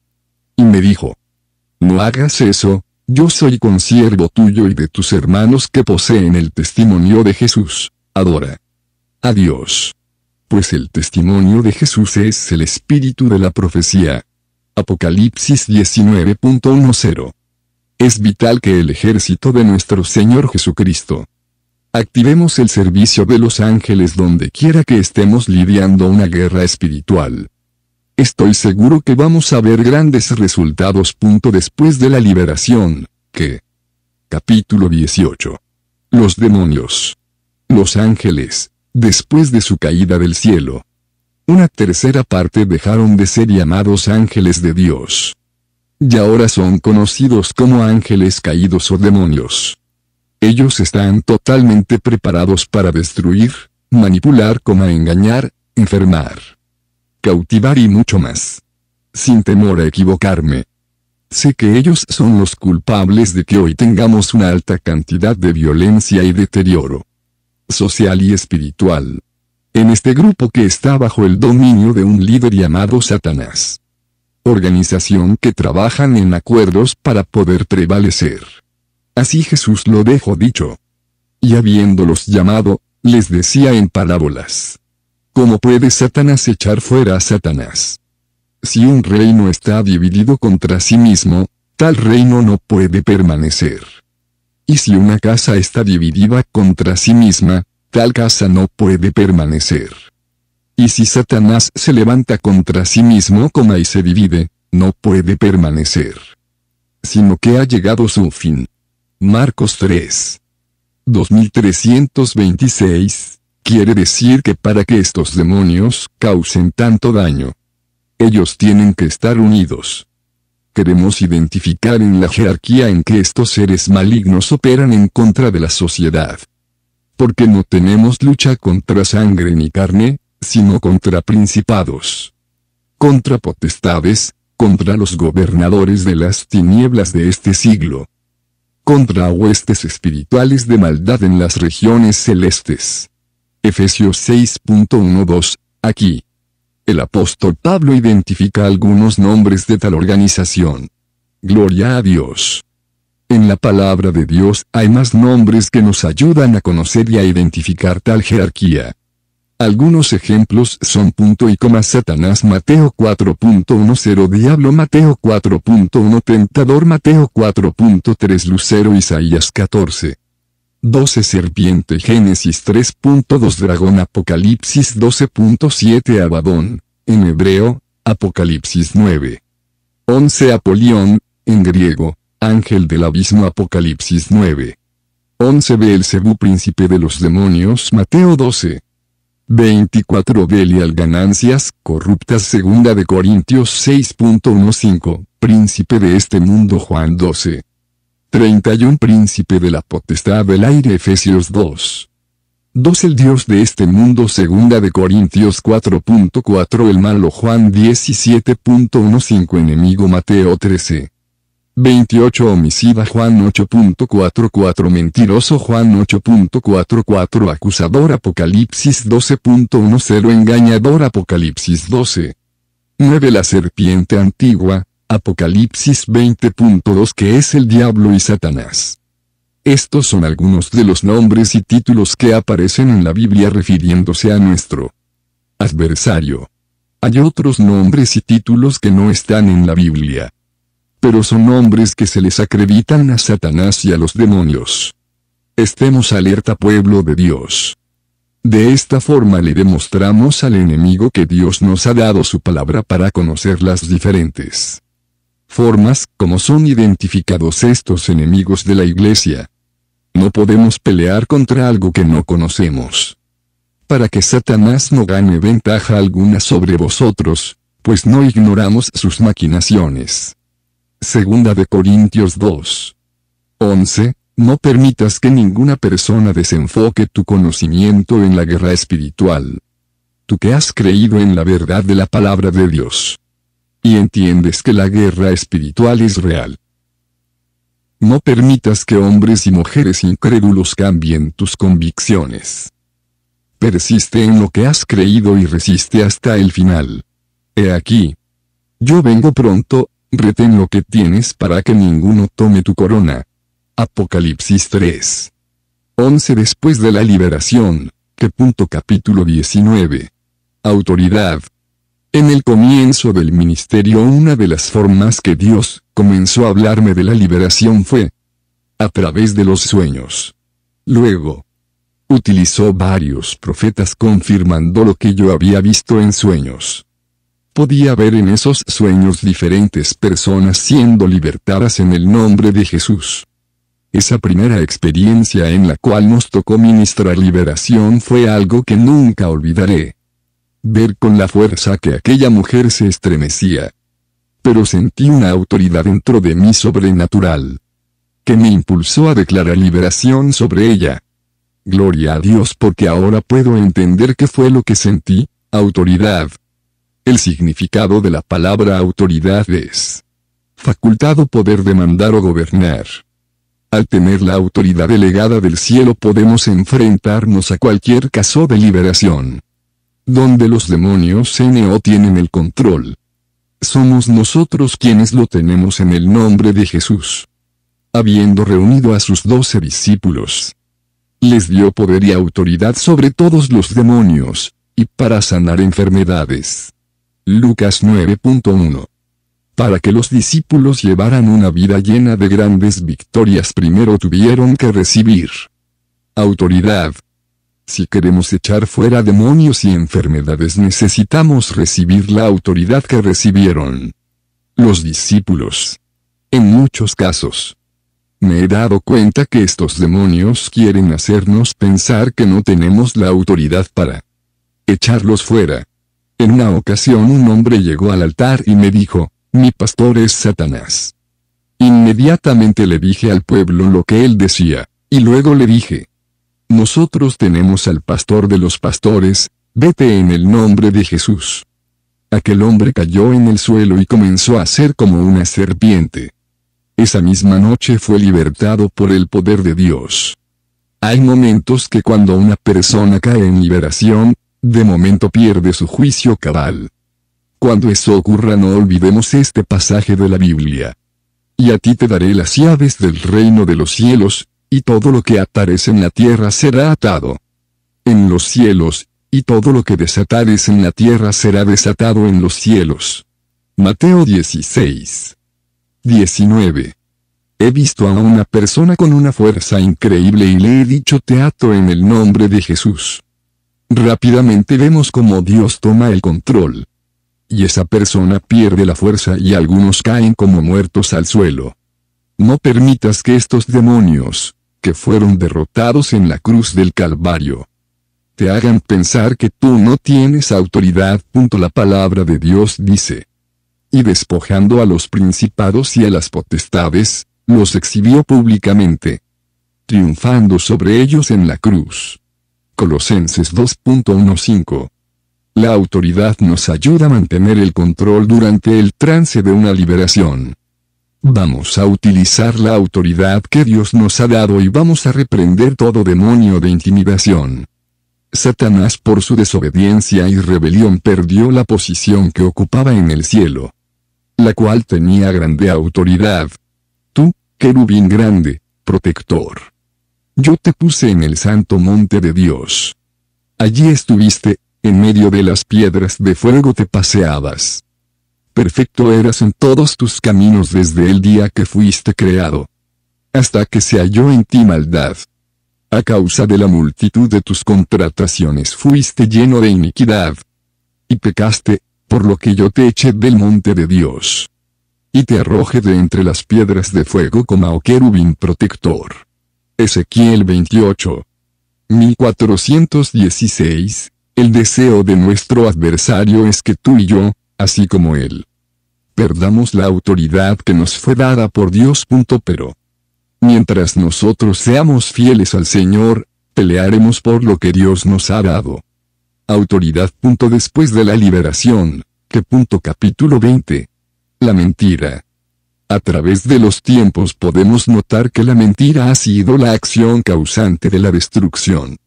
Y me dijo, No hagas eso, yo soy consiervo tuyo y de tus hermanos que poseen el testimonio de Jesús, adora. Adiós. Pues el testimonio de Jesús es el espíritu de la profecía. Apocalipsis 19.10 es vital que el ejército de nuestro Señor Jesucristo Activemos el servicio de los ángeles donde quiera que estemos lidiando una guerra espiritual. Estoy seguro que vamos a ver grandes resultados. Punto después de la liberación, que. Capítulo 18. Los demonios. Los ángeles, después de su caída del cielo. Una tercera parte dejaron de ser llamados ángeles de Dios. Y ahora son conocidos como ángeles caídos o demonios. Ellos están totalmente preparados para destruir, manipular, como engañar, enfermar, cautivar y mucho más. Sin temor a equivocarme. Sé que ellos son los culpables de que hoy tengamos una alta cantidad de violencia y deterioro social y espiritual. En este grupo que está bajo el dominio de un líder llamado Satanás. Organización que trabajan en acuerdos para poder prevalecer. Así Jesús lo dejó dicho. Y habiéndolos llamado, les decía en parábolas. ¿Cómo puede Satanás echar fuera a Satanás? Si un reino está dividido contra sí mismo, tal reino no puede permanecer. Y si una casa está dividida contra sí misma, tal casa no puede permanecer. Y si Satanás se levanta contra sí mismo como y se divide, no puede permanecer. Sino que ha llegado su fin. Marcos 3. 2326, quiere decir que para que estos demonios causen tanto daño, ellos tienen que estar unidos. Queremos identificar en la jerarquía en que estos seres malignos operan en contra de la sociedad. Porque no tenemos lucha contra sangre ni carne, sino contra principados. Contra potestades, contra los gobernadores de las tinieblas de este siglo contra huestes espirituales de maldad en las regiones celestes. Efesios 6.12. Aquí. El apóstol Pablo identifica algunos nombres de tal organización. Gloria a Dios. En la palabra de Dios hay más nombres que nos ayudan a conocer y a identificar tal jerarquía. Algunos ejemplos son punto y coma Satanás Mateo 4.10 Diablo Mateo 4.1 Tentador Mateo 4.3 Lucero Isaías 14. 12 Serpiente Génesis 3.2 Dragón Apocalipsis 12.7 Abadón, en hebreo, Apocalipsis 9. 11 Apolión, en griego, Ángel del Abismo Apocalipsis 9. 11 Beelzebú Príncipe de los Demonios Mateo 12. 24 Belial ganancias, corruptas 2 de Corintios 6.15, príncipe de este mundo Juan 12. 31 Príncipe de la potestad del aire Efesios 2. 2 El Dios de este mundo 2 de Corintios 4.4 El malo Juan 17.15 Enemigo Mateo 13. 28 homicida Juan 8.44 mentiroso Juan 8.44 acusador Apocalipsis 12.10 engañador Apocalipsis 12. 9 La serpiente antigua, Apocalipsis 20.2 que es el diablo y Satanás. Estos son algunos de los nombres y títulos que aparecen en la Biblia refiriéndose a nuestro adversario. Hay otros nombres y títulos que no están en la Biblia pero son hombres que se les acreditan a Satanás y a los demonios. Estemos alerta pueblo de Dios. De esta forma le demostramos al enemigo que Dios nos ha dado su palabra para conocer las diferentes formas como son identificados estos enemigos de la iglesia. No podemos pelear contra algo que no conocemos. Para que Satanás no gane ventaja alguna sobre vosotros, pues no ignoramos sus maquinaciones. Segunda de Corintios 2. 11. No permitas que ninguna persona desenfoque tu conocimiento en la guerra espiritual. Tú que has creído en la verdad de la palabra de Dios. Y entiendes que la guerra espiritual es real. No permitas que hombres y mujeres incrédulos cambien tus convicciones. Persiste en lo que has creído y resiste hasta el final. He aquí. Yo vengo pronto, Retén lo que tienes para que ninguno tome tu corona. Apocalipsis 3. 11 después de la liberación. Que punto capítulo 19. Autoridad. En el comienzo del ministerio una de las formas que Dios comenzó a hablarme de la liberación fue a través de los sueños. Luego, utilizó varios profetas confirmando lo que yo había visto en sueños podía ver en esos sueños diferentes personas siendo libertadas en el nombre de Jesús. Esa primera experiencia en la cual nos tocó ministrar liberación fue algo que nunca olvidaré. Ver con la fuerza que aquella mujer se estremecía. Pero sentí una autoridad dentro de mí sobrenatural. Que me impulsó a declarar liberación sobre ella. Gloria a Dios porque ahora puedo entender qué fue lo que sentí, autoridad, el significado de la palabra autoridad es facultad poder de mandar o gobernar. Al tener la autoridad delegada del cielo podemos enfrentarnos a cualquier caso de liberación. Donde los demonios NO tienen el control. Somos nosotros quienes lo tenemos en el nombre de Jesús. Habiendo reunido a sus doce discípulos, les dio poder y autoridad sobre todos los demonios, y para sanar enfermedades. Lucas 9.1. Para que los discípulos llevaran una vida llena de grandes victorias primero tuvieron que recibir autoridad. Si queremos echar fuera demonios y enfermedades necesitamos recibir la autoridad que recibieron los discípulos. En muchos casos. Me he dado cuenta que estos demonios quieren hacernos pensar que no tenemos la autoridad para echarlos fuera. En una ocasión un hombre llegó al altar y me dijo, mi pastor es Satanás. Inmediatamente le dije al pueblo lo que él decía, y luego le dije, nosotros tenemos al pastor de los pastores, vete en el nombre de Jesús. Aquel hombre cayó en el suelo y comenzó a ser como una serpiente. Esa misma noche fue libertado por el poder de Dios. Hay momentos que cuando una persona cae en liberación, de momento pierde su juicio cabal. Cuando eso ocurra no olvidemos este pasaje de la Biblia. Y a ti te daré las llaves del reino de los cielos, y todo lo que atares en la tierra será atado. En los cielos, y todo lo que desatares en la tierra será desatado en los cielos. Mateo 16. 19. He visto a una persona con una fuerza increíble y le he dicho te ato en el nombre de Jesús. Rápidamente vemos cómo Dios toma el control. Y esa persona pierde la fuerza y algunos caen como muertos al suelo. No permitas que estos demonios, que fueron derrotados en la cruz del Calvario, te hagan pensar que tú no tienes autoridad. Punto la palabra de Dios dice. Y despojando a los principados y a las potestades, los exhibió públicamente, triunfando sobre ellos en la cruz. Colosenses 2.15. La autoridad nos ayuda a mantener el control durante el trance de una liberación. Vamos a utilizar la autoridad que Dios nos ha dado y vamos a reprender todo demonio de intimidación. Satanás por su desobediencia y rebelión perdió la posición que ocupaba en el cielo, la cual tenía grande autoridad. Tú, querubín grande, protector. Yo te puse en el santo monte de Dios. Allí estuviste, en medio de las piedras de fuego te paseabas. Perfecto eras en todos tus caminos desde el día que fuiste creado. Hasta que se halló en ti maldad. A causa de la multitud de tus contrataciones fuiste lleno de iniquidad. Y pecaste, por lo que yo te eché del monte de Dios. Y te arroje de entre las piedras de fuego como a querubín protector. Ezequiel 28. 1416. El deseo de nuestro adversario es que tú y yo, así como él, perdamos la autoridad que nos fue dada por Dios. Pero, mientras nosotros seamos fieles al Señor, pelearemos por lo que Dios nos ha dado. Autoridad. Después de la liberación, que punto capítulo 20. La mentira. A través de los tiempos podemos notar que la mentira ha sido la acción causante de la destrucción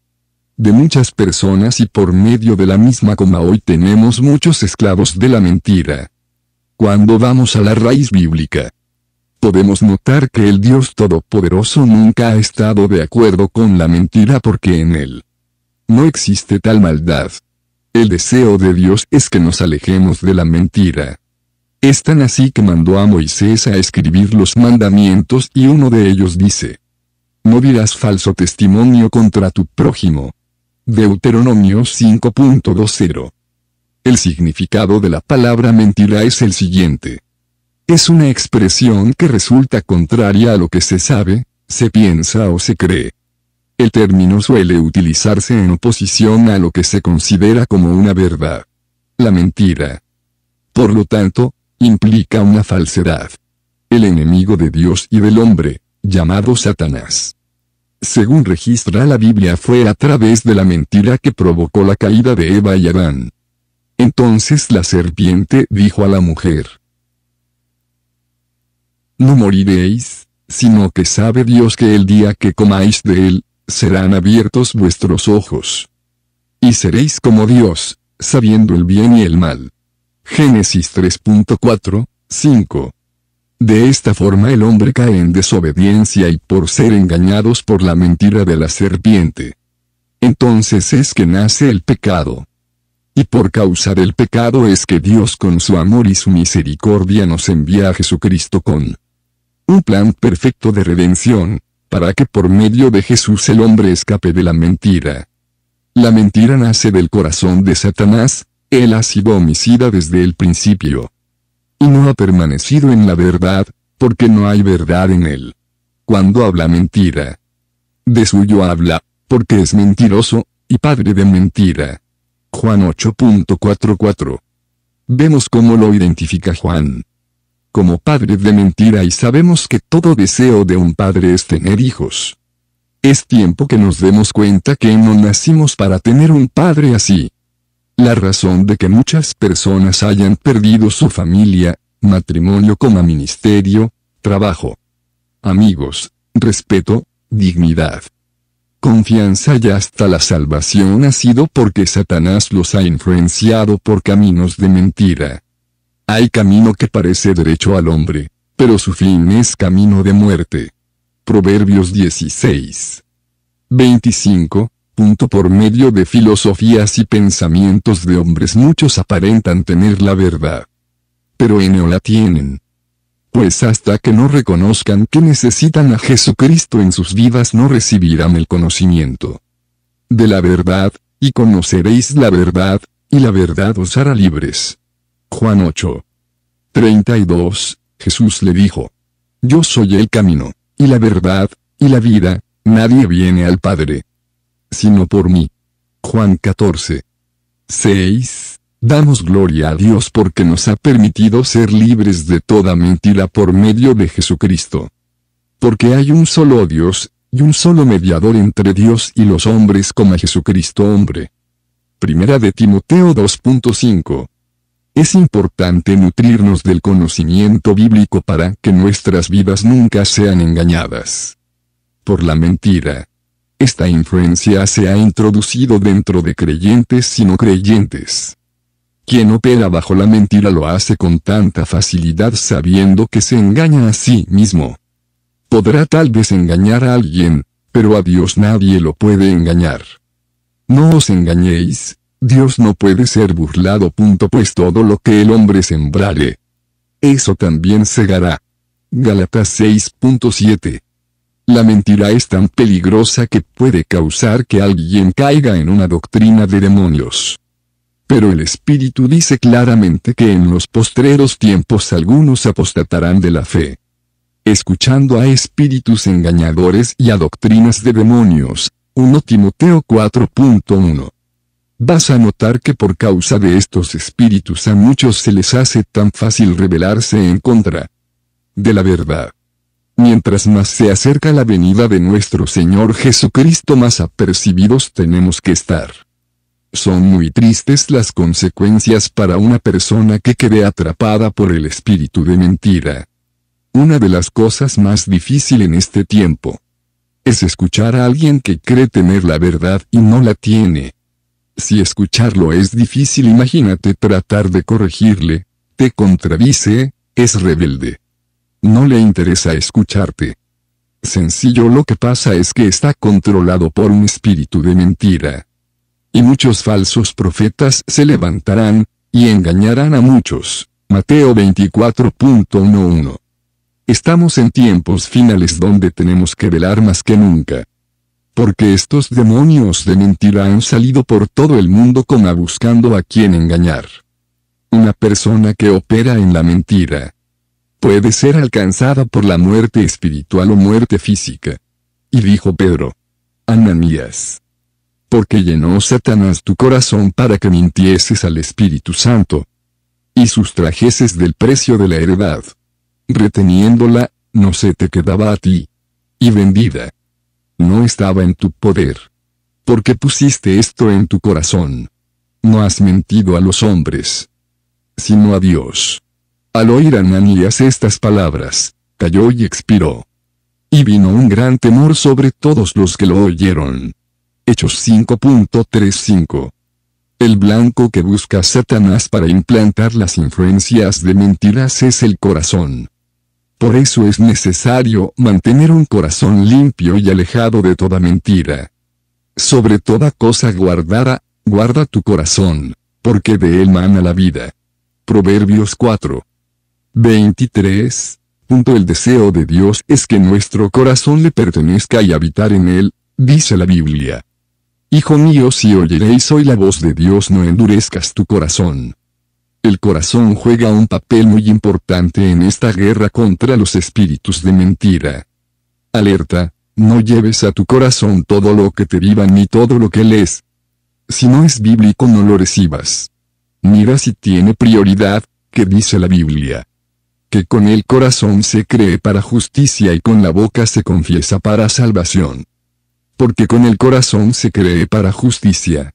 de muchas personas y por medio de la misma como hoy tenemos muchos esclavos de la mentira. Cuando vamos a la raíz bíblica, podemos notar que el Dios Todopoderoso nunca ha estado de acuerdo con la mentira porque en él no existe tal maldad. El deseo de Dios es que nos alejemos de la mentira. Es tan así que mandó a Moisés a escribir los mandamientos y uno de ellos dice, No dirás falso testimonio contra tu prójimo. Deuteronomio 5.20. El significado de la palabra mentira es el siguiente. Es una expresión que resulta contraria a lo que se sabe, se piensa o se cree. El término suele utilizarse en oposición a lo que se considera como una verdad. La mentira. Por lo tanto, implica una falsedad. El enemigo de Dios y del hombre, llamado Satanás. Según registra la Biblia fue a través de la mentira que provocó la caída de Eva y Adán. Entonces la serpiente dijo a la mujer, No moriréis, sino que sabe Dios que el día que comáis de él, serán abiertos vuestros ojos. Y seréis como Dios, sabiendo el bien y el mal. Génesis 3.4, 5. De esta forma el hombre cae en desobediencia y por ser engañados por la mentira de la serpiente. Entonces es que nace el pecado. Y por causa del pecado es que Dios con su amor y su misericordia nos envía a Jesucristo con un plan perfecto de redención, para que por medio de Jesús el hombre escape de la mentira. La mentira nace del corazón de Satanás, él ha sido homicida desde el principio. Y no ha permanecido en la verdad, porque no hay verdad en él. Cuando habla mentira. De suyo habla, porque es mentiroso, y padre de mentira. Juan 8.44. Vemos cómo lo identifica Juan. Como padre de mentira y sabemos que todo deseo de un padre es tener hijos. Es tiempo que nos demos cuenta que no nacimos para tener un padre así. La razón de que muchas personas hayan perdido su familia, matrimonio como ministerio, trabajo, amigos, respeto, dignidad, confianza y hasta la salvación ha sido porque Satanás los ha influenciado por caminos de mentira. Hay camino que parece derecho al hombre, pero su fin es camino de muerte. Proverbios 16. 25, Punto por medio de filosofías y pensamientos de hombres muchos aparentan tener la verdad. Pero en no la tienen. Pues hasta que no reconozcan que necesitan a Jesucristo en sus vidas no recibirán el conocimiento. De la verdad, y conoceréis la verdad, y la verdad os hará libres. Juan 8. 32, Jesús le dijo. Yo soy el camino, y la verdad, y la vida, nadie viene al Padre, sino por mí. Juan 14. 6. Damos gloria a Dios porque nos ha permitido ser libres de toda mentira por medio de Jesucristo. Porque hay un solo Dios, y un solo mediador entre Dios y los hombres como Jesucristo hombre. Primera de Timoteo 2.5. Es importante nutrirnos del conocimiento bíblico para que nuestras vidas nunca sean engañadas por la mentira. Esta influencia se ha introducido dentro de creyentes y no creyentes. Quien opera bajo la mentira lo hace con tanta facilidad sabiendo que se engaña a sí mismo. Podrá tal vez engañar a alguien, pero a Dios nadie lo puede engañar. No os engañéis, Dios no puede ser burlado. Punto, pues todo lo que el hombre sembrare, eso también segará. Galatas 6.7 la mentira es tan peligrosa que puede causar que alguien caiga en una doctrina de demonios. Pero el Espíritu dice claramente que en los postreros tiempos algunos apostatarán de la fe. Escuchando a espíritus engañadores y a doctrinas de demonios. 1 Timoteo 4.1. Vas a notar que por causa de estos espíritus a muchos se les hace tan fácil rebelarse en contra de la verdad. Mientras más se acerca la venida de nuestro Señor Jesucristo más apercibidos tenemos que estar. Son muy tristes las consecuencias para una persona que quede atrapada por el espíritu de mentira. Una de las cosas más difíciles en este tiempo es escuchar a alguien que cree tener la verdad y no la tiene. Si escucharlo es difícil, imagínate tratar de corregirle, te contradice, es rebelde. No le interesa escucharte. Sencillo lo que pasa es que está controlado por un espíritu de mentira. Y muchos falsos profetas se levantarán, y engañarán a muchos. Mateo 24.11. Estamos en tiempos finales donde tenemos que velar más que nunca. Porque estos demonios de mentira han salido por todo el mundo como buscando a quien engañar. Una persona que opera en la mentira puede ser alcanzada por la muerte espiritual o muerte física. Y dijo Pedro, Ananías, porque llenó Satanás tu corazón para que mintieses al Espíritu Santo, y sustrajeses del precio de la heredad. Reteniéndola, no se te quedaba a ti. Y vendida. No estaba en tu poder. Porque pusiste esto en tu corazón. No has mentido a los hombres, sino a Dios. Al oír Ananías estas palabras, cayó y expiró. Y vino un gran temor sobre todos los que lo oyeron. Hechos 5.35 el blanco que busca Satanás para implantar las influencias de mentiras es el corazón. Por eso es necesario mantener un corazón limpio y alejado de toda mentira. Sobre toda cosa guardada, guarda tu corazón, porque de él mana la vida. Proverbios 4. 23. el deseo de Dios es que nuestro corazón le pertenezca y habitar en él, dice la Biblia. Hijo mío, si oyeréis hoy la voz de Dios, no endurezcas tu corazón. El corazón juega un papel muy importante en esta guerra contra los espíritus de mentira. Alerta, no lleves a tu corazón todo lo que te viva ni todo lo que lees. Si no es bíblico no lo recibas. Mira si tiene prioridad, que dice la Biblia con el corazón se cree para justicia y con la boca se confiesa para salvación. Porque con el corazón se cree para justicia.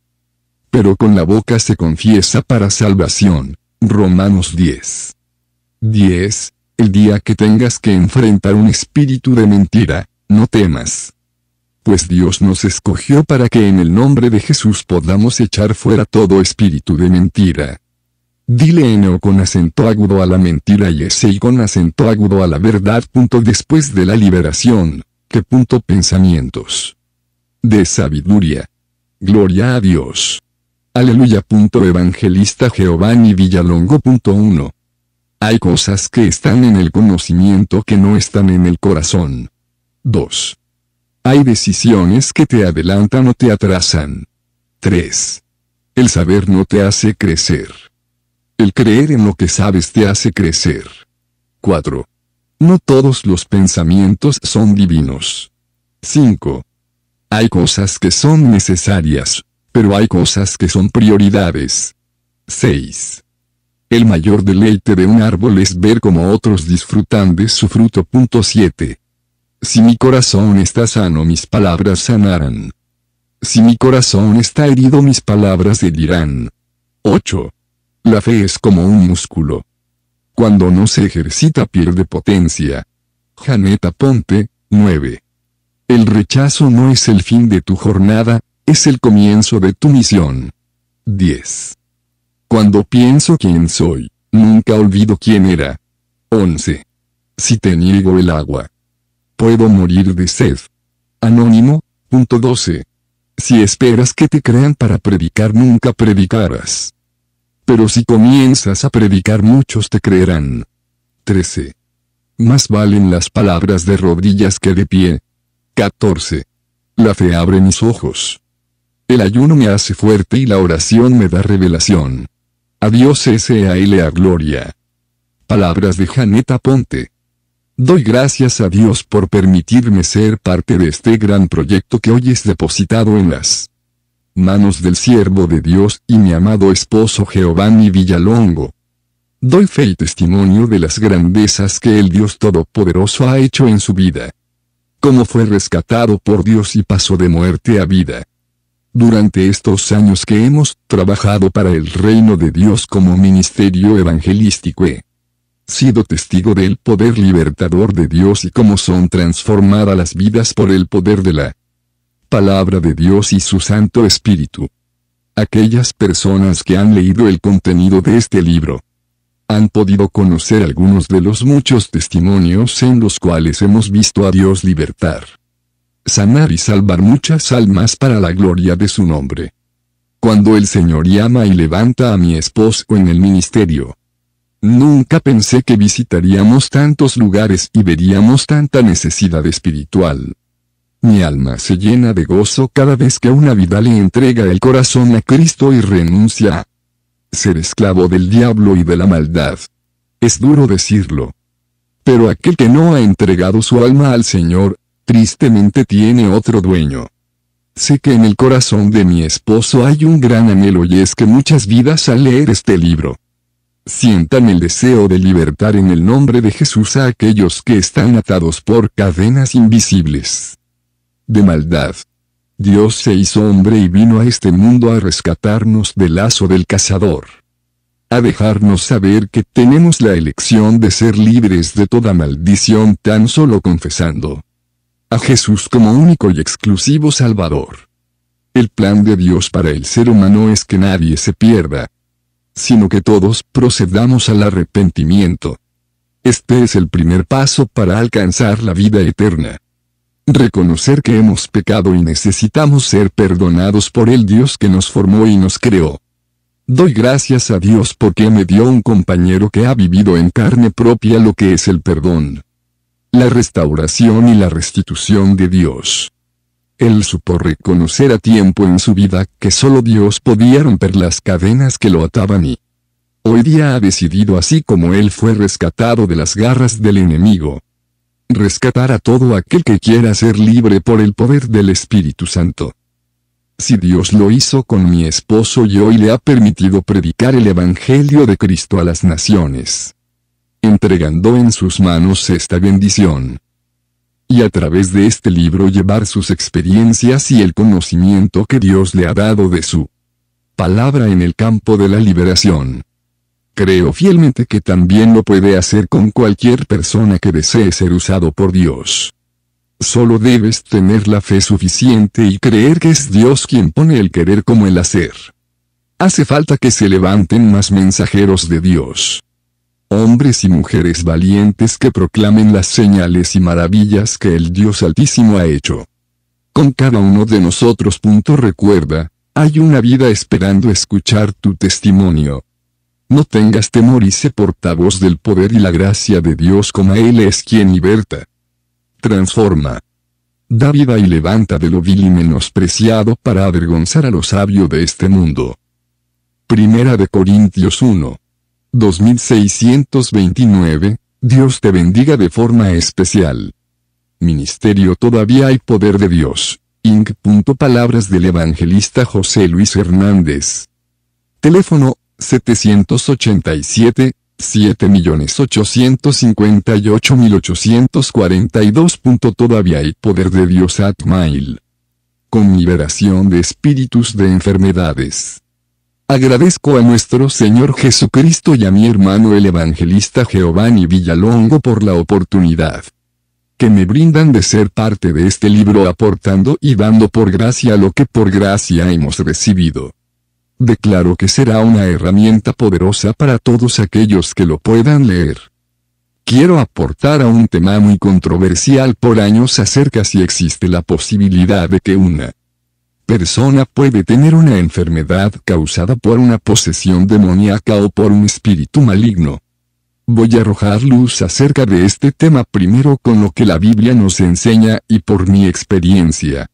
Pero con la boca se confiesa para salvación. Romanos 10. 10. El día que tengas que enfrentar un espíritu de mentira, no temas. Pues Dios nos escogió para que en el nombre de Jesús podamos echar fuera todo espíritu de mentira, Dile no con acento agudo a la mentira y ese con acento agudo a la verdad. Punto después de la liberación. ¿Qué punto pensamientos? De sabiduría. Gloria a Dios. Aleluya. Punto evangelista Giovanni Villalongo. Punto Hay cosas que están en el conocimiento que no están en el corazón. 2. Hay decisiones que te adelantan o te atrasan. 3. El saber no te hace crecer. El creer en lo que sabes te hace crecer. 4. No todos los pensamientos son divinos. 5. Hay cosas que son necesarias, pero hay cosas que son prioridades. 6. El mayor deleite de un árbol es ver cómo otros disfrutan de su fruto. 7. Si mi corazón está sano, mis palabras sanarán. Si mi corazón está herido, mis palabras herirán. 8. La fe es como un músculo. Cuando no se ejercita pierde potencia. Janeta Ponte, 9. El rechazo no es el fin de tu jornada, es el comienzo de tu misión. 10. Cuando pienso quién soy, nunca olvido quién era. 11. Si te niego el agua. Puedo morir de sed. Anónimo, punto 12. Si esperas que te crean para predicar nunca predicarás. Pero si comienzas a predicar muchos te creerán. 13. Más valen las palabras de rodillas que de pie. 14. La fe abre mis ojos. El ayuno me hace fuerte y la oración me da revelación. A Dios sea y gloria. Palabras de Janeta Ponte. Doy gracias a Dios por permitirme ser parte de este gran proyecto que hoy es depositado en las manos del siervo de Dios y mi amado esposo Giovanni Villalongo. Doy fe y testimonio de las grandezas que el Dios Todopoderoso ha hecho en su vida. Cómo fue rescatado por Dios y pasó de muerte a vida. Durante estos años que hemos trabajado para el reino de Dios como ministerio evangelístico he sido testigo del poder libertador de Dios y cómo son transformadas las vidas por el poder de la palabra de Dios y su Santo Espíritu. Aquellas personas que han leído el contenido de este libro han podido conocer algunos de los muchos testimonios en los cuales hemos visto a Dios libertar, sanar y salvar muchas almas para la gloria de su nombre. Cuando el Señor llama y levanta a mi esposo en el ministerio, Nunca pensé que visitaríamos tantos lugares y veríamos tanta necesidad espiritual. Mi alma se llena de gozo cada vez que una vida le entrega el corazón a Cristo y renuncia a ser esclavo del diablo y de la maldad. Es duro decirlo. Pero aquel que no ha entregado su alma al Señor, tristemente tiene otro dueño. Sé que en el corazón de mi esposo hay un gran anhelo y es que muchas vidas al leer este libro sientan el deseo de libertar en el nombre de Jesús a aquellos que están atados por cadenas invisibles de maldad. Dios se hizo hombre y vino a este mundo a rescatarnos del lazo del cazador. A dejarnos saber que tenemos la elección de ser libres de toda maldición tan solo confesando a Jesús como único y exclusivo Salvador. El plan de Dios para el ser humano es que nadie se pierda, sino que todos procedamos al arrepentimiento. Este es el primer paso para alcanzar la vida eterna reconocer que hemos pecado y necesitamos ser perdonados por el Dios que nos formó y nos creó. Doy gracias a Dios porque me dio un compañero que ha vivido en carne propia lo que es el perdón. La restauración y la restitución de Dios. Él supo reconocer a tiempo en su vida que solo Dios podía romper las cadenas que lo ataban y hoy día ha decidido así como él fue rescatado de las garras del enemigo, rescatar a todo aquel que quiera ser libre por el poder del Espíritu Santo. Si Dios lo hizo con mi esposo y hoy le ha permitido predicar el Evangelio de Cristo a las naciones, entregando en sus manos esta bendición. Y a través de este libro llevar sus experiencias y el conocimiento que Dios le ha dado de su palabra en el campo de la liberación. Creo fielmente que también lo puede hacer con cualquier persona que desee ser usado por Dios. Solo debes tener la fe suficiente y creer que es Dios quien pone el querer como el hacer. Hace falta que se levanten más mensajeros de Dios. Hombres y mujeres valientes que proclamen las señales y maravillas que el Dios Altísimo ha hecho. Con cada uno de nosotros. Punto recuerda, hay una vida esperando escuchar tu testimonio. No tengas temor y sé portavoz del poder y la gracia de Dios como Él es quien liberta. Transforma. Da vida y levanta de lo vil y menospreciado para avergonzar a lo sabio de este mundo. Primera de Corintios 1. 2629, Dios te bendiga de forma especial. Ministerio Todavía hay poder de Dios. Inc. Palabras del evangelista José Luis Hernández. Teléfono 787, 7.858.842. Todavía hay poder de Dios Atmail. Con liberación de espíritus de enfermedades. Agradezco a nuestro Señor Jesucristo y a mi hermano el evangelista Giovanni Villalongo por la oportunidad que me brindan de ser parte de este libro aportando y dando por gracia lo que por gracia hemos recibido declaro que será una herramienta poderosa para todos aquellos que lo puedan leer. Quiero aportar a un tema muy controversial por años acerca si existe la posibilidad de que una persona puede tener una enfermedad causada por una posesión demoníaca o por un espíritu maligno. Voy a arrojar luz acerca de este tema primero con lo que la Biblia nos enseña y por mi experiencia.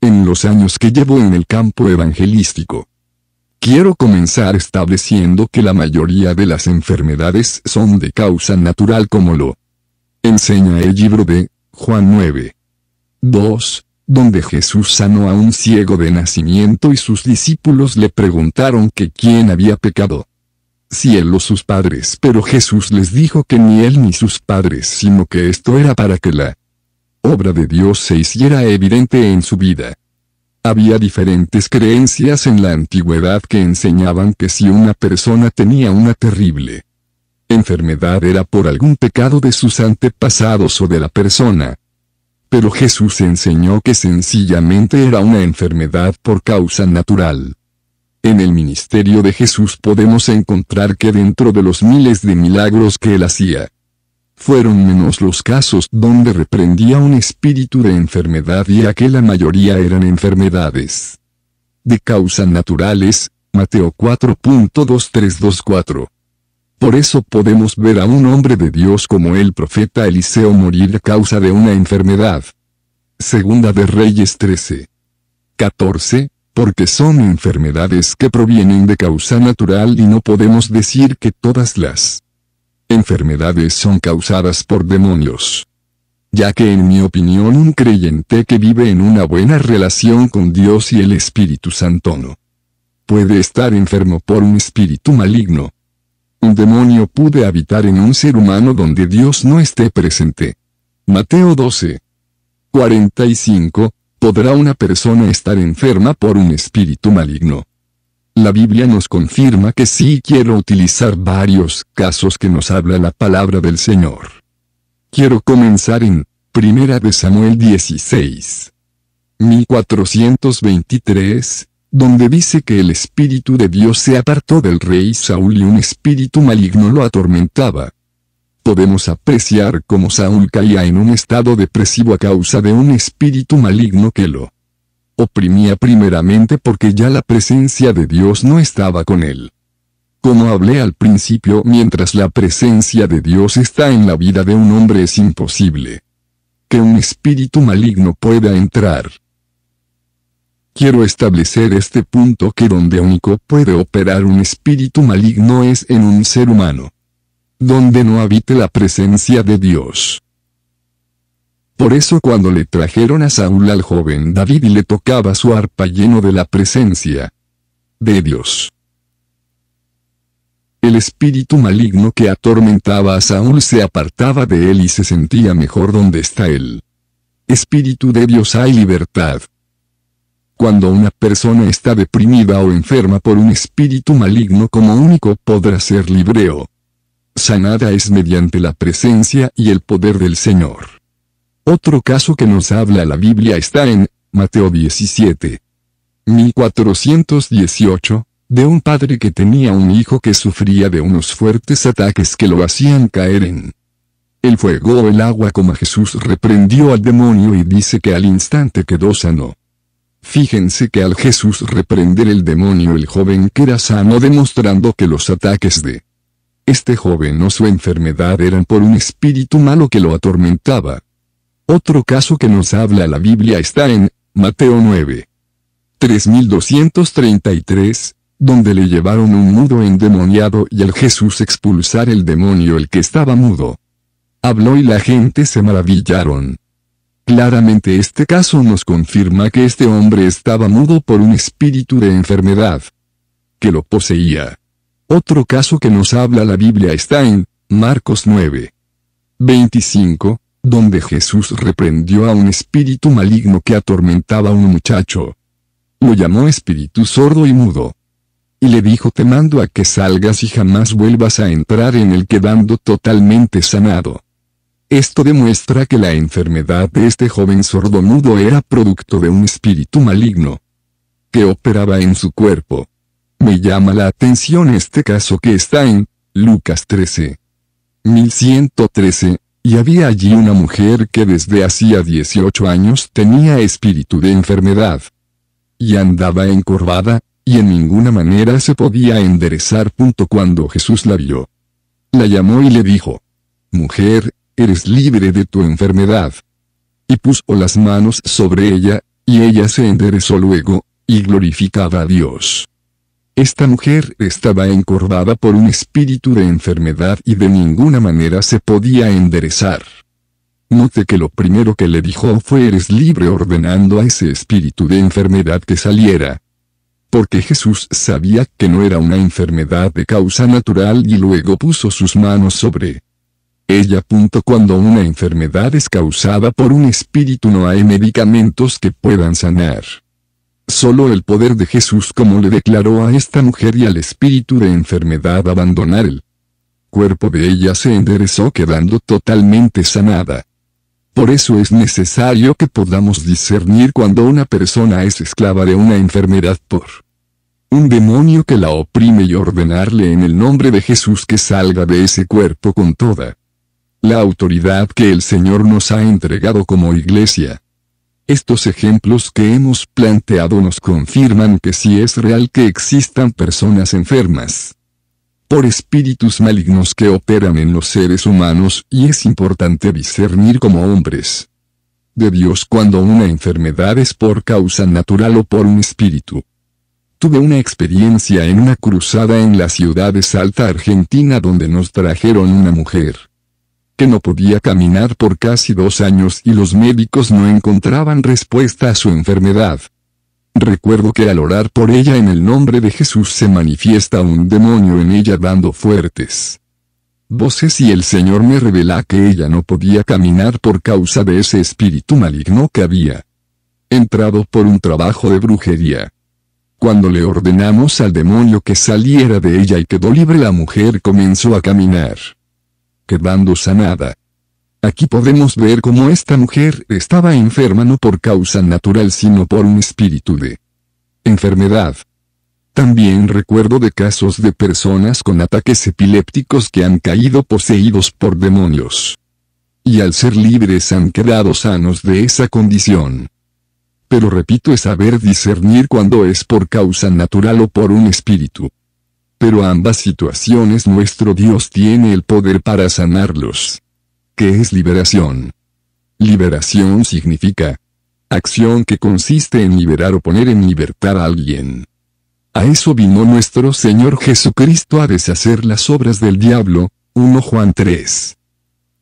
En los años que llevo en el campo evangelístico, Quiero comenzar estableciendo que la mayoría de las enfermedades son de causa natural como lo enseña el libro de Juan 9. 2, donde Jesús sanó a un ciego de nacimiento y sus discípulos le preguntaron que quién había pecado. Si él o sus padres, pero Jesús les dijo que ni él ni sus padres, sino que esto era para que la obra de Dios se hiciera evidente en su vida. Había diferentes creencias en la antigüedad que enseñaban que si una persona tenía una terrible enfermedad era por algún pecado de sus antepasados o de la persona. Pero Jesús enseñó que sencillamente era una enfermedad por causa natural. En el ministerio de Jesús podemos encontrar que dentro de los miles de milagros que él hacía, fueron menos los casos donde reprendía un espíritu de enfermedad y a que la mayoría eran enfermedades de causas naturales, Mateo 4.2324. Por eso podemos ver a un hombre de Dios como el profeta Eliseo morir a causa de una enfermedad. Segunda de Reyes 13. 14. Porque son enfermedades que provienen de causa natural y no podemos decir que todas las Enfermedades son causadas por demonios. Ya que en mi opinión un creyente que vive en una buena relación con Dios y el Espíritu Santo no puede estar enfermo por un espíritu maligno. Un demonio puede habitar en un ser humano donde Dios no esté presente. Mateo 12. 45. ¿Podrá una persona estar enferma por un espíritu maligno? La Biblia nos confirma que sí quiero utilizar varios casos que nos habla la palabra del Señor. Quiero comenzar en Primera de Samuel 16. 1423, donde dice que el Espíritu de Dios se apartó del rey Saúl y un espíritu maligno lo atormentaba. Podemos apreciar cómo Saúl caía en un estado depresivo a causa de un espíritu maligno que lo oprimía primeramente porque ya la presencia de Dios no estaba con él. Como hablé al principio, mientras la presencia de Dios está en la vida de un hombre es imposible que un espíritu maligno pueda entrar. Quiero establecer este punto que donde único puede operar un espíritu maligno es en un ser humano. Donde no habite la presencia de Dios. Por eso cuando le trajeron a Saúl al joven David y le tocaba su arpa lleno de la presencia de Dios. El espíritu maligno que atormentaba a Saúl se apartaba de él y se sentía mejor donde está él. Espíritu de Dios hay libertad. Cuando una persona está deprimida o enferma por un espíritu maligno como único podrá ser libreo. Sanada es mediante la presencia y el poder del Señor. Otro caso que nos habla la Biblia está en Mateo 17. 1418, de un padre que tenía un hijo que sufría de unos fuertes ataques que lo hacían caer en el fuego o el agua como Jesús reprendió al demonio y dice que al instante quedó sano. Fíjense que al Jesús reprender el demonio el joven queda sano demostrando que los ataques de este joven o su enfermedad eran por un espíritu malo que lo atormentaba. Otro caso que nos habla la Biblia está en Mateo 9. 3233, donde le llevaron un mudo endemoniado y al Jesús expulsar el demonio el que estaba mudo. Habló y la gente se maravillaron. Claramente este caso nos confirma que este hombre estaba mudo por un espíritu de enfermedad que lo poseía. Otro caso que nos habla la Biblia está en Marcos 9. 25, donde Jesús reprendió a un espíritu maligno que atormentaba a un muchacho. Lo llamó espíritu sordo y mudo. Y le dijo te mando a que salgas y jamás vuelvas a entrar en él quedando totalmente sanado. Esto demuestra que la enfermedad de este joven sordo mudo era producto de un espíritu maligno que operaba en su cuerpo. Me llama la atención este caso que está en Lucas 13. 1113, y había allí una mujer que desde hacía 18 años tenía espíritu de enfermedad. Y andaba encorvada, y en ninguna manera se podía enderezar. Punto cuando Jesús la vio. La llamó y le dijo, Mujer, eres libre de tu enfermedad. Y puso las manos sobre ella, y ella se enderezó luego, y glorificaba a Dios. Esta mujer estaba encorvada por un espíritu de enfermedad y de ninguna manera se podía enderezar. Note que lo primero que le dijo fue eres libre ordenando a ese espíritu de enfermedad que saliera. Porque Jesús sabía que no era una enfermedad de causa natural y luego puso sus manos sobre ella. Cuando una enfermedad es causada por un espíritu no hay medicamentos que puedan sanar. Solo el poder de Jesús como le declaró a esta mujer y al espíritu de enfermedad abandonar el cuerpo de ella se enderezó quedando totalmente sanada. Por eso es necesario que podamos discernir cuando una persona es esclava de una enfermedad por un demonio que la oprime y ordenarle en el nombre de Jesús que salga de ese cuerpo con toda la autoridad que el Señor nos ha entregado como iglesia. Estos ejemplos que hemos planteado nos confirman que sí es real que existan personas enfermas por espíritus malignos que operan en los seres humanos y es importante discernir como hombres de Dios cuando una enfermedad es por causa natural o por un espíritu. Tuve una experiencia en una cruzada en la ciudad de Salta, Argentina, donde nos trajeron una mujer que no podía caminar por casi dos años y los médicos no encontraban respuesta a su enfermedad. Recuerdo que al orar por ella en el nombre de Jesús se manifiesta un demonio en ella dando fuertes voces y el Señor me revela que ella no podía caminar por causa de ese espíritu maligno que había entrado por un trabajo de brujería. Cuando le ordenamos al demonio que saliera de ella y quedó libre la mujer comenzó a caminar quedando sanada. Aquí podemos ver cómo esta mujer estaba enferma no por causa natural sino por un espíritu de enfermedad. También recuerdo de casos de personas con ataques epilépticos que han caído poseídos por demonios. Y al ser libres han quedado sanos de esa condición. Pero repito es saber discernir cuando es por causa natural o por un espíritu. Pero ambas situaciones nuestro Dios tiene el poder para sanarlos. ¿Qué es liberación? Liberación significa acción que consiste en liberar o poner en libertad a alguien. A eso vino nuestro Señor Jesucristo a deshacer las obras del diablo, 1 Juan 3.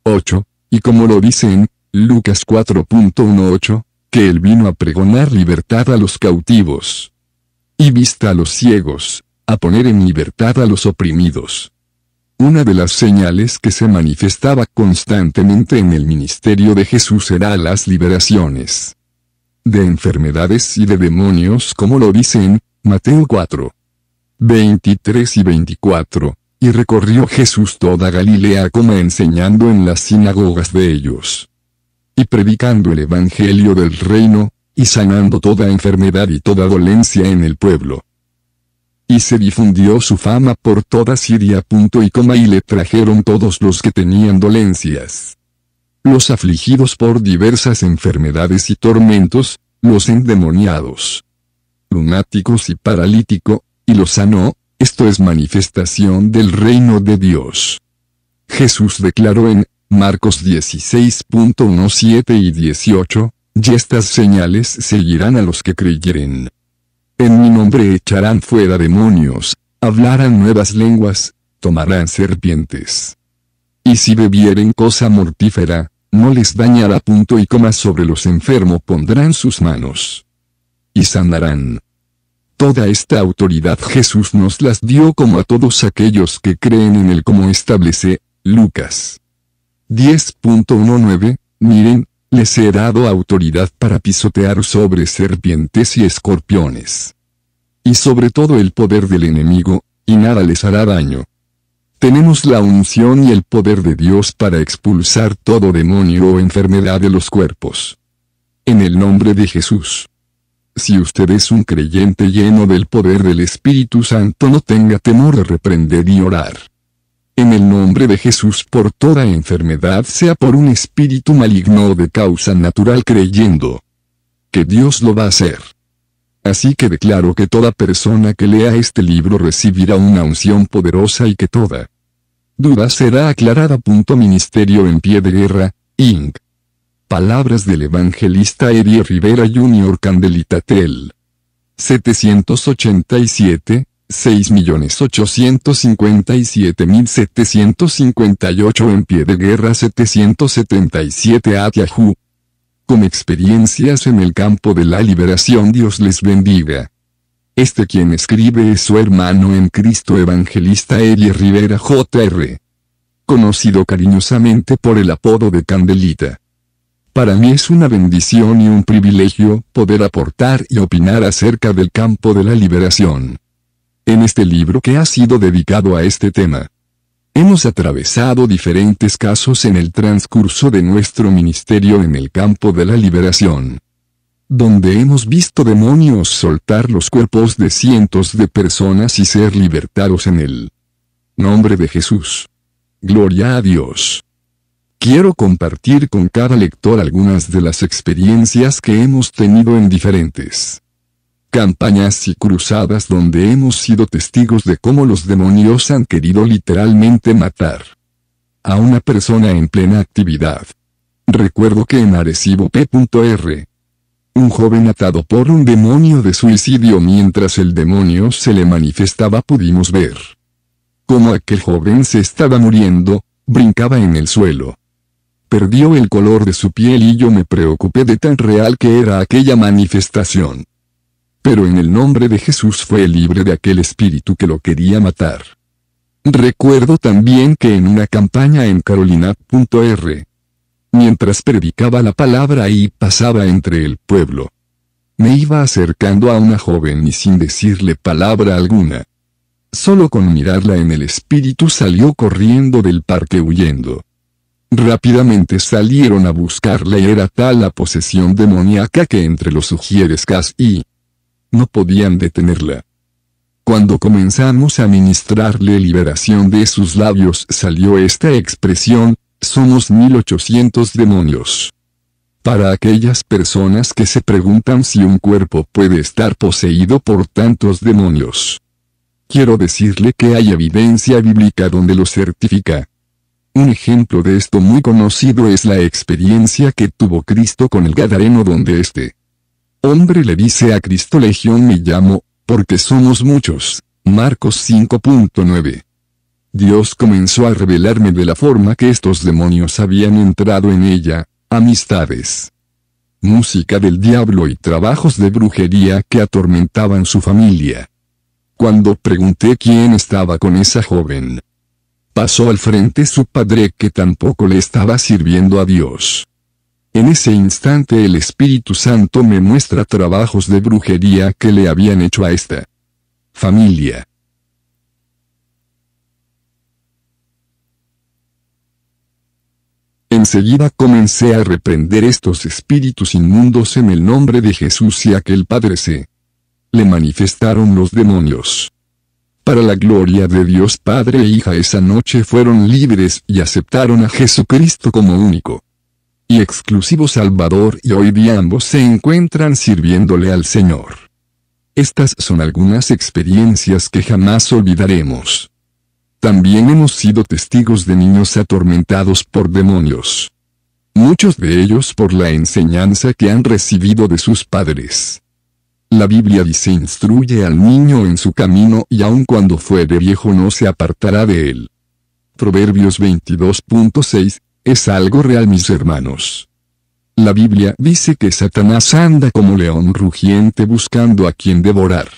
8, y como lo dicen, Lucas 4.18, que él vino a pregonar libertad a los cautivos. Y vista a los ciegos, a poner en libertad a los oprimidos. Una de las señales que se manifestaba constantemente en el ministerio de Jesús era las liberaciones de enfermedades y de demonios como lo dicen, Mateo 4. 23 y 24, y recorrió Jesús toda Galilea como enseñando en las sinagogas de ellos. Y predicando el Evangelio del reino, y sanando toda enfermedad y toda dolencia en el pueblo. Y se difundió su fama por toda Siria. Punto y coma y le trajeron todos los que tenían dolencias. Los afligidos por diversas enfermedades y tormentos, los endemoniados, lunáticos y paralítico, y los sanó, esto es manifestación del reino de Dios. Jesús declaró en Marcos 16.17 y 18, y estas señales seguirán a los que creyeren. En mi nombre echarán fuera demonios, hablarán nuevas lenguas, tomarán serpientes. Y si bebieren cosa mortífera, no les dañará punto y coma sobre los enfermos pondrán sus manos. Y sanarán. Toda esta autoridad Jesús nos las dio como a todos aquellos que creen en él como establece, Lucas. 10.19, miren, les he dado autoridad para pisotear sobre serpientes y escorpiones. Y sobre todo el poder del enemigo, y nada les hará daño. Tenemos la unción y el poder de Dios para expulsar todo demonio o enfermedad de los cuerpos. En el nombre de Jesús. Si usted es un creyente lleno del poder del Espíritu Santo no tenga temor de reprender y orar. En el nombre de Jesús por toda enfermedad sea por un espíritu maligno o de causa natural creyendo que Dios lo va a hacer. Así que declaro que toda persona que lea este libro recibirá una unción poderosa y que toda duda será aclarada. Ministerio en pie de guerra, Inc. Palabras del evangelista Erie Rivera Jr. Tell 787, 6.857.758 en pie de guerra 777 siete Con experiencias en el campo de la liberación Dios les bendiga. Este quien escribe es su hermano en Cristo evangelista Eli Rivera Jr. Conocido cariñosamente por el apodo de Candelita. Para mí es una bendición y un privilegio poder aportar y opinar acerca del campo de la liberación en este libro que ha sido dedicado a este tema. Hemos atravesado diferentes casos en el transcurso de nuestro ministerio en el campo de la liberación, donde hemos visto demonios soltar los cuerpos de cientos de personas y ser libertados en el nombre de Jesús. Gloria a Dios. Quiero compartir con cada lector algunas de las experiencias que hemos tenido en diferentes campañas y cruzadas donde hemos sido testigos de cómo los demonios han querido literalmente matar a una persona en plena actividad. Recuerdo que en Arecibo P.R. Un joven atado por un demonio de suicidio mientras el demonio se le manifestaba pudimos ver cómo aquel joven se estaba muriendo, brincaba en el suelo. Perdió el color de su piel y yo me preocupé de tan real que era aquella manifestación pero en el nombre de Jesús fue libre de aquel espíritu que lo quería matar. Recuerdo también que en una campaña en Carolina.r, mientras predicaba la palabra y pasaba entre el pueblo, me iba acercando a una joven y sin decirle palabra alguna. Solo con mirarla en el espíritu salió corriendo del parque huyendo. Rápidamente salieron a buscarla y era tal la posesión demoníaca que entre los sugieres y no podían detenerla. Cuando comenzamos a ministrarle liberación de sus labios salió esta expresión, somos 1800 demonios. Para aquellas personas que se preguntan si un cuerpo puede estar poseído por tantos demonios. Quiero decirle que hay evidencia bíblica donde lo certifica. Un ejemplo de esto muy conocido es la experiencia que tuvo Cristo con el Gadareno donde éste, Hombre le dice a Cristo Legión me llamo, porque somos muchos. Marcos 5.9. Dios comenzó a revelarme de la forma que estos demonios habían entrado en ella, amistades, música del diablo y trabajos de brujería que atormentaban su familia. Cuando pregunté quién estaba con esa joven, pasó al frente su padre que tampoco le estaba sirviendo a Dios. En ese instante el Espíritu Santo me muestra trabajos de brujería que le habían hecho a esta familia. Enseguida comencé a reprender estos espíritus inmundos en el nombre de Jesús y a que el Padre se le manifestaron los demonios. Para la gloria de Dios Padre e hija esa noche fueron libres y aceptaron a Jesucristo como único y exclusivo Salvador y hoy día ambos se encuentran sirviéndole al Señor. Estas son algunas experiencias que jamás olvidaremos. También hemos sido testigos de niños atormentados por demonios. Muchos de ellos por la enseñanza que han recibido de sus padres. La Biblia dice instruye al niño en su camino y aun cuando fuere viejo no se apartará de él. Proverbios 22.6 es algo real mis hermanos. La Biblia dice que Satanás anda como león rugiente buscando a quien devorar.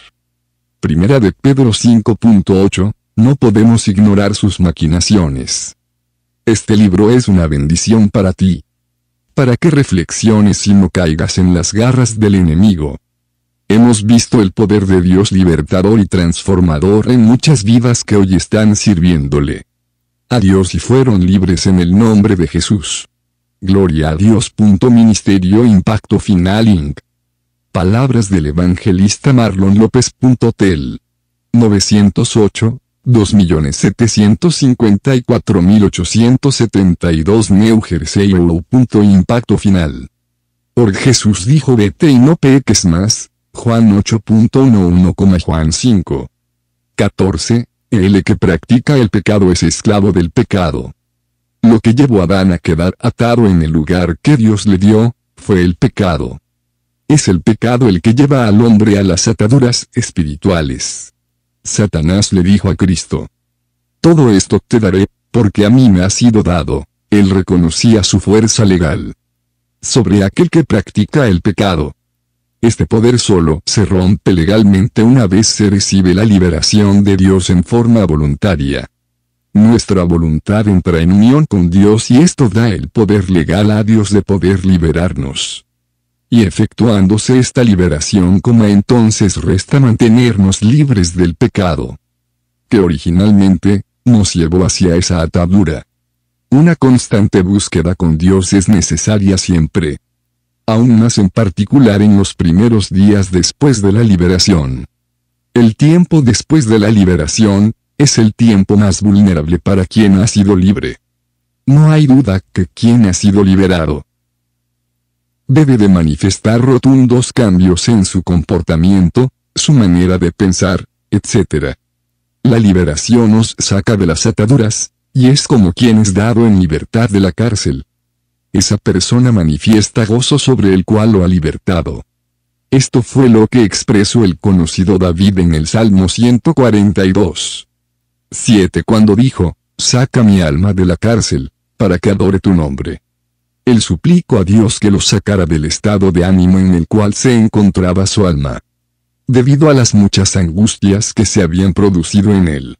Primera de Pedro 5.8, no podemos ignorar sus maquinaciones. Este libro es una bendición para ti. Para que reflexiones y no caigas en las garras del enemigo. Hemos visto el poder de Dios libertador y transformador en muchas vidas que hoy están sirviéndole. Adiós y fueron libres en el nombre de Jesús. Gloria a Dios. Ministerio Impacto Final Inc. Palabras del evangelista Marlon López. Tel. 908, 2.754.872 New Jersey Impacto Final. Por Jesús dijo vete y no peques más, Juan 8.11, Juan 5. 14, el que practica el pecado es esclavo del pecado. Lo que llevó a Adán a quedar atado en el lugar que Dios le dio, fue el pecado. Es el pecado el que lleva al hombre a las ataduras espirituales. Satanás le dijo a Cristo, Todo esto te daré, porque a mí me ha sido dado. Él reconocía su fuerza legal. Sobre aquel que practica el pecado, este poder solo se rompe legalmente una vez se recibe la liberación de Dios en forma voluntaria. Nuestra voluntad entra en unión con Dios y esto da el poder legal a Dios de poder liberarnos. Y efectuándose esta liberación, como entonces resta mantenernos libres del pecado, que originalmente nos llevó hacia esa atadura. Una constante búsqueda con Dios es necesaria siempre aún más en particular en los primeros días después de la liberación. El tiempo después de la liberación, es el tiempo más vulnerable para quien ha sido libre. No hay duda que quien ha sido liberado debe de manifestar rotundos cambios en su comportamiento, su manera de pensar, etc. La liberación nos saca de las ataduras, y es como quien es dado en libertad de la cárcel. Esa persona manifiesta gozo sobre el cual lo ha libertado. Esto fue lo que expresó el conocido David en el Salmo 142. 7. Cuando dijo, Saca mi alma de la cárcel, para que adore tu nombre. Él suplicó a Dios que lo sacara del estado de ánimo en el cual se encontraba su alma. Debido a las muchas angustias que se habían producido en él.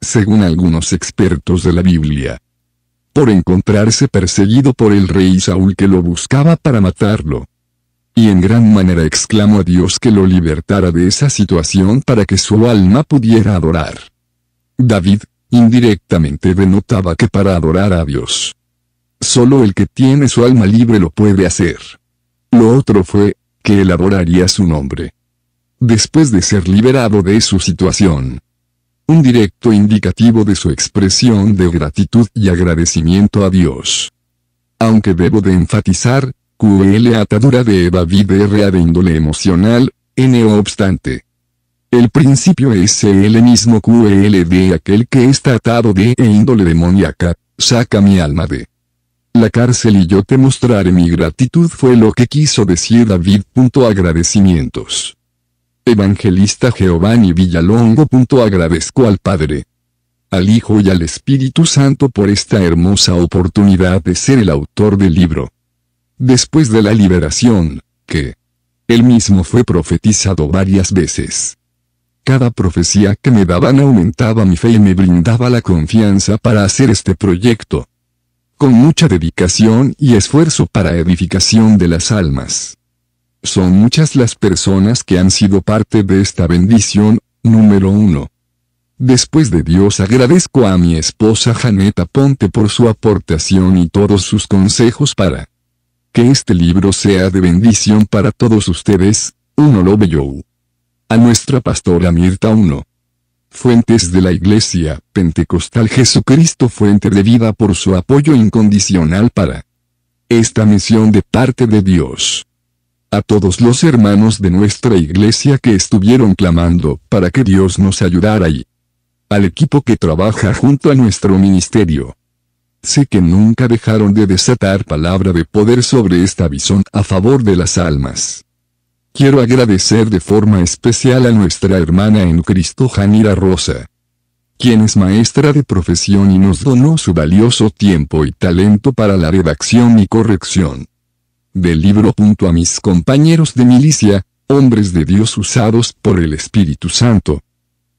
Según algunos expertos de la Biblia, por encontrarse perseguido por el rey Saúl que lo buscaba para matarlo. Y en gran manera exclamó a Dios que lo libertara de esa situación para que su alma pudiera adorar. David, indirectamente denotaba que para adorar a Dios, solo el que tiene su alma libre lo puede hacer. Lo otro fue, que él adoraría su nombre. Después de ser liberado de su situación, un directo indicativo de su expresión de gratitud y agradecimiento a Dios. Aunque debo de enfatizar, QL atadura de Eva R.A. de índole emocional, N obstante. El principio es el mismo QL de aquel que está atado de e índole demoníaca, saca mi alma de la cárcel y yo te mostraré mi gratitud fue lo que quiso decir David. Agradecimientos. Evangelista Giovanni Villalongo. Agradezco al Padre, al Hijo y al Espíritu Santo por esta hermosa oportunidad de ser el autor del libro. Después de la liberación, que él mismo fue profetizado varias veces. Cada profecía que me daban aumentaba mi fe y me brindaba la confianza para hacer este proyecto. Con mucha dedicación y esfuerzo para edificación de las almas. Son muchas las personas que han sido parte de esta bendición, número uno. Después de Dios agradezco a mi esposa Janeta Ponte por su aportación y todos sus consejos para que este libro sea de bendición para todos ustedes, Uno lo yo. A nuestra pastora Mirta 1. Fuentes de la Iglesia Pentecostal Jesucristo Fuente de Vida por su apoyo incondicional para esta misión de parte de Dios a todos los hermanos de nuestra iglesia que estuvieron clamando para que Dios nos ayudara y al equipo que trabaja junto a nuestro ministerio. Sé que nunca dejaron de desatar palabra de poder sobre esta visión a favor de las almas. Quiero agradecer de forma especial a nuestra hermana en Cristo Janira Rosa, quien es maestra de profesión y nos donó su valioso tiempo y talento para la redacción y corrección del libro. Punto a mis compañeros de milicia, hombres de Dios usados por el Espíritu Santo.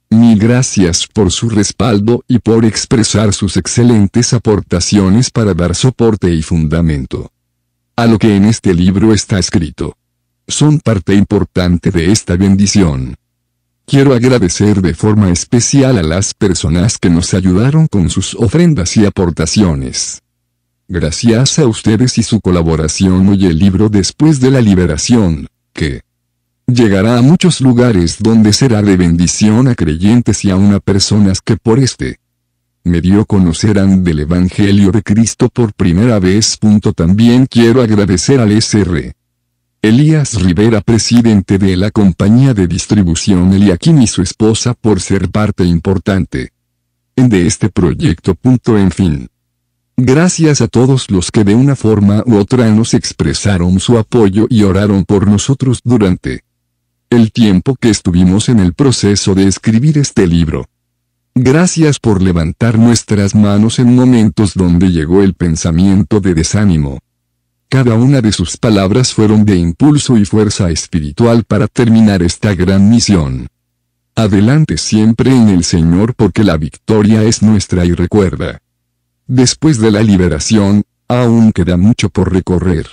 Mil gracias por su respaldo y por expresar sus excelentes aportaciones para dar soporte y fundamento a lo que en este libro está escrito. Son parte importante de esta bendición. Quiero agradecer de forma especial a las personas que nos ayudaron con sus ofrendas y aportaciones. Gracias a ustedes y su colaboración hoy el libro Después de la Liberación, que llegará a muchos lugares donde será de bendición a creyentes y aún a personas que por este medio conocerán del Evangelio de Cristo por primera vez. También quiero agradecer al SR. Elías Rivera, presidente de la compañía de distribución Eliakim y su esposa por ser parte importante de este proyecto. En fin. Gracias a todos los que de una forma u otra nos expresaron su apoyo y oraron por nosotros durante el tiempo que estuvimos en el proceso de escribir este libro. Gracias por levantar nuestras manos en momentos donde llegó el pensamiento de desánimo. Cada una de sus palabras fueron de impulso y fuerza espiritual para terminar esta gran misión. Adelante siempre en el Señor porque la victoria es nuestra y recuerda, Después de la liberación, aún queda mucho por recorrer.